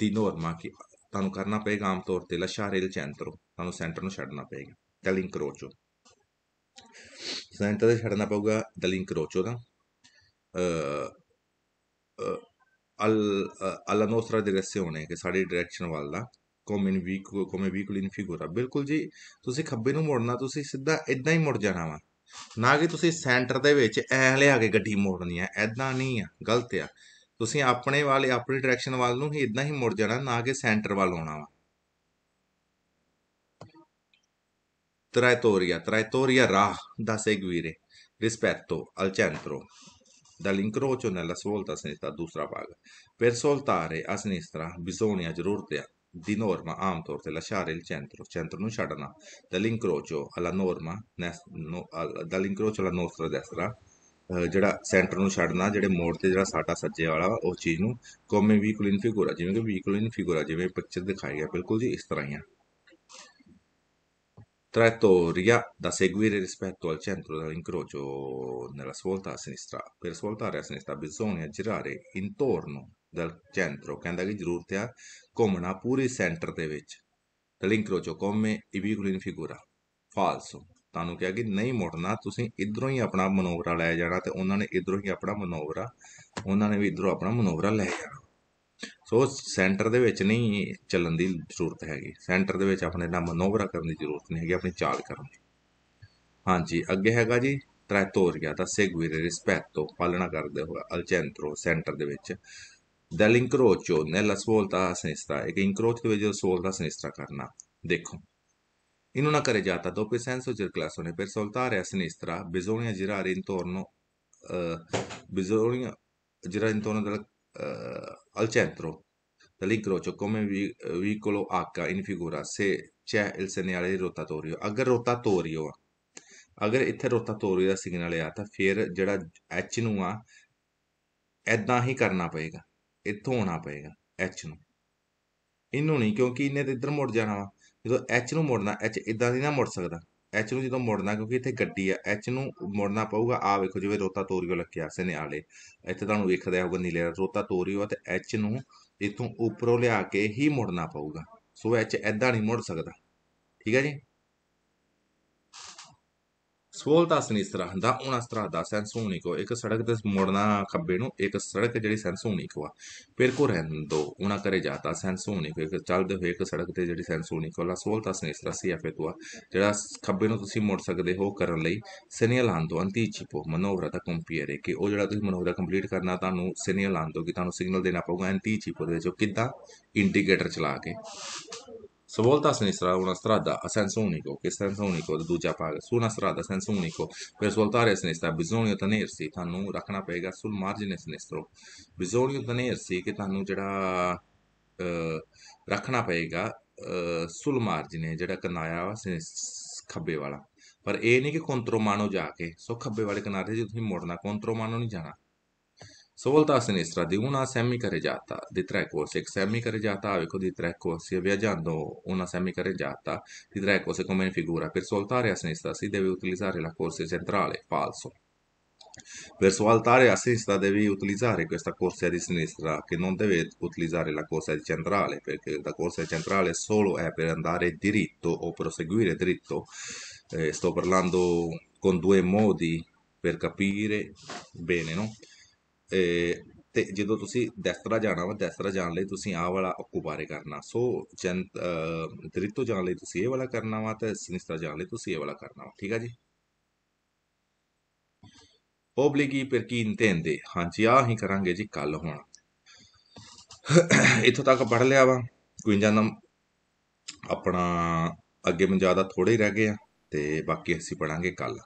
ਦੀ ਨੋਰਮਾ ਕਿ ਤੁਹਾਨੂੰ ਕਰਨਾ ਪਏਗਾ ਆਮ ਤੌਰ ਤੇ ਲਸ਼ਾਰੇਲ ਚੈਂਤਰੋ ਸਾਨੂੰ ਸੈਂਟਰ ਨੂੰ ਛੱਡਣਾ ਪਏਗਾ ਦਲਿੰਗ ਕਰੋਚੋ ਸੈਂਟਰ ਤੇ ਛੱਡਣਾ ਪਊਗਾ ਦਲਿੰਗ ਕਰੋਚੋ ਦਾ ਅਲ ਅਲਾ ਨੋਸਟਰਾ ਦੇ ਕਿ ਸਾਡੀ ਡਾਇਰੈਕਸ਼ਨ ਵੱਲ ਦਾ ਕੋਮਨ ਵੀਕ ਕੋਮੇ ਵੀਕ ਲਿਨ ਫਿਗੋਰਾ ਬਿਲਕੁਲ ਜੀ ਤੁਸੀਂ ਖੱਬੇ ਨੂੰ ਮੋੜਨਾ ਤੁਸੀਂ ਸਿੱਧਾ ਇਦਾਂ ਹੀ ਮੁੜ ਜਾਣਾ ਵਾ ਨਾ ਕਿ ਤੁਸੀਂ ਸੈਂਟਰ ਦੇ ਵਿੱਚ ਐ ਲਿਆ ਕੇ ਗੱਡੀ ਮੋੜਨੀ ਆ ਐਦਾਂ ਨਹੀਂ ਆ ਗਲਤ ਆ ਤੁਸੀਂ ਆਪਣੇ ਵਾਲੇ ਆਪਣੀ ਡਾਇਰੈਕਸ਼ਨ ਵੱਲ ਨੂੰ ਹੀ ਇਦਾਂ ਹੀ ਮੁੜ ਜਾਣਾ ਨਾ ਕਿ ਸੈਂਟਰ ਵੱਲ ਆਉਣਾ ਵਾ traiettoria, traiettoria ra da seguire rispetto al centro dall'incrocio nella svolta a sinistra d'ustra vaga. Per soltare a sinistra bisogna girare di norma Amtor di lasciare il centro, centro non c'erano, dall'incrocio alla norma, no, dall'incrocio alla nostra destra, ਜਿਹੜਾ eh, centro ਨੂੰ ਛੱਡਣਾ ਜਿਹੜੇ ਮੋੜ ਤੇ ਜਿਹੜਾ ਸਾਡਾ ਸੱਜੇ ਵਾਲਾ ਉਹ ਚੀਜ਼ ਨੂੰ ਕੋਮੇ ਵੀਕੂਲ ਇਨ ਫਿਗੂਰਾ ਜਿਵੇਂ ਕਿ ਵੀਕੂਲ ਇਨ ਫਿਗੂਰਾ ਜਿਵੇਂ ਪਿਕਚਰ ਦਿਖਾਈ ਹੈ ਬਿਲਕੁਲ traiettoria da seguire rispetto al centro dell'incrocio nella svolta a sinistra. Per svoltare a sinistra bisogna girare intorno dal centro Kandagi Jurtea come Napuri Centratevic dell'incrocio come i vicoli in figura. Falso. ਤੁਹਾਨੂੰ che ਕਿ nei ਮੁੜਨਾ si ਇਧਰੋਂ ਹੀ manovra ਮਨੋਵਰਾ ਲੈ ਜਾਣਾ ਤੇ ਉਹਨਾਂ ਨੇ ਇਧਰੋਂ ਹੀ ਆਪਣਾ ਮਨੋਵਰਾ ਸੋ ਸੈਂਟਰ ਦੇ ਵਿੱਚ ਨਹੀਂ ਚੱਲਣ ਦੀ ਜ਼ਰੂਰਤ ਹੈਗੀ ਸੈਂਟਰ ਦੇ ਵਿੱਚ ਆਪਣੇ ਨਾਮ ਨੋਵਰਾ ਕਰਨ ਦੀ ਜ਼ਰੂਰਤ ਨਹੀਂ ਹੈਗੀ ਆਪਣੀ ਚਾਲ ਕਰਨ ਦੀ ਹਾਂਜੀ ਅੱਗੇ ਹੈਗਾ ਜੀ ਟ੍ਰੈਟੋਰੀਆ ਦਾ ਸੇਗੁਇਰੇ ਰਿਸਪੈਕਟੋ ਪਾਲਣਾ ਕਰਦੇ ਹੋਏ ਅਲਚੈਂਟਰੋ ਸੈਂਟਰ ਦੇ ਵਿੱਚ ਦਲਿੰਕਰੋਚੋ ਨੈਲਸ ਵੋਲਤਾ ਸੈਸਤਾ ਇੱਕ ਇਨਕਰੋਚ ਦੇ ਵਿੱਚ ਸੋਲ ਦਾ ਸੈਸਤਾ ਕਰਨਾ ਦੇਖੋ ਇਹਨੂੰ ਨਾ ਕਰੇ ਜਾਤਾ ਤੋ ਪੇ ਸੈਂਸੋ ਜਰ ਕਲਾਸ ਹੋਣੇ ਪਰ ਸੋਲਤਾ ਰਿਆ ਸੈਸਤਾ ਬਿਜ਼ੋਨੀਆ ਜਿਰਾ ਰਿੰਤੋਰਨੋ ਬਿਜ਼ੋਨੀਆ ਜਿਰਾ ਰਿੰਤੋਰਨੋ ਦਾ eh, al centro dell'incrocio come vi, vicolo H in figura se c'è il segnale di rotatorio. Agar rotatorio Agar ite rotatorio da segnale ata, fier ਫਿਰ H ਨੂੰ ਆ ਐਦਾਂ ਹੀ ਕਰਨਾ ਪਏਗਾ ਇੱਥੋਂ ਆਉਣਾ ਪਏਗਾ H ਨੂੰ ਇਹਨੂੰ ਨਹੀਂ ਕਿਉਂਕਿ ਇਹਨੇ ਤੇ ਇੱਧਰ ਮੁੜ ਜਾਣਾ ਵਾ ਜਦੋਂ H ਨੂੰ ਮੁੜਨਾ H ਇਦਾਂ ਨਹੀਂ ਨਾ ਮੁੜ ਸਕਦਾ ਐਚ ਨੂੰ ਜਦੋਂ ਮੋੜਨਾ ਕਿਉਂਕਿ ਇੱਥੇ ਗੱਡੀ ਆ ਐਚ ਨੂੰ ਮੋੜਨਾ ਪਊਗਾ ਆ ਵੇਖੋ ਜਿਵੇਂ ਰੋਤਾ ਤੋਰੀਓ ਲੱਗਿਆ ਸਨਿਆਲੇ ਇੱਥੇ ਤੁਹਾਨੂੰ ਵੇਖਦਾ ਹੋਗਾ ਨੀਲੇ ਰੋਤਾ ਤੋਰੀਓ ਤੇ ਐਚ ਨੂੰ ਇਥੋਂ ਉੱਪਰੋਂ ਲਿਆ ਕੇ ਹੀ ਮੋੜਨਾ ਪਊਗਾ ਸੋ ਐਚ ਐਦਾਂ ਨਹੀਂ ਮੁੜ ਸਕਦਾ ਠੀਕ ਹੈ ਜੀ ਸੋਲਤਾ ਸਨੀਸਰਾ ਦਾ 19 ਦਾ ਸੈਂਸ ਹੋਣੀ ਕੋ ਇੱਕ ਸੜਕ ਤੇ ਮੁੜਨਾ ਖੱਬੇ ਨੂੰ ਇੱਕ ਸੜਕ ਜਿਹੜੀ ਸੈਂਸ ਹੋਣੀ ਕੋ ਫਿਰ ਕੋ ਰਹਿਣ ਦੋ ਉਹਨਾਂ ਕਰੇ ਜਾਤਾ ਸੈਂਸ ਹੋਣੀ ਕੋ ਇੱਕ ਚੱਲਦੇ ਹੋਏ ਇੱਕ ਸੜਕ ਤੇ ਜਿਹੜੀ ਸੈਂਸ ਹੋਣੀ ਕੋ ਲਾ ਸੋਲਤਾ ਸਨੀਸਰਾ ਸੀ ਐਫੇ ਤੋ ਜਿਹੜਾ ਖੱਬੇ ਨੂੰ ਤੁਸੀਂ ਮੁੜ ਸਕਦੇ ਹੋ ਕਰਨ ਲਈ ਸਿਨੇਲ ਅੰਤੀ ਚਿਪੋ ਮਨੋਵਰਾ ਦਾ ਕੰਪੀਅਰ ਹੈ ਕਿ ਉਹ ਜਿਹੜਾ ਤੁਸੀਂ ਮਨੋਵਰਾ ਕੰਪਲੀਟ ਕਰਨਾ ਤੁਹਾਨੂੰ ਹਾਂ ਆਂਦੋ ਕਿ ਤੁਹਾਨੂੰ ਸਿਗਨਲ ਦੇਣਾ ਪਊਗਾ ਚਿਪੋ ਦੇ ਵਿੱਚ ਕਿੱਦਾਂ ਇੰਡੀਕੇਟਰ ਚਲਾ ਕੇ volta a sinistra una strada a senso unico che senso unico due paga. Su una strada a senso unico per svoltare a sinistra bisogna tenersi ਤੁਹਾਨੂੰ ਰੱਖਣਾ ਪਏਗਾ sul margine sinistro. Bisogna tenersi che ਤੁਹਾਨੂੰ ਜਿਹੜਾ ਰੱਖਣਾ ਪਏਗਾ sul margine ਜਿਹੜਾ canaia ਵਾ ਖੱਬੇ Per eni ਇਹ ਨਹੀਂ ਕਿ ਕੰਟਰੋਮਾਨੋ ਜਾ ਕੇ ਸੋ ਖੱਬੇ ਵਾਲੇ ਕਿਨਾਰੇ ਜੇ ਤੁਸੀਂ ਮੁੜਨਾ ਕੰਟਰੋਮਾਨੋ a sinistra di una semicarreggiata, di tre corsi, ex semicarreggiata avico di tre corsi, viaggiando una semicarreggiata di tre corsi come in figura. Per svoltare a sinistra si deve utilizzare la corsa centrale, falso. Per svoltare a sinistra devi utilizzare questa corsa di sinistra che non deve utilizzare la corsa centrale perché la corsa centrale solo è per andare dritto o proseguire dritto. Eh, sto parlando con due modi per capire bene, no? ਤੇ ਜਦੋਂ ਤੁਸੀਂ ਦਸਤਰਾ ਜਾਣਾ ਵਾ ਦਸਤਰਾ ਜਾਣ ਲਈ ਤੁਸੀਂ ਆਹ ਵਾਲਾ ਅਕੂਬਾਰੇ ਕਰਨਾ ਸੋ ਜਨ ਦ੍ਰਿਤੋ ਜਾਣ ਲਈ ਤੁਸੀਂ ਇਹ ਵਾਲਾ ਕਰਨਾ ਵਾ ਤੇ ਸਿਨਿਸਤਰਾ ਜਾਣ ਲਈ ਤੁਸੀਂ ਇਹ ਵਾਲਾ ਕਰਨਾ ਵਾ ਠੀਕ ਆ ਜੀ ਕੀ ਪਰਕੀਨ ਤੇਂਦੇ ਹਾਂਜੀ ਆਹ ਹੀ ਕਰਾਂਗੇ ਜੀ ਕੱਲ ਹੁਣ ਇੱਥੋਂ ਤੱਕ ਪੜ ਲਿਆ ਵਾ ਕੋਈ ਜਾਨਾ ਆਪਣਾ ਅੱਗੇ ਮੈਂ ਜ਼ਿਆਦਾ ਥੋੜੇ ਹੀ ਰਹਿ ਗਏ ਆ ਤੇ ਬਾਕੀ ਅਸੀਂ ਪੜਾਂਗੇ ਕੱਲ